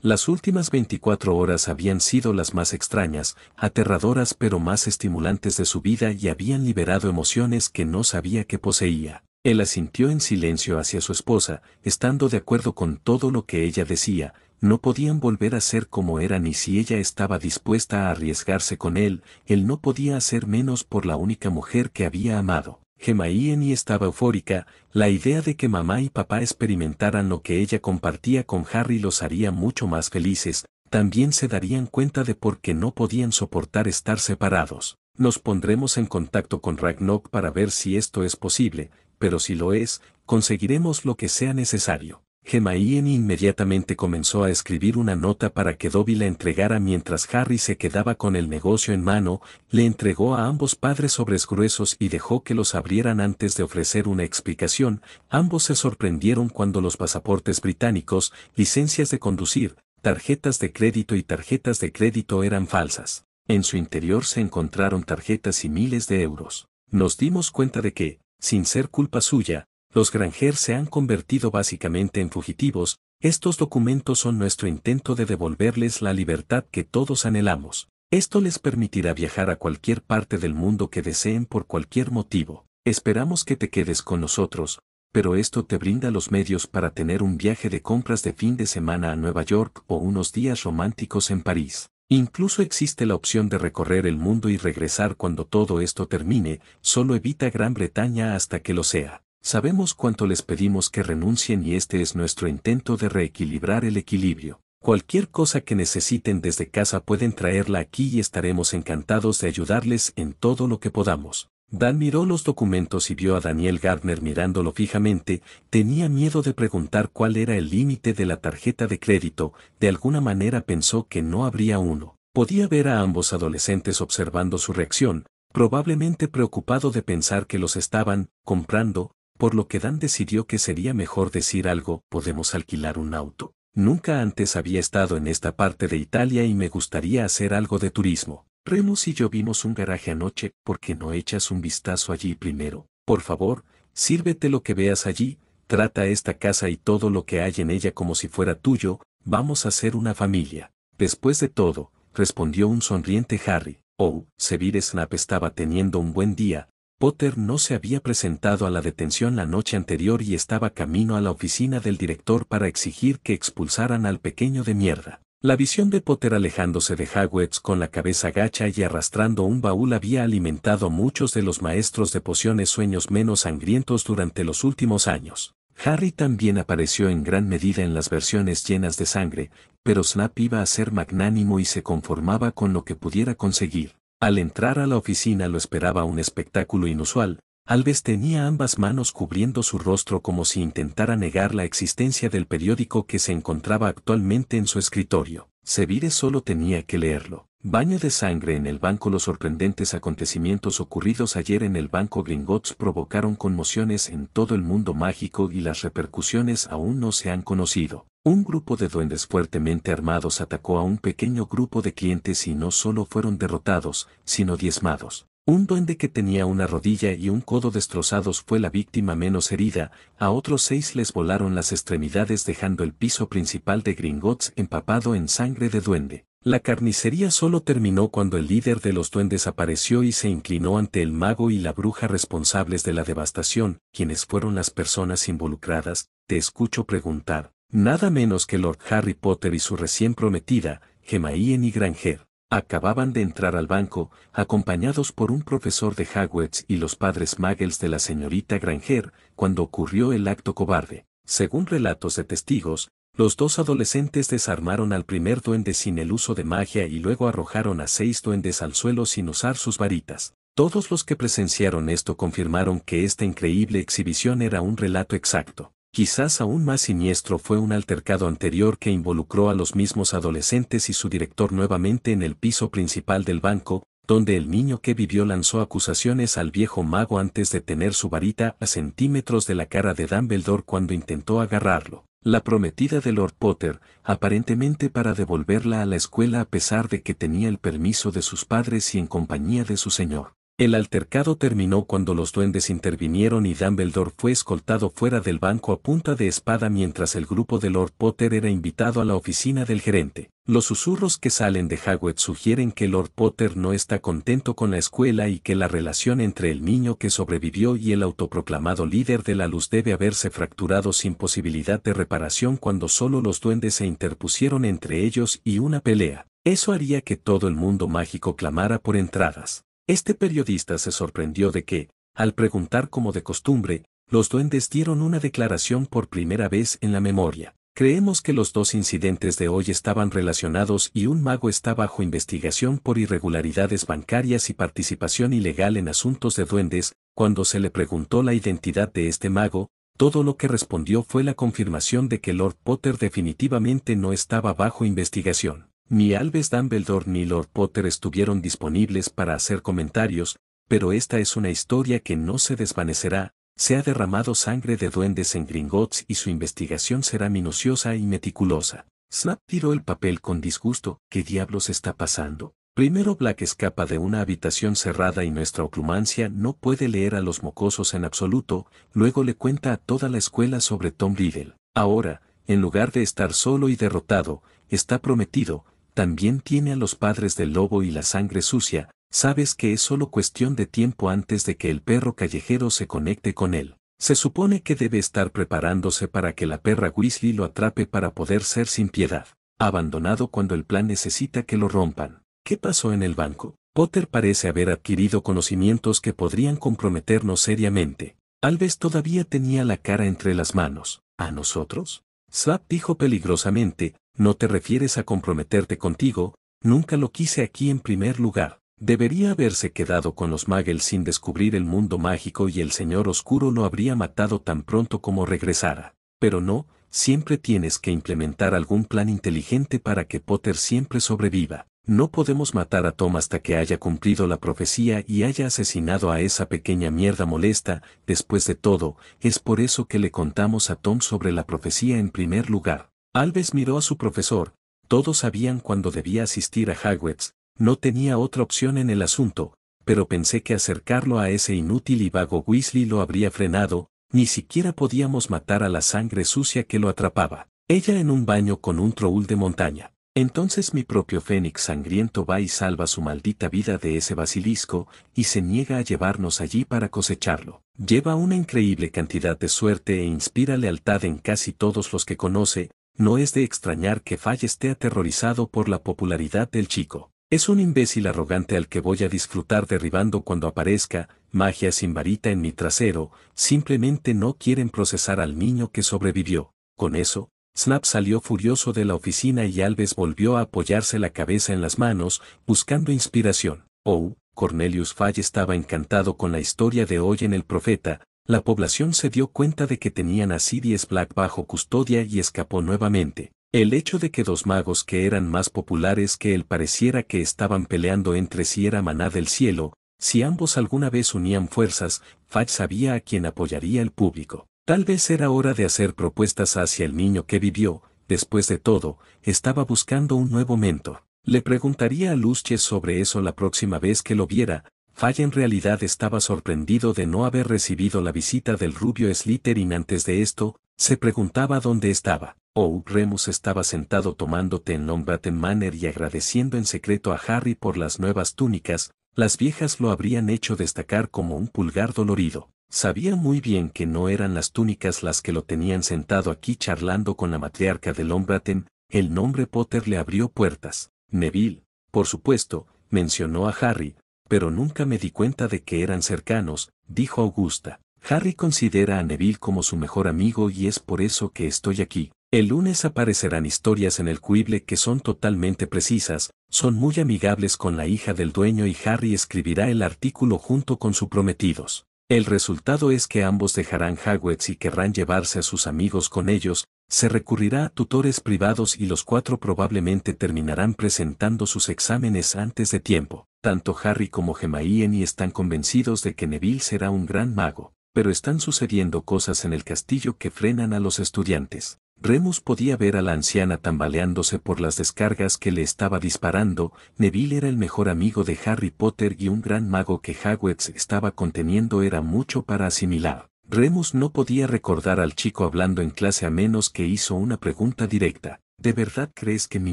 Las últimas 24 horas habían sido las más extrañas, aterradoras pero más estimulantes de su vida y habían liberado emociones que no sabía que poseía. Él asintió en silencio hacia su esposa, estando de acuerdo con todo lo que ella decía, no podían volver a ser como eran y si ella estaba dispuesta a arriesgarse con él, él no podía hacer menos por la única mujer que había amado. Gemma y estaba eufórica, la idea de que mamá y papá experimentaran lo que ella compartía con Harry los haría mucho más felices, también se darían cuenta de por qué no podían soportar estar separados. Nos pondremos en contacto con Ragnok para ver si esto es posible, pero si lo es, conseguiremos lo que sea necesario. Ian inmediatamente comenzó a escribir una nota para que Dobby la entregara mientras Harry se quedaba con el negocio en mano, le entregó a ambos padres sobres gruesos y dejó que los abrieran antes de ofrecer una explicación, ambos se sorprendieron cuando los pasaportes británicos, licencias de conducir, tarjetas de crédito y tarjetas de crédito eran falsas. En su interior se encontraron tarjetas y miles de euros. Nos dimos cuenta de que, sin ser culpa suya, los granjeros se han convertido básicamente en fugitivos, estos documentos son nuestro intento de devolverles la libertad que todos anhelamos. Esto les permitirá viajar a cualquier parte del mundo que deseen por cualquier motivo. Esperamos que te quedes con nosotros, pero esto te brinda los medios para tener un viaje de compras de fin de semana a Nueva York o unos días románticos en París. Incluso existe la opción de recorrer el mundo y regresar cuando todo esto termine, solo evita Gran Bretaña hasta que lo sea. Sabemos cuánto les pedimos que renuncien y este es nuestro intento de reequilibrar el equilibrio. Cualquier cosa que necesiten desde casa pueden traerla aquí y estaremos encantados de ayudarles en todo lo que podamos. Dan miró los documentos y vio a Daniel Gardner mirándolo fijamente, tenía miedo de preguntar cuál era el límite de la tarjeta de crédito, de alguna manera pensó que no habría uno. Podía ver a ambos adolescentes observando su reacción, probablemente preocupado de pensar que los estaban comprando, por lo que Dan decidió que sería mejor decir algo, podemos alquilar un auto. Nunca antes había estado en esta parte de Italia y me gustaría hacer algo de turismo. Remus y yo vimos un garaje anoche, ¿por qué no echas un vistazo allí primero? Por favor, sírvete lo que veas allí, trata esta casa y todo lo que hay en ella como si fuera tuyo, vamos a ser una familia. Después de todo, respondió un sonriente Harry. Oh, Severe Snap estaba teniendo un buen día, Potter no se había presentado a la detención la noche anterior y estaba camino a la oficina del director para exigir que expulsaran al pequeño de mierda. La visión de Potter alejándose de Hagwitz con la cabeza gacha y arrastrando un baúl había alimentado muchos de los maestros de pociones sueños menos sangrientos durante los últimos años. Harry también apareció en gran medida en las versiones llenas de sangre, pero Snap iba a ser magnánimo y se conformaba con lo que pudiera conseguir. Al entrar a la oficina lo esperaba un espectáculo inusual. Alves tenía ambas manos cubriendo su rostro como si intentara negar la existencia del periódico que se encontraba actualmente en su escritorio. Sevire solo tenía que leerlo. Baño de sangre en el banco Los sorprendentes acontecimientos ocurridos ayer en el banco Gringotts provocaron conmociones en todo el mundo mágico y las repercusiones aún no se han conocido. Un grupo de duendes fuertemente armados atacó a un pequeño grupo de clientes y no solo fueron derrotados, sino diezmados. Un duende que tenía una rodilla y un codo destrozados fue la víctima menos herida, a otros seis les volaron las extremidades dejando el piso principal de Gringotts empapado en sangre de duende. La carnicería solo terminó cuando el líder de los duendes apareció y se inclinó ante el mago y la bruja responsables de la devastación, quienes fueron las personas involucradas, te escucho preguntar, nada menos que Lord Harry Potter y su recién prometida, Gemaíen y Granger. Acababan de entrar al banco, acompañados por un profesor de Hagwitz y los padres Magels de la señorita Granger, cuando ocurrió el acto cobarde. Según relatos de testigos, los dos adolescentes desarmaron al primer duende sin el uso de magia y luego arrojaron a seis duendes al suelo sin usar sus varitas. Todos los que presenciaron esto confirmaron que esta increíble exhibición era un relato exacto. Quizás aún más siniestro fue un altercado anterior que involucró a los mismos adolescentes y su director nuevamente en el piso principal del banco, donde el niño que vivió lanzó acusaciones al viejo mago antes de tener su varita a centímetros de la cara de Dumbledore cuando intentó agarrarlo. La prometida de Lord Potter, aparentemente para devolverla a la escuela a pesar de que tenía el permiso de sus padres y en compañía de su señor. El altercado terminó cuando los duendes intervinieron y Dumbledore fue escoltado fuera del banco a punta de espada mientras el grupo de Lord Potter era invitado a la oficina del gerente. Los susurros que salen de Hagrid sugieren que Lord Potter no está contento con la escuela y que la relación entre el niño que sobrevivió y el autoproclamado líder de la luz debe haberse fracturado sin posibilidad de reparación cuando solo los duendes se interpusieron entre ellos y una pelea. Eso haría que todo el mundo mágico clamara por entradas. Este periodista se sorprendió de que, al preguntar como de costumbre, los duendes dieron una declaración por primera vez en la memoria. Creemos que los dos incidentes de hoy estaban relacionados y un mago está bajo investigación por irregularidades bancarias y participación ilegal en asuntos de duendes. Cuando se le preguntó la identidad de este mago, todo lo que respondió fue la confirmación de que Lord Potter definitivamente no estaba bajo investigación. Ni Alves Dumbledore ni Lord Potter estuvieron disponibles para hacer comentarios, pero esta es una historia que no se desvanecerá, se ha derramado sangre de duendes en Gringotts y su investigación será minuciosa y meticulosa. Snap tiró el papel con disgusto. ¿Qué diablos está pasando? Primero Black escapa de una habitación cerrada y nuestra oclumancia no puede leer a los mocosos en absoluto, luego le cuenta a toda la escuela sobre Tom Riddle. Ahora, en lugar de estar solo y derrotado, está prometido, también tiene a los padres del lobo y la sangre sucia, sabes que es solo cuestión de tiempo antes de que el perro callejero se conecte con él. Se supone que debe estar preparándose para que la perra Weasley lo atrape para poder ser sin piedad, abandonado cuando el plan necesita que lo rompan. ¿Qué pasó en el banco? Potter parece haber adquirido conocimientos que podrían comprometernos seriamente. Tal vez todavía tenía la cara entre las manos. ¿A nosotros? Swap dijo peligrosamente, no te refieres a comprometerte contigo, nunca lo quise aquí en primer lugar. Debería haberse quedado con los Muggles sin descubrir el mundo mágico y el Señor Oscuro lo habría matado tan pronto como regresara. Pero no, siempre tienes que implementar algún plan inteligente para que Potter siempre sobreviva. No podemos matar a Tom hasta que haya cumplido la profecía y haya asesinado a esa pequeña mierda molesta, después de todo, es por eso que le contamos a Tom sobre la profecía en primer lugar. Alves miró a su profesor, todos sabían cuándo debía asistir a Hagwitz, no tenía otra opción en el asunto, pero pensé que acercarlo a ese inútil y vago Weasley lo habría frenado, ni siquiera podíamos matar a la sangre sucia que lo atrapaba. Ella en un baño con un troll de montaña. Entonces mi propio Fénix sangriento va y salva su maldita vida de ese basilisco, y se niega a llevarnos allí para cosecharlo. Lleva una increíble cantidad de suerte e inspira lealtad en casi todos los que conoce, no es de extrañar que Falle esté aterrorizado por la popularidad del chico. Es un imbécil arrogante al que voy a disfrutar derribando cuando aparezca, magia sin varita en mi trasero, simplemente no quieren procesar al niño que sobrevivió. Con eso, Snap salió furioso de la oficina y Alves volvió a apoyarse la cabeza en las manos, buscando inspiración. Oh, Cornelius Fay estaba encantado con la historia de hoy en El Profeta, la población se dio cuenta de que tenían a Sirius Black bajo custodia y escapó nuevamente. El hecho de que dos magos que eran más populares que él pareciera que estaban peleando entre sí era maná del cielo, si ambos alguna vez unían fuerzas, Fudge sabía a quién apoyaría el público. Tal vez era hora de hacer propuestas hacia el niño que vivió, después de todo, estaba buscando un nuevo mentor. Le preguntaría a Lucius sobre eso la próxima vez que lo viera. Falla en realidad estaba sorprendido de no haber recibido la visita del rubio Slytherin antes de esto, se preguntaba dónde estaba. Oh, Remus estaba sentado tomándote en Longbatten Manor y agradeciendo en secreto a Harry por las nuevas túnicas, las viejas lo habrían hecho destacar como un pulgar dolorido. Sabía muy bien que no eran las túnicas las que lo tenían sentado aquí charlando con la matriarca de Lombraten, el nombre Potter le abrió puertas. Neville, por supuesto, mencionó a Harry, pero nunca me di cuenta de que eran cercanos, dijo Augusta. Harry considera a Neville como su mejor amigo y es por eso que estoy aquí. El lunes aparecerán historias en el cuible que son totalmente precisas, son muy amigables con la hija del dueño y Harry escribirá el artículo junto con su prometidos. El resultado es que ambos dejarán Hogwarts y querrán llevarse a sus amigos con ellos, se recurrirá a tutores privados y los cuatro probablemente terminarán presentando sus exámenes antes de tiempo. Tanto Harry como Gemma están convencidos de que Neville será un gran mago, pero están sucediendo cosas en el castillo que frenan a los estudiantes. Remus podía ver a la anciana tambaleándose por las descargas que le estaba disparando, Neville era el mejor amigo de Harry Potter y un gran mago que Hagwitz estaba conteniendo era mucho para asimilar. Remus no podía recordar al chico hablando en clase a menos que hizo una pregunta directa. ¿De verdad crees que mi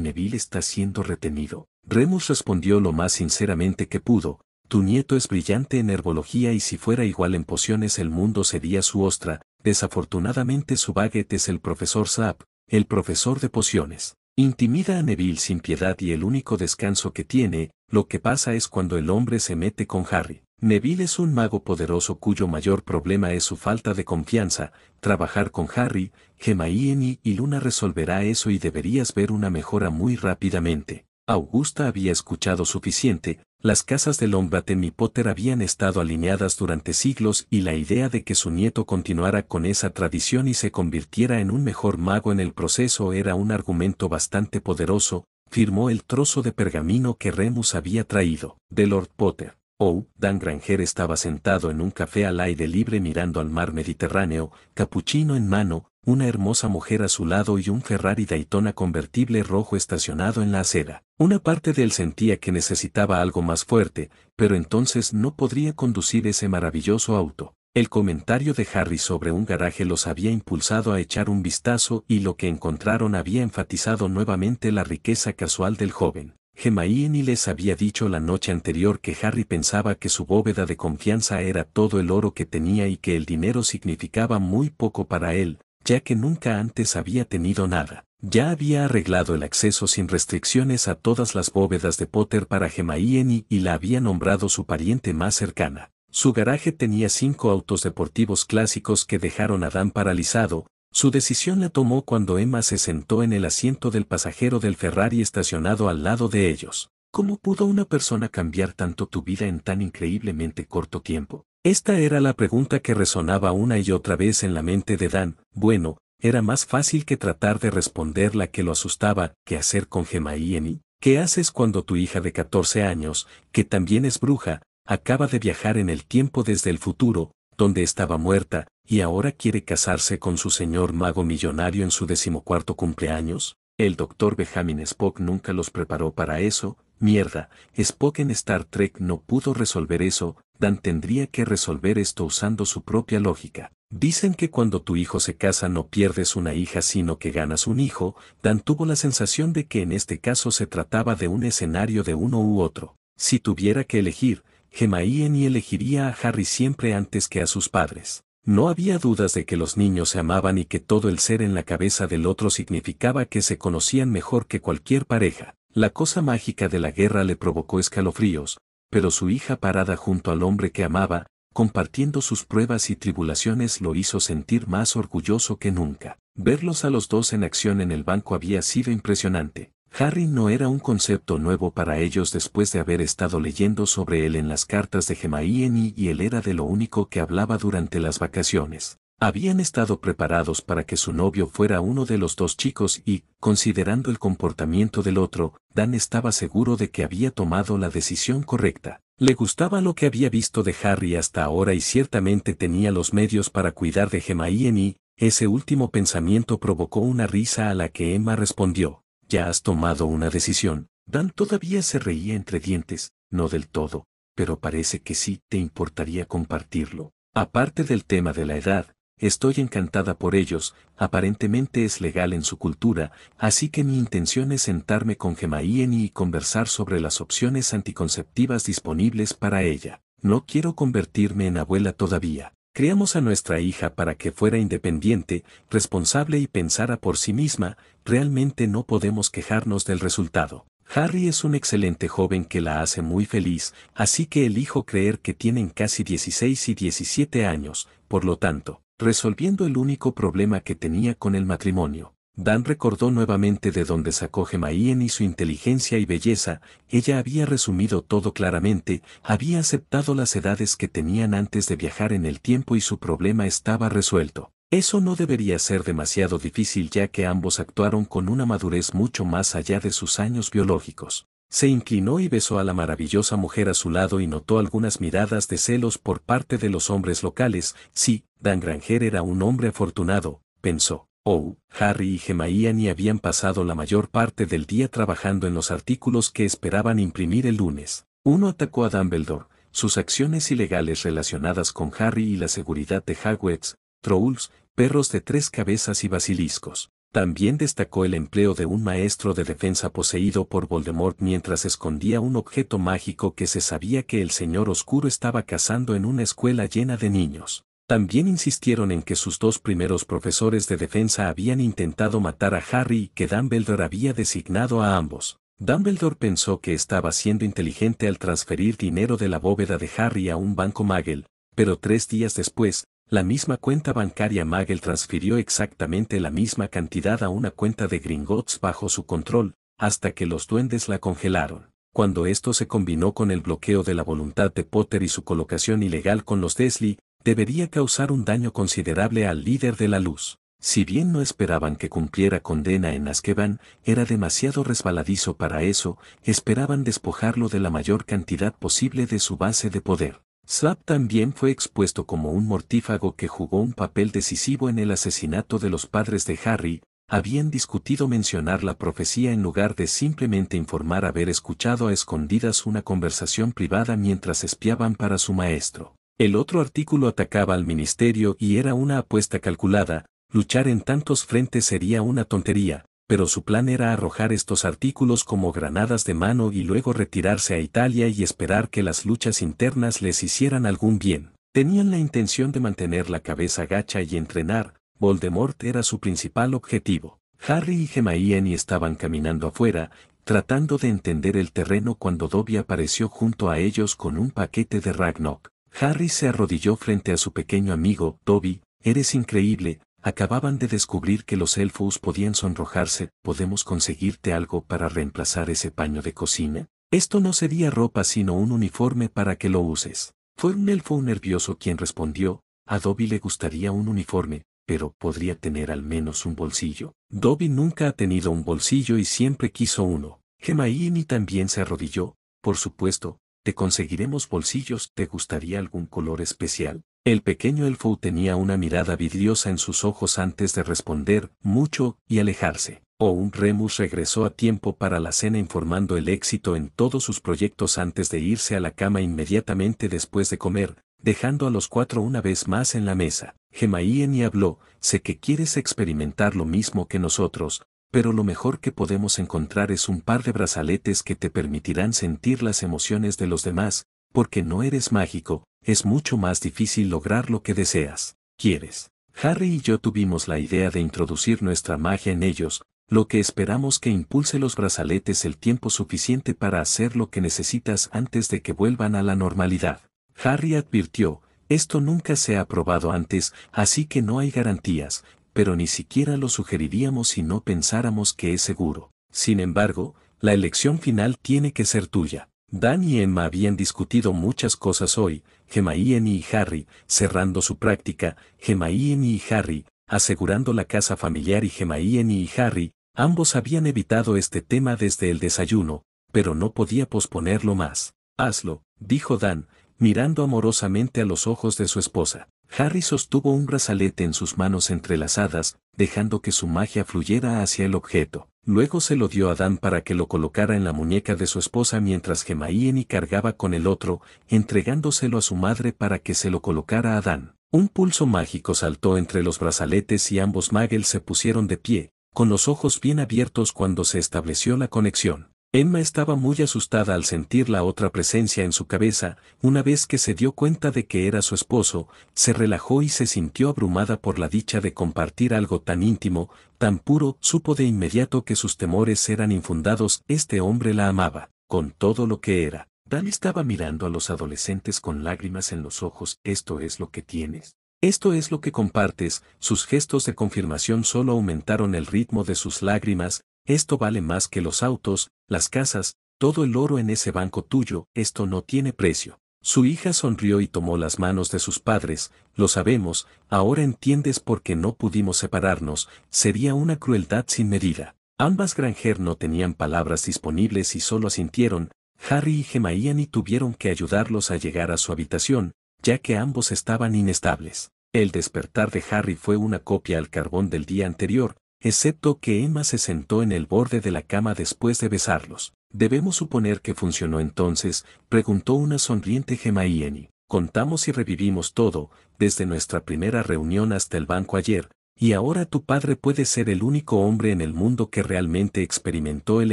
Neville está siendo retenido? Remus respondió lo más sinceramente que pudo. Tu nieto es brillante en herbología y si fuera igual en pociones el mundo sería su ostra, Desafortunadamente su baguette es el profesor Zapp, el profesor de pociones. Intimida a Neville sin piedad y el único descanso que tiene, lo que pasa es cuando el hombre se mete con Harry. Neville es un mago poderoso cuyo mayor problema es su falta de confianza. Trabajar con Harry, Gemma y Luna resolverá eso y deberías ver una mejora muy rápidamente. Augusta había escuchado suficiente, las casas del Longbottom y Potter habían estado alineadas durante siglos y la idea de que su nieto continuara con esa tradición y se convirtiera en un mejor mago en el proceso era un argumento bastante poderoso, firmó el trozo de pergamino que Remus había traído, de Lord Potter. Oh, Dan Granger estaba sentado en un café al aire libre mirando al mar Mediterráneo, capuchino en mano, una hermosa mujer a su lado y un Ferrari Daytona convertible rojo estacionado en la acera. Una parte de él sentía que necesitaba algo más fuerte, pero entonces no podría conducir ese maravilloso auto. El comentario de Harry sobre un garaje los había impulsado a echar un vistazo y lo que encontraron había enfatizado nuevamente la riqueza casual del joven. Gemaini les había dicho la noche anterior que Harry pensaba que su bóveda de confianza era todo el oro que tenía y que el dinero significaba muy poco para él, ya que nunca antes había tenido nada. Ya había arreglado el acceso sin restricciones a todas las bóvedas de Potter para Gemaien y la había nombrado su pariente más cercana. Su garaje tenía cinco autos deportivos clásicos que dejaron a Dan paralizado. Su decisión la tomó cuando Emma se sentó en el asiento del pasajero del Ferrari estacionado al lado de ellos. ¿Cómo pudo una persona cambiar tanto tu vida en tan increíblemente corto tiempo? Esta era la pregunta que resonaba una y otra vez en la mente de Dan. Bueno, era más fácil que tratar de responder la que lo asustaba, que hacer con Gemma y ¿Qué haces cuando tu hija de 14 años, que también es bruja, acaba de viajar en el tiempo desde el futuro, donde estaba muerta, y ahora quiere casarse con su señor mago millonario en su decimocuarto cumpleaños? El doctor Benjamin Spock nunca los preparó para eso, Mierda, Spock en Star Trek no pudo resolver eso, Dan tendría que resolver esto usando su propia lógica. Dicen que cuando tu hijo se casa no pierdes una hija sino que ganas un hijo, Dan tuvo la sensación de que en este caso se trataba de un escenario de uno u otro. Si tuviera que elegir, Gemaíen y elegiría a Harry siempre antes que a sus padres. No había dudas de que los niños se amaban y que todo el ser en la cabeza del otro significaba que se conocían mejor que cualquier pareja. La cosa mágica de la guerra le provocó escalofríos, pero su hija parada junto al hombre que amaba, compartiendo sus pruebas y tribulaciones lo hizo sentir más orgulloso que nunca. Verlos a los dos en acción en el banco había sido impresionante. Harry no era un concepto nuevo para ellos después de haber estado leyendo sobre él en las cartas de Gemma y él era de lo único que hablaba durante las vacaciones. Habían estado preparados para que su novio fuera uno de los dos chicos y, considerando el comportamiento del otro, Dan estaba seguro de que había tomado la decisión correcta. Le gustaba lo que había visto de Harry hasta ahora y ciertamente tenía los medios para cuidar de Gemma y, ese último pensamiento provocó una risa a la que Emma respondió, ya has tomado una decisión. Dan todavía se reía entre dientes, no del todo, pero parece que sí te importaría compartirlo. Aparte del tema de la edad, Estoy encantada por ellos, aparentemente es legal en su cultura, así que mi intención es sentarme con Gemaíeni y conversar sobre las opciones anticonceptivas disponibles para ella. No quiero convertirme en abuela todavía. Creamos a nuestra hija para que fuera independiente, responsable y pensara por sí misma, realmente no podemos quejarnos del resultado. Harry es un excelente joven que la hace muy feliz, así que elijo creer que tienen casi 16 y 17 años, por lo tanto, resolviendo el único problema que tenía con el matrimonio. Dan recordó nuevamente de dónde sacó Gemaíen y su inteligencia y belleza, ella había resumido todo claramente, había aceptado las edades que tenían antes de viajar en el tiempo y su problema estaba resuelto. Eso no debería ser demasiado difícil ya que ambos actuaron con una madurez mucho más allá de sus años biológicos. Se inclinó y besó a la maravillosa mujer a su lado y notó algunas miradas de celos por parte de los hombres locales. Sí, Dan Granger era un hombre afortunado, pensó. Oh, Harry y y habían pasado la mayor parte del día trabajando en los artículos que esperaban imprimir el lunes. Uno atacó a Dumbledore, sus acciones ilegales relacionadas con Harry y la seguridad de Hagwitz, trolls, perros de tres cabezas y basiliscos. También destacó el empleo de un maestro de defensa poseído por Voldemort mientras escondía un objeto mágico que se sabía que el señor oscuro estaba cazando en una escuela llena de niños. También insistieron en que sus dos primeros profesores de defensa habían intentado matar a Harry y que Dumbledore había designado a ambos. Dumbledore pensó que estaba siendo inteligente al transferir dinero de la bóveda de Harry a un banco Magel, pero tres días después, la misma cuenta bancaria Magel transfirió exactamente la misma cantidad a una cuenta de Gringotts bajo su control, hasta que los duendes la congelaron. Cuando esto se combinó con el bloqueo de la voluntad de Potter y su colocación ilegal con los Desley, debería causar un daño considerable al líder de la luz. Si bien no esperaban que cumpliera condena en Azkaban, era demasiado resbaladizo para eso, esperaban despojarlo de la mayor cantidad posible de su base de poder. Slap también fue expuesto como un mortífago que jugó un papel decisivo en el asesinato de los padres de Harry, habían discutido mencionar la profecía en lugar de simplemente informar haber escuchado a escondidas una conversación privada mientras espiaban para su maestro. El otro artículo atacaba al ministerio y era una apuesta calculada, luchar en tantos frentes sería una tontería, pero su plan era arrojar estos artículos como granadas de mano y luego retirarse a Italia y esperar que las luchas internas les hicieran algún bien. Tenían la intención de mantener la cabeza gacha y entrenar, Voldemort era su principal objetivo. Harry y Gemma estaban caminando afuera, tratando de entender el terreno cuando Dobby apareció junto a ellos con un paquete de Ragnok. Harry se arrodilló frente a su pequeño amigo, Dobby, eres increíble, Acababan de descubrir que los elfos podían sonrojarse, ¿podemos conseguirte algo para reemplazar ese paño de cocina? Esto no sería ropa sino un uniforme para que lo uses. Fue un elfo nervioso quien respondió, a Dobby le gustaría un uniforme, pero podría tener al menos un bolsillo. Dobby nunca ha tenido un bolsillo y siempre quiso uno. Gemaini también se arrodilló, por supuesto, te conseguiremos bolsillos, ¿te gustaría algún color especial? El pequeño elfo tenía una mirada vidriosa en sus ojos antes de responder, mucho, y alejarse. o un Remus regresó a tiempo para la cena informando el éxito en todos sus proyectos antes de irse a la cama inmediatamente después de comer, dejando a los cuatro una vez más en la mesa. Gemaíen y habló, sé que quieres experimentar lo mismo que nosotros, pero lo mejor que podemos encontrar es un par de brazaletes que te permitirán sentir las emociones de los demás, porque no eres mágico, es mucho más difícil lograr lo que deseas, quieres. Harry y yo tuvimos la idea de introducir nuestra magia en ellos, lo que esperamos que impulse los brazaletes el tiempo suficiente para hacer lo que necesitas antes de que vuelvan a la normalidad. Harry advirtió, esto nunca se ha probado antes, así que no hay garantías, pero ni siquiera lo sugeriríamos si no pensáramos que es seguro. Sin embargo, la elección final tiene que ser tuya. Dan y Emma habían discutido muchas cosas hoy, Gemaien y Harry, cerrando su práctica, Gemaien y Harry, asegurando la casa familiar y Gemaien y Harry, ambos habían evitado este tema desde el desayuno, pero no podía posponerlo más. Hazlo, dijo Dan, mirando amorosamente a los ojos de su esposa. Harry sostuvo un brazalete en sus manos entrelazadas, dejando que su magia fluyera hacia el objeto. Luego se lo dio a Dan para que lo colocara en la muñeca de su esposa mientras y cargaba con el otro, entregándoselo a su madre para que se lo colocara a Dan. Un pulso mágico saltó entre los brazaletes y ambos Magel se pusieron de pie, con los ojos bien abiertos cuando se estableció la conexión. Emma estaba muy asustada al sentir la otra presencia en su cabeza, una vez que se dio cuenta de que era su esposo, se relajó y se sintió abrumada por la dicha de compartir algo tan íntimo, tan puro, supo de inmediato que sus temores eran infundados, este hombre la amaba, con todo lo que era. Dan estaba mirando a los adolescentes con lágrimas en los ojos, esto es lo que tienes. Esto es lo que compartes, sus gestos de confirmación solo aumentaron el ritmo de sus lágrimas, esto vale más que los autos, las casas, todo el oro en ese banco tuyo, esto no tiene precio. Su hija sonrió y tomó las manos de sus padres, lo sabemos, ahora entiendes por qué no pudimos separarnos, sería una crueldad sin medida. Ambas Granger no tenían palabras disponibles y solo asintieron, Harry y Gemayani tuvieron que ayudarlos a llegar a su habitación, ya que ambos estaban inestables. El despertar de Harry fue una copia al carbón del día anterior, excepto que Emma se sentó en el borde de la cama después de besarlos. Debemos suponer que funcionó entonces, preguntó una sonriente Gemma y Eni. Contamos y revivimos todo, desde nuestra primera reunión hasta el banco ayer, y ahora tu padre puede ser el único hombre en el mundo que realmente experimentó el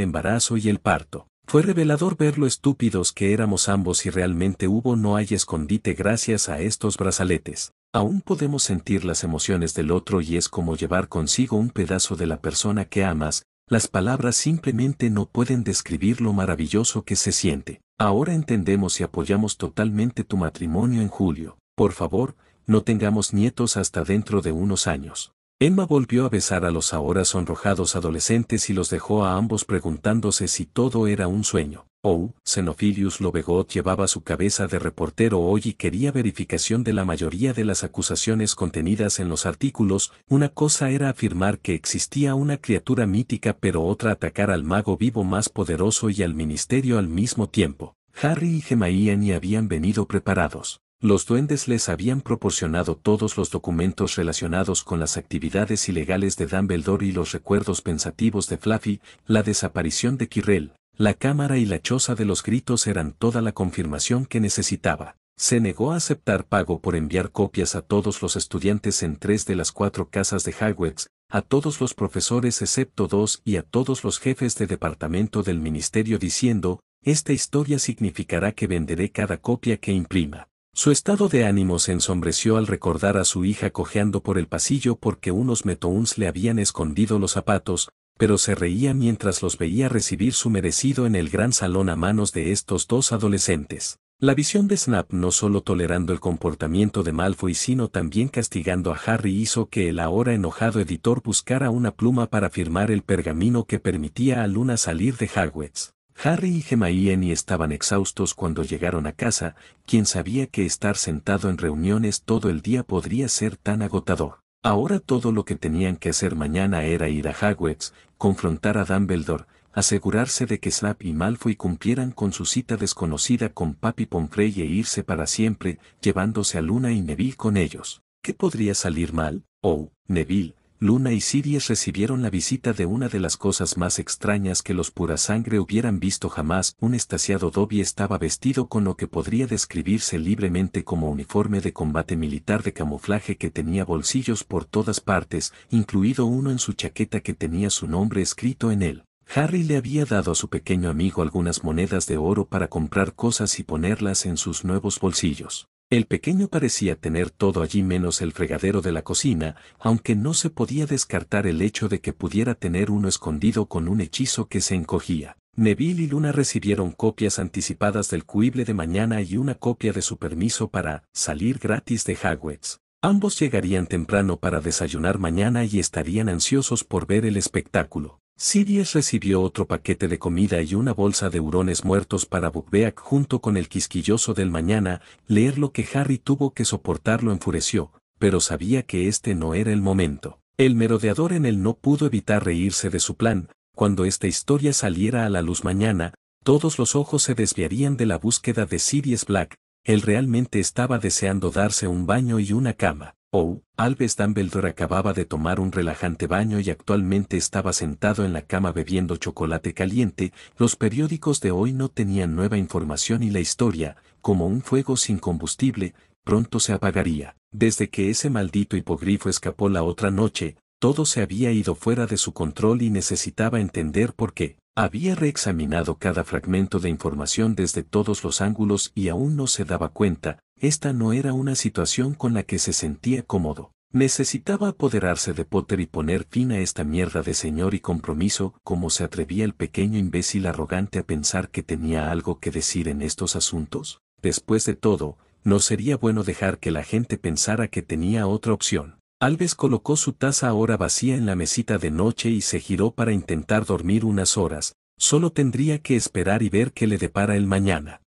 embarazo y el parto. Fue revelador ver lo estúpidos que éramos ambos y realmente hubo no hay escondite gracias a estos brazaletes. Aún podemos sentir las emociones del otro y es como llevar consigo un pedazo de la persona que amas, las palabras simplemente no pueden describir lo maravilloso que se siente. Ahora entendemos y apoyamos totalmente tu matrimonio en julio. Por favor, no tengamos nietos hasta dentro de unos años. Emma volvió a besar a los ahora sonrojados adolescentes y los dejó a ambos preguntándose si todo era un sueño. Oh, Xenophilius Lobegot llevaba su cabeza de reportero hoy y quería verificación de la mayoría de las acusaciones contenidas en los artículos, una cosa era afirmar que existía una criatura mítica pero otra atacar al mago vivo más poderoso y al ministerio al mismo tiempo. Harry y Gemmaían habían venido preparados. Los duendes les habían proporcionado todos los documentos relacionados con las actividades ilegales de Dumbledore y los recuerdos pensativos de Fluffy, la desaparición de Kirrell, la cámara y la choza de los gritos eran toda la confirmación que necesitaba. Se negó a aceptar pago por enviar copias a todos los estudiantes en tres de las cuatro casas de Hogwarts, a todos los profesores excepto dos y a todos los jefes de departamento del ministerio diciendo, esta historia significará que venderé cada copia que imprima. Su estado de ánimo se ensombreció al recordar a su hija cojeando por el pasillo porque unos metouns le habían escondido los zapatos, pero se reía mientras los veía recibir su merecido en el gran salón a manos de estos dos adolescentes. La visión de Snap no solo tolerando el comportamiento de Malfoy sino también castigando a Harry hizo que el ahora enojado editor buscara una pluma para firmar el pergamino que permitía a Luna salir de Hogwarts. Harry y Gemma estaban exhaustos cuando llegaron a casa, quien sabía que estar sentado en reuniones todo el día podría ser tan agotador. Ahora todo lo que tenían que hacer mañana era ir a Hogwarts, confrontar a Dumbledore, asegurarse de que Slap y Malfoy cumplieran con su cita desconocida con Papi Pomfrey e irse para siempre, llevándose a Luna y Neville con ellos. ¿Qué podría salir mal? Oh, Neville, Luna y Sirius recibieron la visita de una de las cosas más extrañas que los pura sangre hubieran visto jamás. Un estaciado Dobby estaba vestido con lo que podría describirse libremente como uniforme de combate militar de camuflaje que tenía bolsillos por todas partes, incluido uno en su chaqueta que tenía su nombre escrito en él. Harry le había dado a su pequeño amigo algunas monedas de oro para comprar cosas y ponerlas en sus nuevos bolsillos. El pequeño parecía tener todo allí menos el fregadero de la cocina, aunque no se podía descartar el hecho de que pudiera tener uno escondido con un hechizo que se encogía. Neville y Luna recibieron copias anticipadas del cuible de mañana y una copia de su permiso para salir gratis de Hagwitz. Ambos llegarían temprano para desayunar mañana y estarían ansiosos por ver el espectáculo. Sirius recibió otro paquete de comida y una bolsa de hurones muertos para Bugbeak junto con el quisquilloso del mañana, leer lo que Harry tuvo que soportar lo enfureció, pero sabía que este no era el momento. El merodeador en él no pudo evitar reírse de su plan, cuando esta historia saliera a la luz mañana, todos los ojos se desviarían de la búsqueda de Sirius Black, él realmente estaba deseando darse un baño y una cama. Oh, Alves Dumbledore acababa de tomar un relajante baño y actualmente estaba sentado en la cama bebiendo chocolate caliente, los periódicos de hoy no tenían nueva información y la historia, como un fuego sin combustible, pronto se apagaría. Desde que ese maldito hipogrifo escapó la otra noche, todo se había ido fuera de su control y necesitaba entender por qué. Había reexaminado cada fragmento de información desde todos los ángulos y aún no se daba cuenta, esta no era una situación con la que se sentía cómodo. Necesitaba apoderarse de Potter y poner fin a esta mierda de señor y compromiso, como se atrevía el pequeño imbécil arrogante a pensar que tenía algo que decir en estos asuntos. Después de todo, no sería bueno dejar que la gente pensara que tenía otra opción. Alves colocó su taza ahora vacía en la mesita de noche y se giró para intentar dormir unas horas, solo tendría que esperar y ver qué le depara el mañana.